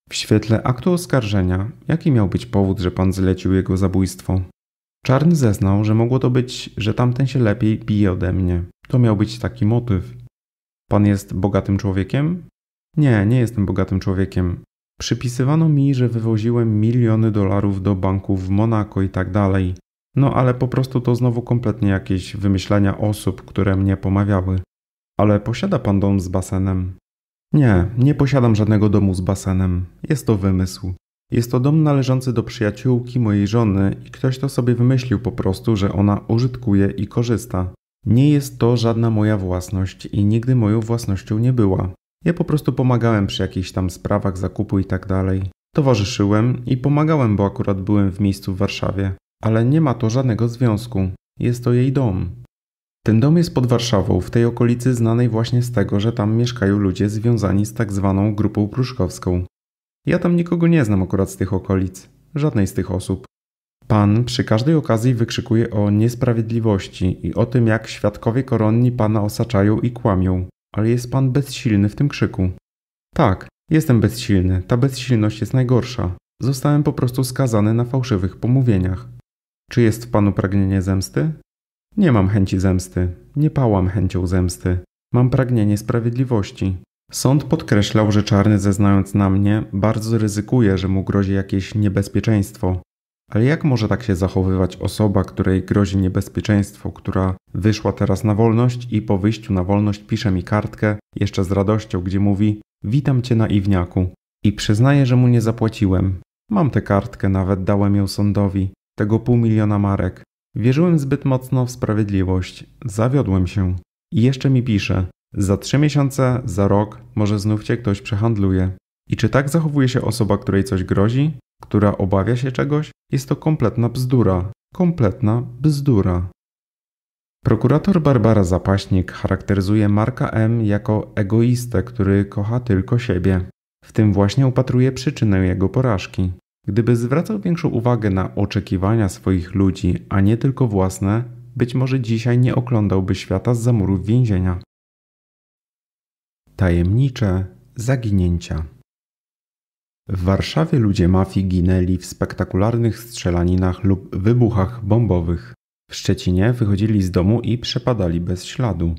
W świetle aktu oskarżenia, jaki miał być powód, że pan zlecił jego zabójstwo? Czarny zeznał, że mogło to być, że tamten się lepiej bije ode mnie. To miał być taki motyw. Pan jest bogatym człowiekiem? Nie, nie jestem bogatym człowiekiem. Przypisywano mi, że wywoziłem miliony dolarów do banków w Monako i tak dalej. No ale po prostu to znowu kompletnie jakieś wymyślenia osób, które mnie pomawiały. Ale posiada pan dom z basenem? Nie, nie posiadam żadnego domu z basenem. Jest to wymysł. Jest to dom należący do przyjaciółki mojej żony i ktoś to sobie wymyślił po prostu, że ona użytkuje i korzysta. Nie jest to żadna moja własność i nigdy moją własnością nie była. Ja po prostu pomagałem przy jakichś tam sprawach zakupu i tak dalej. Towarzyszyłem i pomagałem, bo akurat byłem w miejscu w Warszawie ale nie ma to żadnego związku. Jest to jej dom. Ten dom jest pod Warszawą, w tej okolicy znanej właśnie z tego, że tam mieszkają ludzie związani z tak zwaną grupą pruszkowską. Ja tam nikogo nie znam akurat z tych okolic, żadnej z tych osób. Pan przy każdej okazji wykrzykuje o niesprawiedliwości i o tym, jak świadkowie koronni pana osaczają i kłamią, ale jest pan bezsilny w tym krzyku. Tak, jestem bezsilny, ta bezsilność jest najgorsza. Zostałem po prostu skazany na fałszywych pomówieniach. Czy jest w Panu pragnienie zemsty? Nie mam chęci zemsty, nie pałam chęcią zemsty, mam pragnienie sprawiedliwości. Sąd podkreślał, że czarny zeznając na mnie, bardzo ryzykuje, że mu grozi jakieś niebezpieczeństwo. Ale jak może tak się zachowywać osoba, której grozi niebezpieczeństwo, która wyszła teraz na wolność i po wyjściu na wolność pisze mi kartkę, jeszcze z radością, gdzie mówi: Witam cię na Iwniaku. I przyznaję, że mu nie zapłaciłem. Mam tę kartkę, nawet dałem ją sądowi tego pół miliona marek. Wierzyłem zbyt mocno w sprawiedliwość, zawiodłem się. I jeszcze mi pisze, za trzy miesiące, za rok, może znów cię ktoś przehandluje. I czy tak zachowuje się osoba, której coś grozi, która obawia się czegoś? Jest to kompletna bzdura. Kompletna bzdura. Prokurator Barbara Zapaśnik charakteryzuje Marka M jako egoistę, który kocha tylko siebie. W tym właśnie upatruje przyczynę jego porażki. Gdyby zwracał większą uwagę na oczekiwania swoich ludzi, a nie tylko własne, być może dzisiaj nie oglądałby świata z zamurów więzienia. Tajemnicze zaginięcia. W Warszawie ludzie mafii ginęli w spektakularnych strzelaninach lub wybuchach bombowych. W Szczecinie wychodzili z domu i przepadali bez śladu.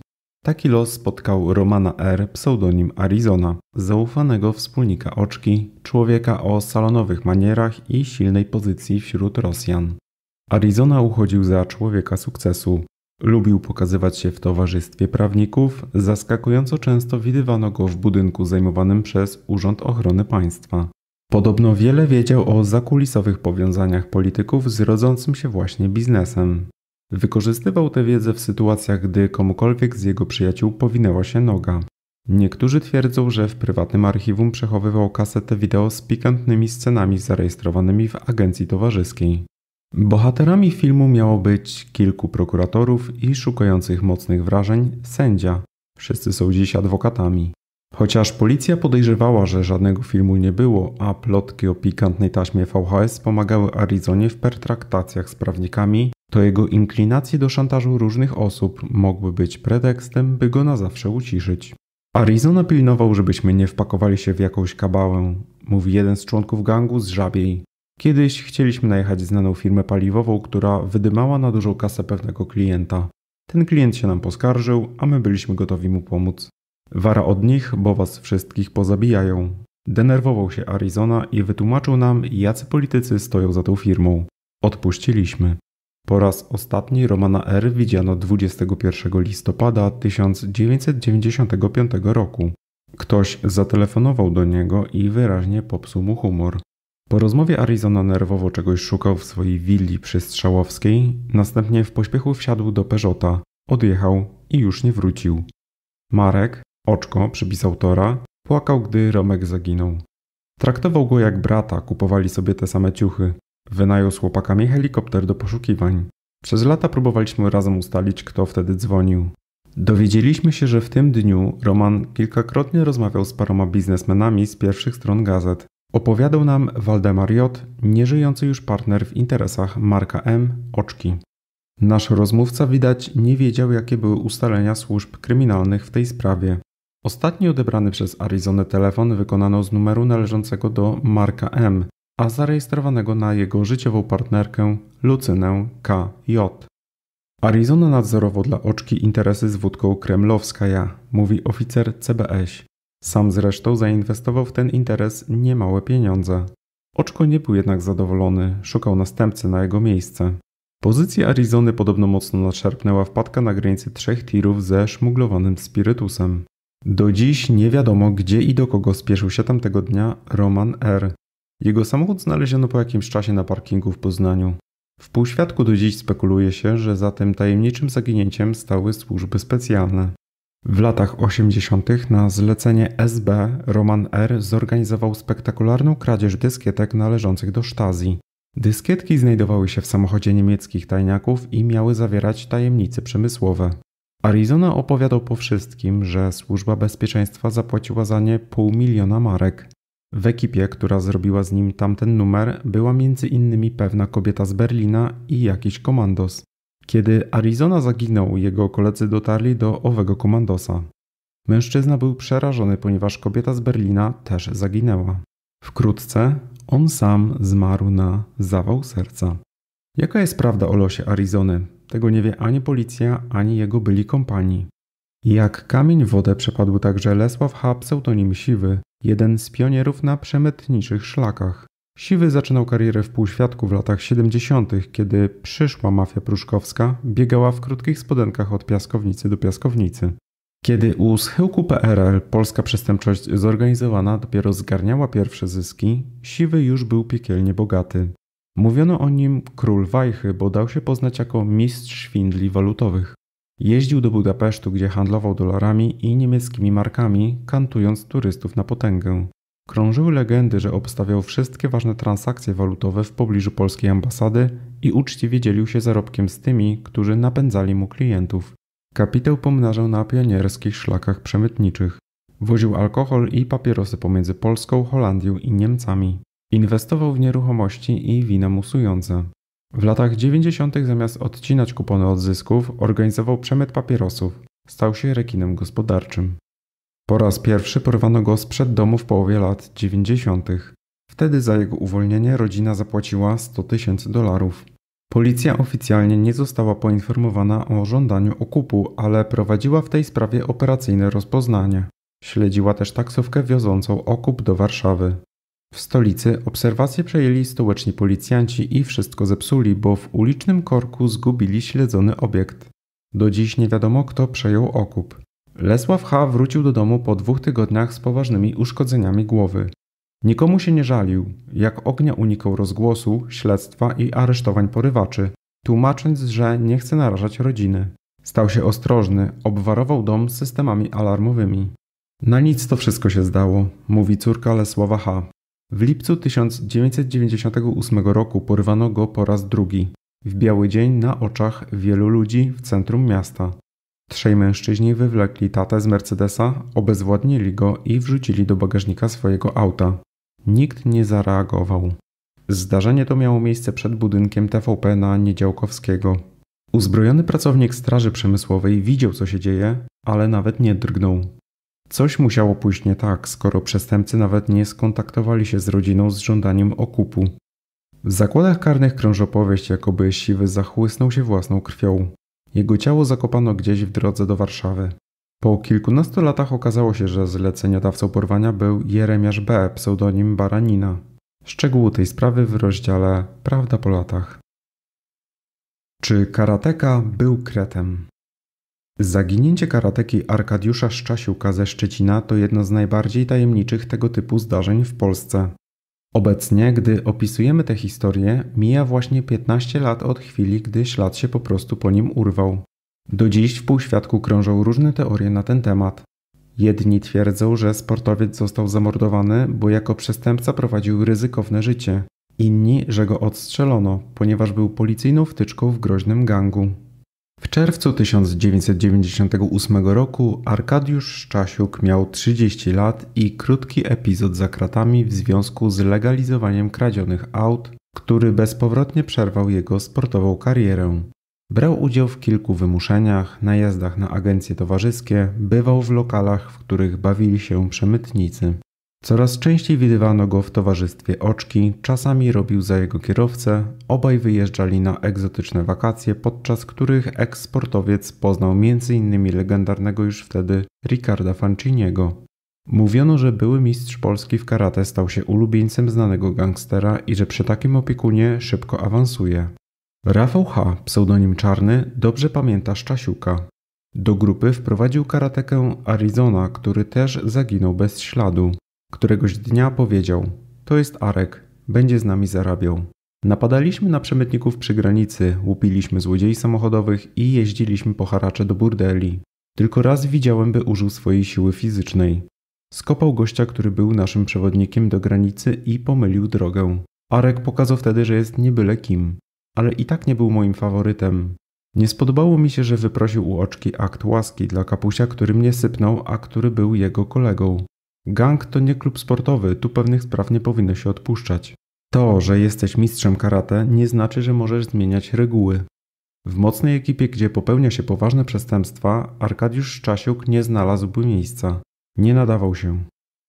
Taki los spotkał Romana R., pseudonim Arizona, zaufanego wspólnika oczki, człowieka o salonowych manierach i silnej pozycji wśród Rosjan. Arizona uchodził za człowieka sukcesu. Lubił pokazywać się w towarzystwie prawników, zaskakująco często widywano go w budynku zajmowanym przez Urząd Ochrony Państwa. Podobno wiele wiedział o zakulisowych powiązaniach polityków z rodzącym się właśnie biznesem. Wykorzystywał tę wiedzę w sytuacjach, gdy komukolwiek z jego przyjaciół powinęła się noga. Niektórzy twierdzą, że w prywatnym archiwum przechowywał kasetę wideo z pikantnymi scenami zarejestrowanymi w agencji towarzyskiej. Bohaterami filmu miało być kilku prokuratorów i szukających mocnych wrażeń sędzia. Wszyscy są dziś adwokatami. Chociaż policja podejrzewała, że żadnego filmu nie było, a plotki o pikantnej taśmie VHS pomagały Arizonie w pertraktacjach z prawnikami, to jego inklinacje do szantażu różnych osób mogły być pretekstem, by go na zawsze uciszyć. Arizona pilnował, żebyśmy nie wpakowali się w jakąś kabałę, mówi jeden z członków gangu z żabiej. Kiedyś chcieliśmy najechać znaną firmę paliwową, która wydymała na dużą kasę pewnego klienta. Ten klient się nam poskarżył, a my byliśmy gotowi mu pomóc. Wara od nich, bo was wszystkich pozabijają. Denerwował się Arizona i wytłumaczył nam, jacy politycy stoją za tą firmą. Odpuściliśmy. Po raz ostatni Romana R. widziano 21 listopada 1995 roku. Ktoś zatelefonował do niego i wyraźnie popsuł mu humor. Po rozmowie Arizona nerwowo czegoś szukał w swojej willi przy Strzałowskiej, następnie w pośpiechu wsiadł do Peżota, odjechał i już nie wrócił. Marek, oczko, przypisał Tora, płakał, gdy Romek zaginął. Traktował go jak brata, kupowali sobie te same ciuchy. Wynajął z chłopakami helikopter do poszukiwań. Przez lata próbowaliśmy razem ustalić, kto wtedy dzwonił. Dowiedzieliśmy się, że w tym dniu Roman kilkakrotnie rozmawiał z paroma biznesmenami z pierwszych stron gazet. Opowiadał nam Waldemar J., nieżyjący już partner w interesach Marka M. Oczki. Nasz rozmówca widać nie wiedział, jakie były ustalenia służb kryminalnych w tej sprawie. Ostatni odebrany przez Arizonę telefon wykonano z numeru należącego do Marka M., a zarejestrowanego na jego życiową partnerkę Lucynę K.J. Arizona nadzorował dla oczki interesy z wódką kremlowskaja, mówi oficer CBS. Sam zresztą zainwestował w ten interes niemałe pieniądze. Oczko nie był jednak zadowolony, szukał następcy na jego miejsce. Pozycję Arizony podobno mocno nadszarpnęła wpadka na granicy trzech tirów ze szmuglowanym spirytusem. Do dziś nie wiadomo, gdzie i do kogo spieszył się tamtego dnia Roman R., jego samochód znaleziono po jakimś czasie na parkingu w Poznaniu. W półświadku do dziś spekuluje się, że za tym tajemniczym zaginięciem stały służby specjalne. W latach 80. na zlecenie SB Roman R. zorganizował spektakularną kradzież dyskietek należących do Stasi. Dyskietki znajdowały się w samochodzie niemieckich tajniaków i miały zawierać tajemnice przemysłowe. Arizona opowiadał po wszystkim, że Służba Bezpieczeństwa zapłaciła za nie pół miliona marek. W ekipie, która zrobiła z nim tamten numer, była między innymi pewna kobieta z Berlina i jakiś komandos. Kiedy Arizona zaginął, jego koledzy dotarli do owego komandosa. Mężczyzna był przerażony, ponieważ kobieta z Berlina też zaginęła. Wkrótce on sam zmarł na zawał serca. Jaka jest prawda o losie Arizony? Tego nie wie ani policja, ani jego byli kompani. Jak kamień w wodę przepadł także Lesław H., pseudonim Siwy, Jeden z pionierów na przemytniczych szlakach. Siwy zaczynał karierę w półświatku w latach 70., kiedy przyszła mafia pruszkowska biegała w krótkich spodenkach od piaskownicy do piaskownicy. Kiedy u schyłku PRL polska przestępczość zorganizowana dopiero zgarniała pierwsze zyski, Siwy już był piekielnie bogaty. Mówiono o nim król wajchy, bo dał się poznać jako mistrz szwindli walutowych. Jeździł do Budapesztu, gdzie handlował dolarami i niemieckimi markami, kantując turystów na potęgę. Krążyły legendy, że obstawiał wszystkie ważne transakcje walutowe w pobliżu polskiej ambasady i uczciwie dzielił się zarobkiem z tymi, którzy napędzali mu klientów. Kapitał pomnażał na pionierskich szlakach przemytniczych. Woził alkohol i papierosy pomiędzy Polską, Holandią i Niemcami. Inwestował w nieruchomości i wina musujące. W latach 90. zamiast odcinać kupony od zysków, organizował przemyt papierosów. Stał się rekinem gospodarczym. Po raz pierwszy porwano go sprzed domu w połowie lat 90. Wtedy za jego uwolnienie rodzina zapłaciła 100 tysięcy dolarów. Policja oficjalnie nie została poinformowana o żądaniu okupu, ale prowadziła w tej sprawie operacyjne rozpoznanie. Śledziła też taksówkę wiozącą okup do Warszawy. W stolicy obserwacje przejęli stołeczni policjanci i wszystko zepsuli, bo w ulicznym korku zgubili śledzony obiekt. Do dziś nie wiadomo, kto przejął okup. Lesław H. wrócił do domu po dwóch tygodniach z poważnymi uszkodzeniami głowy. Nikomu się nie żalił, jak ognia unikał rozgłosu, śledztwa i aresztowań porywaczy, tłumacząc, że nie chce narażać rodziny. Stał się ostrożny, obwarował dom systemami alarmowymi. Na nic to wszystko się zdało, mówi córka Lesława H. W lipcu 1998 roku porwano go po raz drugi, w biały dzień na oczach wielu ludzi w centrum miasta. Trzej mężczyźni wywlekli tatę z Mercedesa, obezwładnili go i wrzucili do bagażnika swojego auta. Nikt nie zareagował. Zdarzenie to miało miejsce przed budynkiem TVP na Niedziałkowskiego. Uzbrojony pracownik Straży Przemysłowej widział, co się dzieje, ale nawet nie drgnął. Coś musiało pójść nie tak, skoro przestępcy nawet nie skontaktowali się z rodziną z żądaniem okupu. W zakładach karnych krążą opowieść, jakoby siwy zachłysnął się własną krwią. Jego ciało zakopano gdzieś w drodze do Warszawy. Po kilkunastu latach okazało się, że zleceniodawcą porwania był Jeremiasz B., pseudonim Baranina. Szczegóły tej sprawy w rozdziale Prawda po latach. Czy karateka był kretem? Zaginięcie karateki Arkadiusza Szczasiuka ze Szczecina to jedno z najbardziej tajemniczych tego typu zdarzeń w Polsce. Obecnie, gdy opisujemy tę historię, mija właśnie 15 lat od chwili, gdy ślad się po prostu po nim urwał. Do dziś w półświatku krążą różne teorie na ten temat. Jedni twierdzą, że sportowiec został zamordowany, bo jako przestępca prowadził ryzykowne życie. Inni, że go odstrzelono, ponieważ był policyjną wtyczką w groźnym gangu. W czerwcu 1998 roku Arkadiusz Szczasiuk miał 30 lat i krótki epizod za kratami w związku z legalizowaniem kradzionych aut, który bezpowrotnie przerwał jego sportową karierę. Brał udział w kilku wymuszeniach, najazdach na agencje towarzyskie, bywał w lokalach, w których bawili się przemytnicy. Coraz częściej widywano go w towarzystwie oczki, czasami robił za jego kierowcę, obaj wyjeżdżali na egzotyczne wakacje, podczas których eksportowiec poznał m.in. legendarnego już wtedy Ricarda Fanciniego. Mówiono, że były mistrz Polski w karate stał się ulubieńcem znanego gangstera i że przy takim opiekunie szybko awansuje. Rafał H., pseudonim Czarny, dobrze pamięta Szczasiuka. Do grupy wprowadził karatekę Arizona, który też zaginął bez śladu. Któregoś dnia powiedział: To jest Arek, będzie z nami zarabiał. Napadaliśmy na przemytników przy granicy, łupiliśmy złodziei samochodowych i jeździliśmy po haracze do burdeli. Tylko raz widziałem, by użył swojej siły fizycznej. Skopał gościa, który był naszym przewodnikiem do granicy i pomylił drogę. Arek pokazał wtedy, że jest niebyle kim, ale i tak nie był moim faworytem. Nie spodobało mi się, że wyprosił u oczki akt łaski dla kapusia, który mnie sypnął, a który był jego kolegą. Gang to nie klub sportowy, tu pewnych spraw nie powinno się odpuszczać. To, że jesteś mistrzem karate, nie znaczy, że możesz zmieniać reguły. W mocnej ekipie, gdzie popełnia się poważne przestępstwa, Arkadiusz Szczasiuk nie znalazłby miejsca. Nie nadawał się.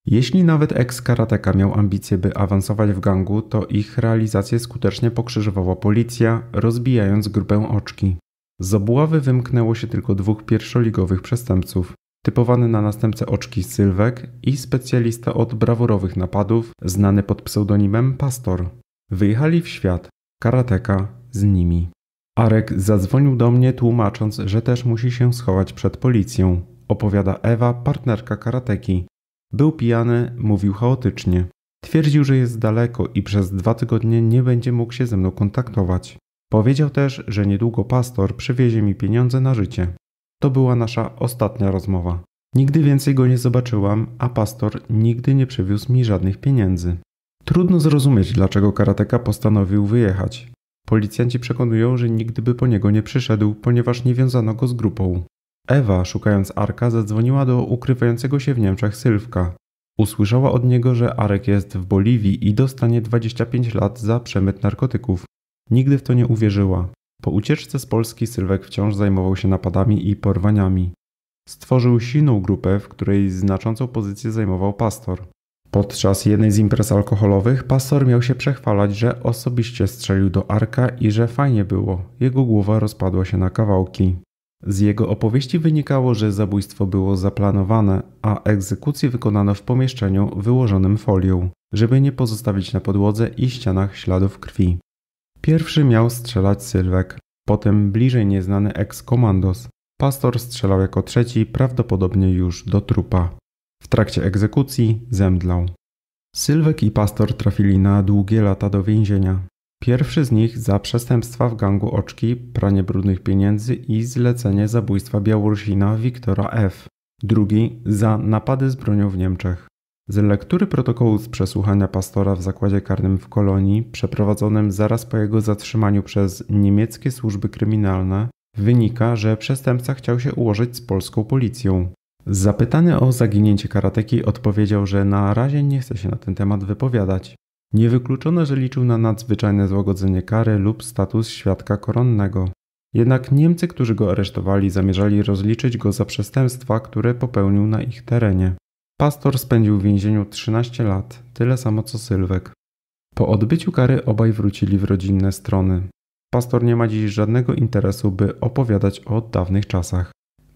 Jeśli nawet eks-karateka miał ambicje, by awansować w gangu, to ich realizację skutecznie pokrzyżowała policja, rozbijając grupę oczki. Z obławy wymknęło się tylko dwóch pierwszoligowych przestępców typowany na następcę oczki Sylwek i specjalista od brawurowych napadów, znany pod pseudonimem Pastor. Wyjechali w świat, karateka z nimi. Arek zadzwonił do mnie tłumacząc, że też musi się schować przed policją, opowiada Ewa, partnerka karateki. Był pijany, mówił chaotycznie. Twierdził, że jest daleko i przez dwa tygodnie nie będzie mógł się ze mną kontaktować. Powiedział też, że niedługo pastor przywiezie mi pieniądze na życie. To była nasza ostatnia rozmowa. Nigdy więcej go nie zobaczyłam, a pastor nigdy nie przywiózł mi żadnych pieniędzy. Trudno zrozumieć, dlaczego karateka postanowił wyjechać. Policjanci przekonują, że nigdy by po niego nie przyszedł, ponieważ nie wiązano go z grupą. Ewa, szukając Arka, zadzwoniła do ukrywającego się w Niemczech Sylwka. Usłyszała od niego, że Arek jest w Boliwii i dostanie 25 lat za przemyt narkotyków. Nigdy w to nie uwierzyła. Po ucieczce z Polski Sylwek wciąż zajmował się napadami i porwaniami. Stworzył silną grupę, w której znaczącą pozycję zajmował pastor. Podczas jednej z imprez alkoholowych pastor miał się przechwalać, że osobiście strzelił do Arka i że fajnie było. Jego głowa rozpadła się na kawałki. Z jego opowieści wynikało, że zabójstwo było zaplanowane, a egzekucję wykonano w pomieszczeniu wyłożonym folią, żeby nie pozostawić na podłodze i ścianach śladów krwi. Pierwszy miał strzelać Sylwek, potem bliżej nieznany ex-komandos. Pastor strzelał jako trzeci, prawdopodobnie już do trupa. W trakcie egzekucji zemdlał. Sylwek i pastor trafili na długie lata do więzienia. Pierwszy z nich za przestępstwa w gangu Oczki, pranie brudnych pieniędzy i zlecenie zabójstwa Białorusina Wiktora F. Drugi za napady z bronią w Niemczech. Z lektury protokołu z przesłuchania pastora w zakładzie karnym w Kolonii, przeprowadzonym zaraz po jego zatrzymaniu przez niemieckie służby kryminalne, wynika, że przestępca chciał się ułożyć z polską policją. Zapytany o zaginięcie karateki odpowiedział, że na razie nie chce się na ten temat wypowiadać. Niewykluczone, że liczył na nadzwyczajne złagodzenie kary lub status świadka koronnego. Jednak Niemcy, którzy go aresztowali, zamierzali rozliczyć go za przestępstwa, które popełnił na ich terenie. Pastor spędził w więzieniu 13 lat, tyle samo co Sylwek. Po odbyciu kary obaj wrócili w rodzinne strony. Pastor nie ma dziś żadnego interesu, by opowiadać o dawnych czasach.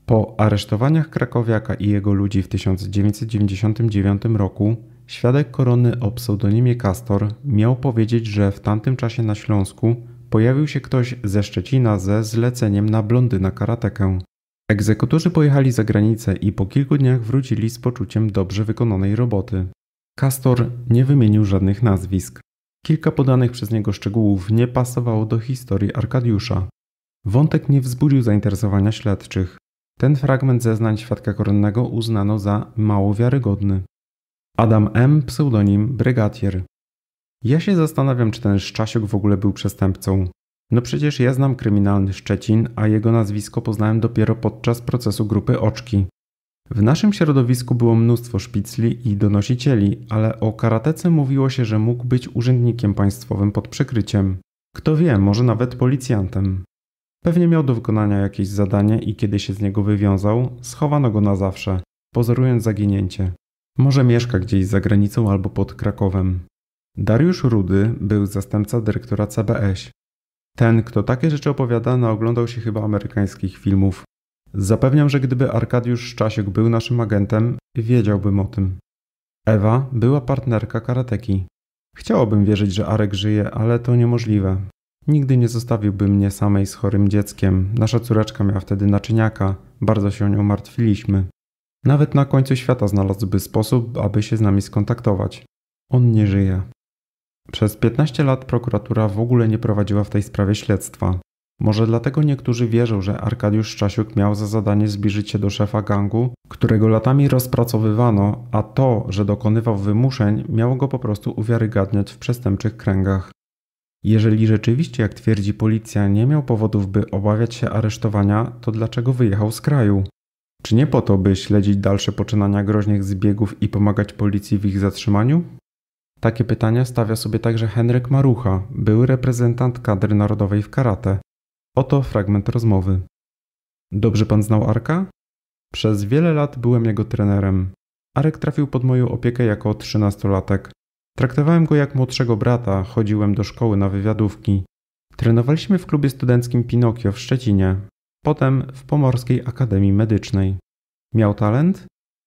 Po aresztowaniach Krakowiaka i jego ludzi w 1999 roku, świadek korony o pseudonimie Kastor miał powiedzieć, że w tamtym czasie na Śląsku pojawił się ktoś ze Szczecina ze zleceniem na blondyna karatekę. Egzekutorzy pojechali za granicę i po kilku dniach wrócili z poczuciem dobrze wykonanej roboty. Castor nie wymienił żadnych nazwisk. Kilka podanych przez niego szczegółów nie pasowało do historii Arkadiusza. Wątek nie wzbudził zainteresowania śledczych. Ten fragment zeznań świadka koronnego uznano za mało wiarygodny. Adam M., pseudonim Brygatier. Ja się zastanawiam, czy ten Szczasiok w ogóle był przestępcą. No przecież ja znam kryminalny Szczecin, a jego nazwisko poznałem dopiero podczas procesu grupy Oczki. W naszym środowisku było mnóstwo szpicli i donosicieli, ale o karatece mówiło się, że mógł być urzędnikiem państwowym pod przykryciem. Kto wie, może nawet policjantem. Pewnie miał do wykonania jakieś zadanie i kiedy się z niego wywiązał, schowano go na zawsze, pozorując zaginięcie. Może mieszka gdzieś za granicą albo pod Krakowem. Dariusz Rudy był zastępca dyrektora CBS. Ten, kto takie rzeczy opowiada, naoglądał się chyba amerykańskich filmów. Zapewniam, że gdyby Arkadiusz Szczasiuk był naszym agentem, wiedziałbym o tym. Ewa była partnerka karateki. Chciałabym wierzyć, że Arek żyje, ale to niemożliwe. Nigdy nie zostawiłby mnie samej z chorym dzieckiem. Nasza córeczka miała wtedy naczyniaka, bardzo się o nią martwiliśmy. Nawet na końcu świata znalazłby sposób, aby się z nami skontaktować. On nie żyje. Przez 15 lat prokuratura w ogóle nie prowadziła w tej sprawie śledztwa. Może dlatego niektórzy wierzą, że Arkadiusz Czasiuk miał za zadanie zbliżyć się do szefa gangu, którego latami rozpracowywano, a to, że dokonywał wymuszeń, miało go po prostu uwiarygadniać w przestępczych kręgach. Jeżeli rzeczywiście, jak twierdzi policja, nie miał powodów, by obawiać się aresztowania, to dlaczego wyjechał z kraju? Czy nie po to, by śledzić dalsze poczynania groźnych zbiegów i pomagać policji w ich zatrzymaniu? Takie pytania stawia sobie także Henryk Marucha, były reprezentant kadry narodowej w karate. Oto fragment rozmowy. Dobrze pan znał Arka? Przez wiele lat byłem jego trenerem. Arek trafił pod moją opiekę jako trzynastolatek. Traktowałem go jak młodszego brata, chodziłem do szkoły na wywiadówki. Trenowaliśmy w klubie studenckim Pinokio w Szczecinie, potem w Pomorskiej Akademii Medycznej. Miał talent?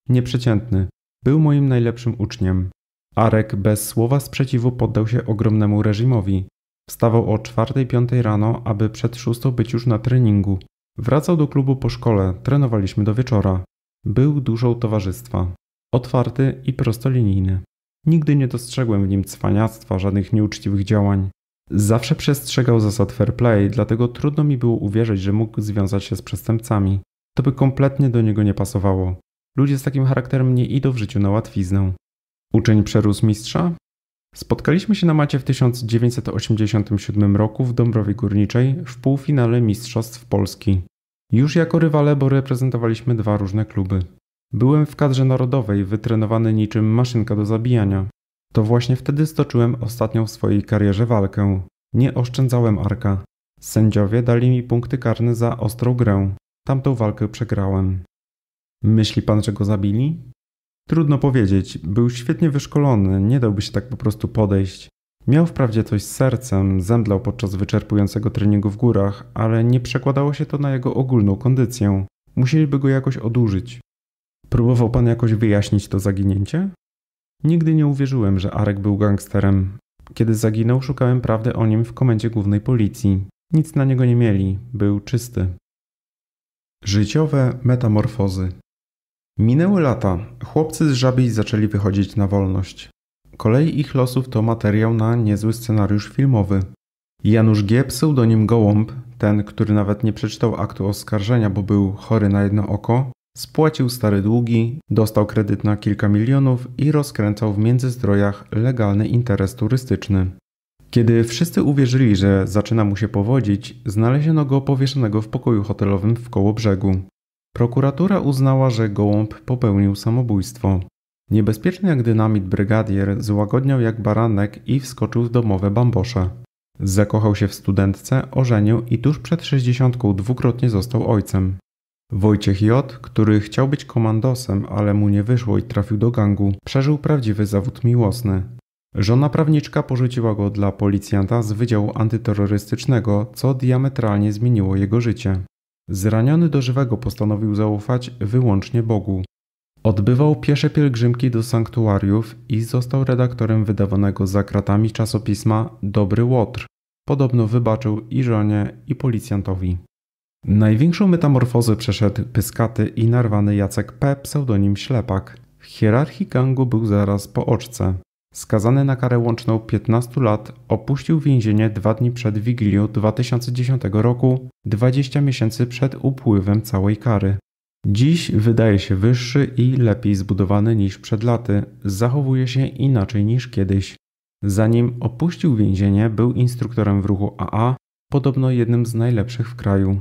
Nieprzeciętny. Był moim najlepszym uczniem. Arek bez słowa sprzeciwu poddał się ogromnemu reżimowi. Wstawał o 4-5 rano, aby przed 6 być już na treningu. Wracał do klubu po szkole, trenowaliśmy do wieczora. Był dużą towarzystwa. Otwarty i prostolinijny. Nigdy nie dostrzegłem w nim cwaniactwa, żadnych nieuczciwych działań. Zawsze przestrzegał zasad fair play, dlatego trudno mi było uwierzyć, że mógł związać się z przestępcami. To by kompletnie do niego nie pasowało. Ludzie z takim charakterem nie idą w życiu na łatwiznę. Uczeń przerósł mistrza? Spotkaliśmy się na macie w 1987 roku w Dąbrowie Górniczej w półfinale Mistrzostw Polski. Już jako rywale, bo reprezentowaliśmy dwa różne kluby. Byłem w kadrze narodowej, wytrenowany niczym maszynka do zabijania. To właśnie wtedy stoczyłem ostatnią w swojej karierze walkę. Nie oszczędzałem arka. Sędziowie dali mi punkty karne za ostrą grę. Tamtą walkę przegrałem. Myśli pan, że go zabili? Trudno powiedzieć, był świetnie wyszkolony, nie dałby się tak po prostu podejść. Miał wprawdzie coś z sercem, zemdlał podczas wyczerpującego treningu w górach, ale nie przekładało się to na jego ogólną kondycję. Musieliby go jakoś odurzyć. Próbował pan jakoś wyjaśnić to zaginięcie? Nigdy nie uwierzyłem, że Arek był gangsterem. Kiedy zaginął, szukałem prawdy o nim w komendzie głównej policji. Nic na niego nie mieli, był czysty. Życiowe metamorfozy. Minęły lata. Chłopcy z żabiej zaczęli wychodzić na wolność. Kolej ich losów to materiał na niezły scenariusz filmowy. Janusz G. pseudonim Gołąb, ten, który nawet nie przeczytał aktu oskarżenia, bo był chory na jedno oko, spłacił stare długi, dostał kredyt na kilka milionów i rozkręcał w Międzyzdrojach legalny interes turystyczny. Kiedy wszyscy uwierzyli, że zaczyna mu się powodzić, znaleziono go powieszonego w pokoju hotelowym w Brzegu. Prokuratura uznała, że Gołąb popełnił samobójstwo. Niebezpieczny jak dynamit brygadier złagodniał jak baranek i wskoczył w domowe bambosze. Zakochał się w studentce, ożenił i tuż przed sześćdziesiątką dwukrotnie został ojcem. Wojciech J., który chciał być komandosem, ale mu nie wyszło i trafił do gangu, przeżył prawdziwy zawód miłosny. Żona prawniczka porzuciła go dla policjanta z Wydziału Antyterrorystycznego, co diametralnie zmieniło jego życie. Zraniony do żywego postanowił zaufać wyłącznie Bogu. Odbywał piesze pielgrzymki do sanktuariów i został redaktorem wydawanego za kratami czasopisma Dobry Łotr. Podobno wybaczył i żonie, i policjantowi. Największą metamorfozę przeszedł pyskaty i narwany Jacek P., pseudonim Ślepak. W hierarchii gangu był zaraz po oczce skazany na karę łączną 15 lat, opuścił więzienie dwa dni przed Wigilią 2010 roku, 20 miesięcy przed upływem całej kary. Dziś wydaje się wyższy i lepiej zbudowany niż przed laty, zachowuje się inaczej niż kiedyś. Zanim opuścił więzienie, był instruktorem w ruchu AA, podobno jednym z najlepszych w kraju.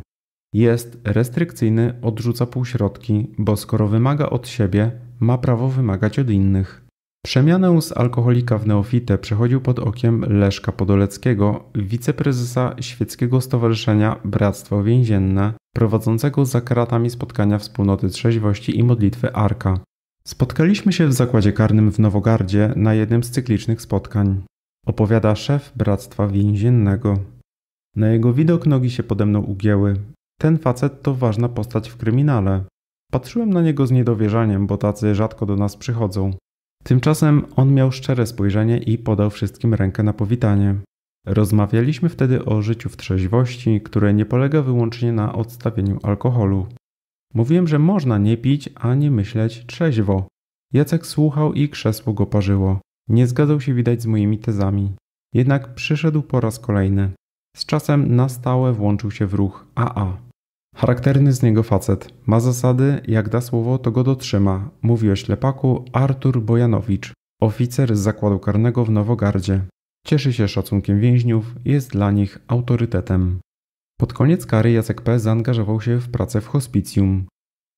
Jest restrykcyjny, odrzuca półśrodki, bo skoro wymaga od siebie, ma prawo wymagać od innych. Przemianę z alkoholika w neofitę przechodził pod okiem Leszka Podoleckiego, wiceprezesa Świeckiego Stowarzyszenia Bractwo Więzienne, prowadzącego za kratami spotkania Wspólnoty Trzeźwości i Modlitwy Arka. Spotkaliśmy się w zakładzie karnym w Nowogardzie na jednym z cyklicznych spotkań. Opowiada szef Bractwa Więziennego. Na jego widok nogi się pode mną ugięły. Ten facet to ważna postać w kryminale. Patrzyłem na niego z niedowierzaniem, bo tacy rzadko do nas przychodzą. Tymczasem on miał szczere spojrzenie i podał wszystkim rękę na powitanie. Rozmawialiśmy wtedy o życiu w trzeźwości, które nie polega wyłącznie na odstawieniu alkoholu. Mówiłem, że można nie pić a nie myśleć trzeźwo. Jacek słuchał i krzesło go parzyło. Nie zgadzał się widać z moimi tezami. Jednak przyszedł po raz kolejny. Z czasem na stałe włączył się w ruch AA. Charakterny z niego facet. Ma zasady, jak da słowo, to go dotrzyma, mówi o ślepaku Artur Bojanowicz, oficer z zakładu karnego w Nowogardzie. Cieszy się szacunkiem więźniów, jest dla nich autorytetem. Pod koniec kary Jacek P. zaangażował się w pracę w hospicjum.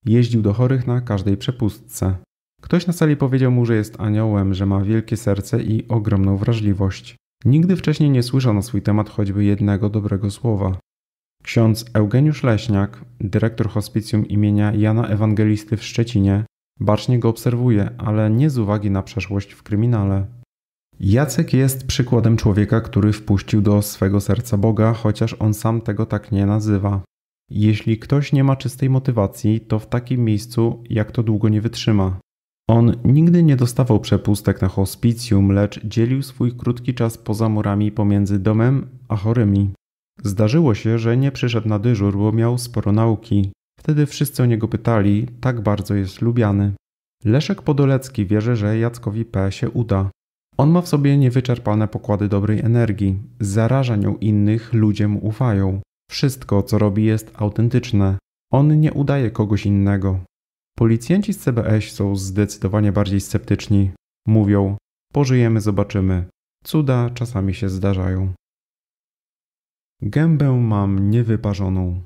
Jeździł do chorych na każdej przepustce. Ktoś na sali powiedział mu, że jest aniołem, że ma wielkie serce i ogromną wrażliwość. Nigdy wcześniej nie słyszał na swój temat choćby jednego dobrego słowa. Ksiądz Eugeniusz Leśniak, dyrektor hospicjum imienia Jana Ewangelisty w Szczecinie, bacznie go obserwuje, ale nie z uwagi na przeszłość w kryminale. Jacek jest przykładem człowieka, który wpuścił do swego serca Boga, chociaż on sam tego tak nie nazywa. Jeśli ktoś nie ma czystej motywacji, to w takim miejscu jak to długo nie wytrzyma. On nigdy nie dostawał przepustek na hospicjum, lecz dzielił swój krótki czas poza murami pomiędzy domem a chorymi. Zdarzyło się, że nie przyszedł na dyżur, bo miał sporo nauki. Wtedy wszyscy o niego pytali, tak bardzo jest lubiany. Leszek Podolecki wierzy, że Jackowi P. się uda. On ma w sobie niewyczerpane pokłady dobrej energii, zaraża nią innych, ludzie mu ufają. Wszystko, co robi, jest autentyczne. On nie udaje kogoś innego. Policjanci z CBS są zdecydowanie bardziej sceptyczni. Mówią: Pożyjemy, zobaczymy. Cuda czasami się zdarzają. Gębę mam niewyparzoną.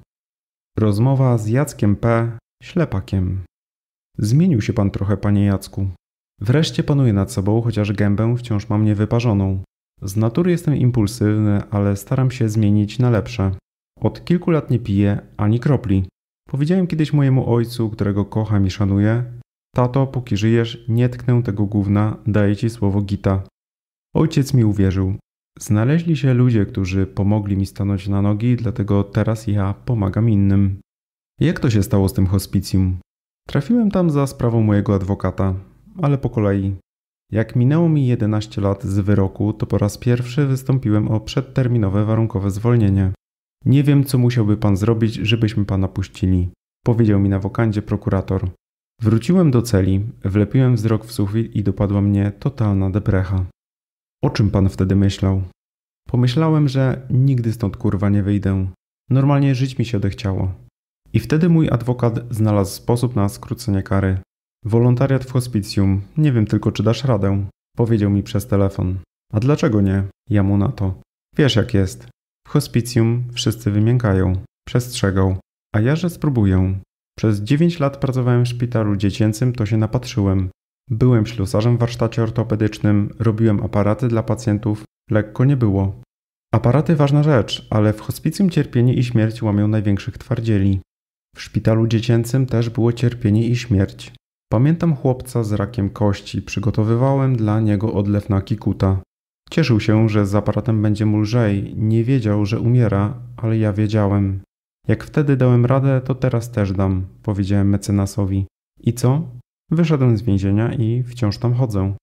Rozmowa z Jackiem P. Ślepakiem. Zmienił się pan trochę, panie Jacku. Wreszcie panuję nad sobą, chociaż gębę wciąż mam niewyparzoną. Z natury jestem impulsywny, ale staram się zmienić na lepsze. Od kilku lat nie piję ani kropli. Powiedziałem kiedyś mojemu ojcu, którego kocham i szanuję: Tato, póki żyjesz, nie tknę tego gówna, daję ci słowo gita. Ojciec mi uwierzył, Znaleźli się ludzie, którzy pomogli mi stanąć na nogi, dlatego teraz ja pomagam innym. Jak to się stało z tym hospicjum? Trafiłem tam za sprawą mojego adwokata, ale po kolei. Jak minęło mi 11 lat z wyroku, to po raz pierwszy wystąpiłem o przedterminowe warunkowe zwolnienie. Nie wiem, co musiałby pan zrobić, żebyśmy pana puścili, powiedział mi na wokandzie prokurator. Wróciłem do celi, wlepiłem wzrok w sufit i dopadła mnie totalna deprecha. O czym pan wtedy myślał? Pomyślałem, że nigdy stąd kurwa nie wyjdę. Normalnie żyć mi się odechciało. I wtedy mój adwokat znalazł sposób na skrócenie kary. Wolontariat w hospicjum, nie wiem tylko czy dasz radę, powiedział mi przez telefon. A dlaczego nie? Ja mu na to. Wiesz jak jest. W hospicjum wszyscy wymiękają. Przestrzegał. A ja, że spróbuję. Przez 9 lat pracowałem w szpitalu dziecięcym, to się napatrzyłem. Byłem ślusarzem w warsztacie ortopedycznym, robiłem aparaty dla pacjentów, lekko nie było. Aparaty ważna rzecz, ale w hospicjum cierpienie i śmierć łamią największych twardzieli. W szpitalu dziecięcym też było cierpienie i śmierć. Pamiętam chłopca z rakiem kości, przygotowywałem dla niego odlew na kikuta. Cieszył się, że z aparatem będzie mu lżej, nie wiedział, że umiera, ale ja wiedziałem. Jak wtedy dałem radę, to teraz też dam, powiedziałem mecenasowi. I co? Wyszedłem z więzienia i wciąż tam chodzę.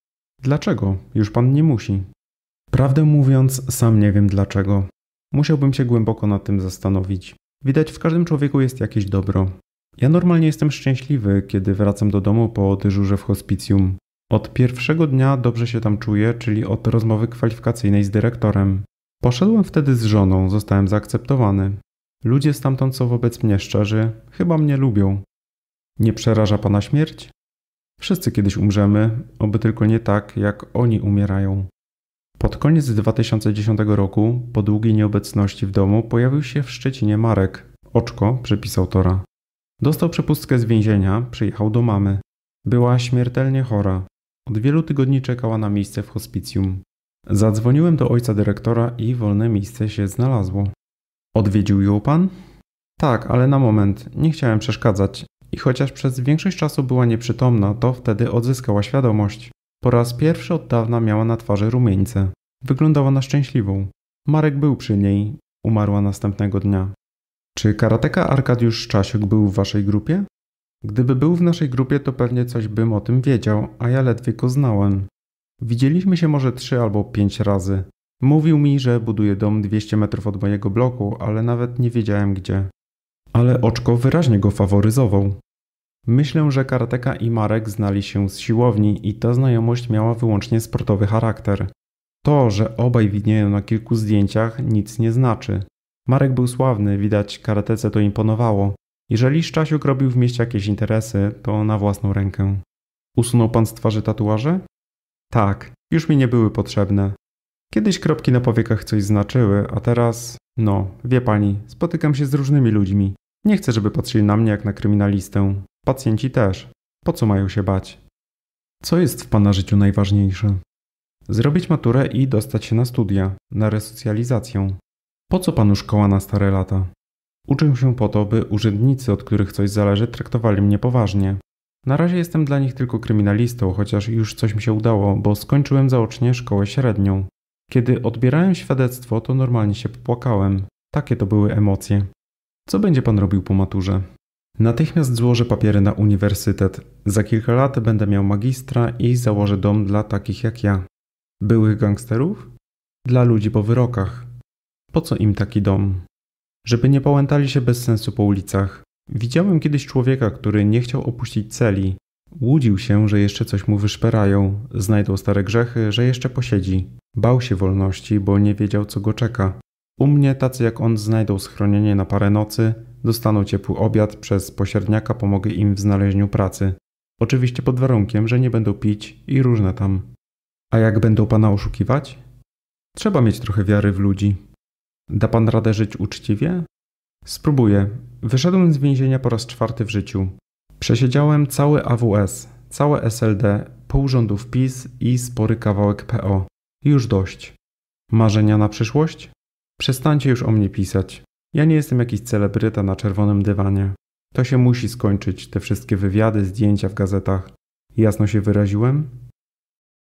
Dlaczego? Już pan nie musi. Prawdę mówiąc, sam nie wiem dlaczego. Musiałbym się głęboko nad tym zastanowić. Widać, w każdym człowieku jest jakieś dobro. Ja normalnie jestem szczęśliwy, kiedy wracam do domu po dyżurze w hospicjum. Od pierwszego dnia dobrze się tam czuję, czyli od rozmowy kwalifikacyjnej z dyrektorem. Poszedłem wtedy z żoną, zostałem zaakceptowany. Ludzie stamtąd są wobec mnie szczerzy, chyba mnie lubią. Nie przeraża pana śmierć? Wszyscy kiedyś umrzemy, oby tylko nie tak, jak oni umierają. Pod koniec 2010 roku, po długiej nieobecności w domu, pojawił się w Szczecinie Marek, oczko, przepis autora. Dostał przepustkę z więzienia, przyjechał do mamy. Była śmiertelnie chora. Od wielu tygodni czekała na miejsce w hospicjum. Zadzwoniłem do ojca dyrektora i wolne miejsce się znalazło. Odwiedził ją pan? Tak, ale na moment, nie chciałem przeszkadzać i chociaż przez większość czasu była nieprzytomna, to wtedy odzyskała świadomość. Po raz pierwszy od dawna miała na twarzy rumieńce. Wyglądała na szczęśliwą. Marek był przy niej. Umarła następnego dnia. Czy karateka Arkadiusz Czasiuk był w waszej grupie? Gdyby był w naszej grupie, to pewnie coś bym o tym wiedział, a ja ledwie go znałem. Widzieliśmy się może trzy albo pięć razy. Mówił mi, że buduje dom 200 metrów od mojego bloku, ale nawet nie wiedziałem gdzie. Ale oczko wyraźnie go faworyzował. Myślę, że Karateka i Marek znali się z siłowni i ta znajomość miała wyłącznie sportowy charakter. To, że obaj widnieją na kilku zdjęciach, nic nie znaczy. Marek był sławny, widać karatece to imponowało. Jeżeli Szczasiuk robił w mieście jakieś interesy, to na własną rękę. Usunął pan z twarzy tatuaże? Tak, już mi nie były potrzebne. Kiedyś kropki na powiekach coś znaczyły, a teraz, no, wie pani, spotykam się z różnymi ludźmi. Nie chcę, żeby patrzyli na mnie jak na kryminalistę. Pacjenci też. Po co mają się bać? Co jest w Pana życiu najważniejsze? Zrobić maturę i dostać się na studia, na resocjalizację. Po co Panu szkoła na stare lata? Uczę się po to, by urzędnicy, od których coś zależy, traktowali mnie poważnie. Na razie jestem dla nich tylko kryminalistą, chociaż już coś mi się udało, bo skończyłem zaocznie szkołę średnią. Kiedy odbierałem świadectwo, to normalnie się popłakałem. Takie to były emocje. Co będzie pan robił po maturze? Natychmiast złożę papiery na uniwersytet. Za kilka lat będę miał magistra i założę dom dla takich jak ja. Byłych gangsterów? Dla ludzi po wyrokach. Po co im taki dom? Żeby nie pałętali się bez sensu po ulicach. Widziałem kiedyś człowieka, który nie chciał opuścić celi. Łudził się, że jeszcze coś mu wyszperają, znajdą stare grzechy, że jeszcze posiedzi. Bał się wolności, bo nie wiedział, co go czeka. U mnie tacy jak on znajdą schronienie na parę nocy, dostaną ciepły obiad przez pośredniaka, pomogę im w znalezieniu pracy. Oczywiście pod warunkiem, że nie będą pić i różne tam. A jak będą pana oszukiwać? Trzeba mieć trochę wiary w ludzi. Da pan radę żyć uczciwie? Spróbuję. Wyszedłem z więzienia po raz czwarty w życiu. Przesiedziałem cały AWS, całe SLD, pół rządów PiS i spory kawałek PO. Już dość. Marzenia na przyszłość? Przestańcie już o mnie pisać. Ja nie jestem jakiś celebryta na czerwonym dywanie. To się musi skończyć, te wszystkie wywiady, zdjęcia w gazetach. Jasno się wyraziłem?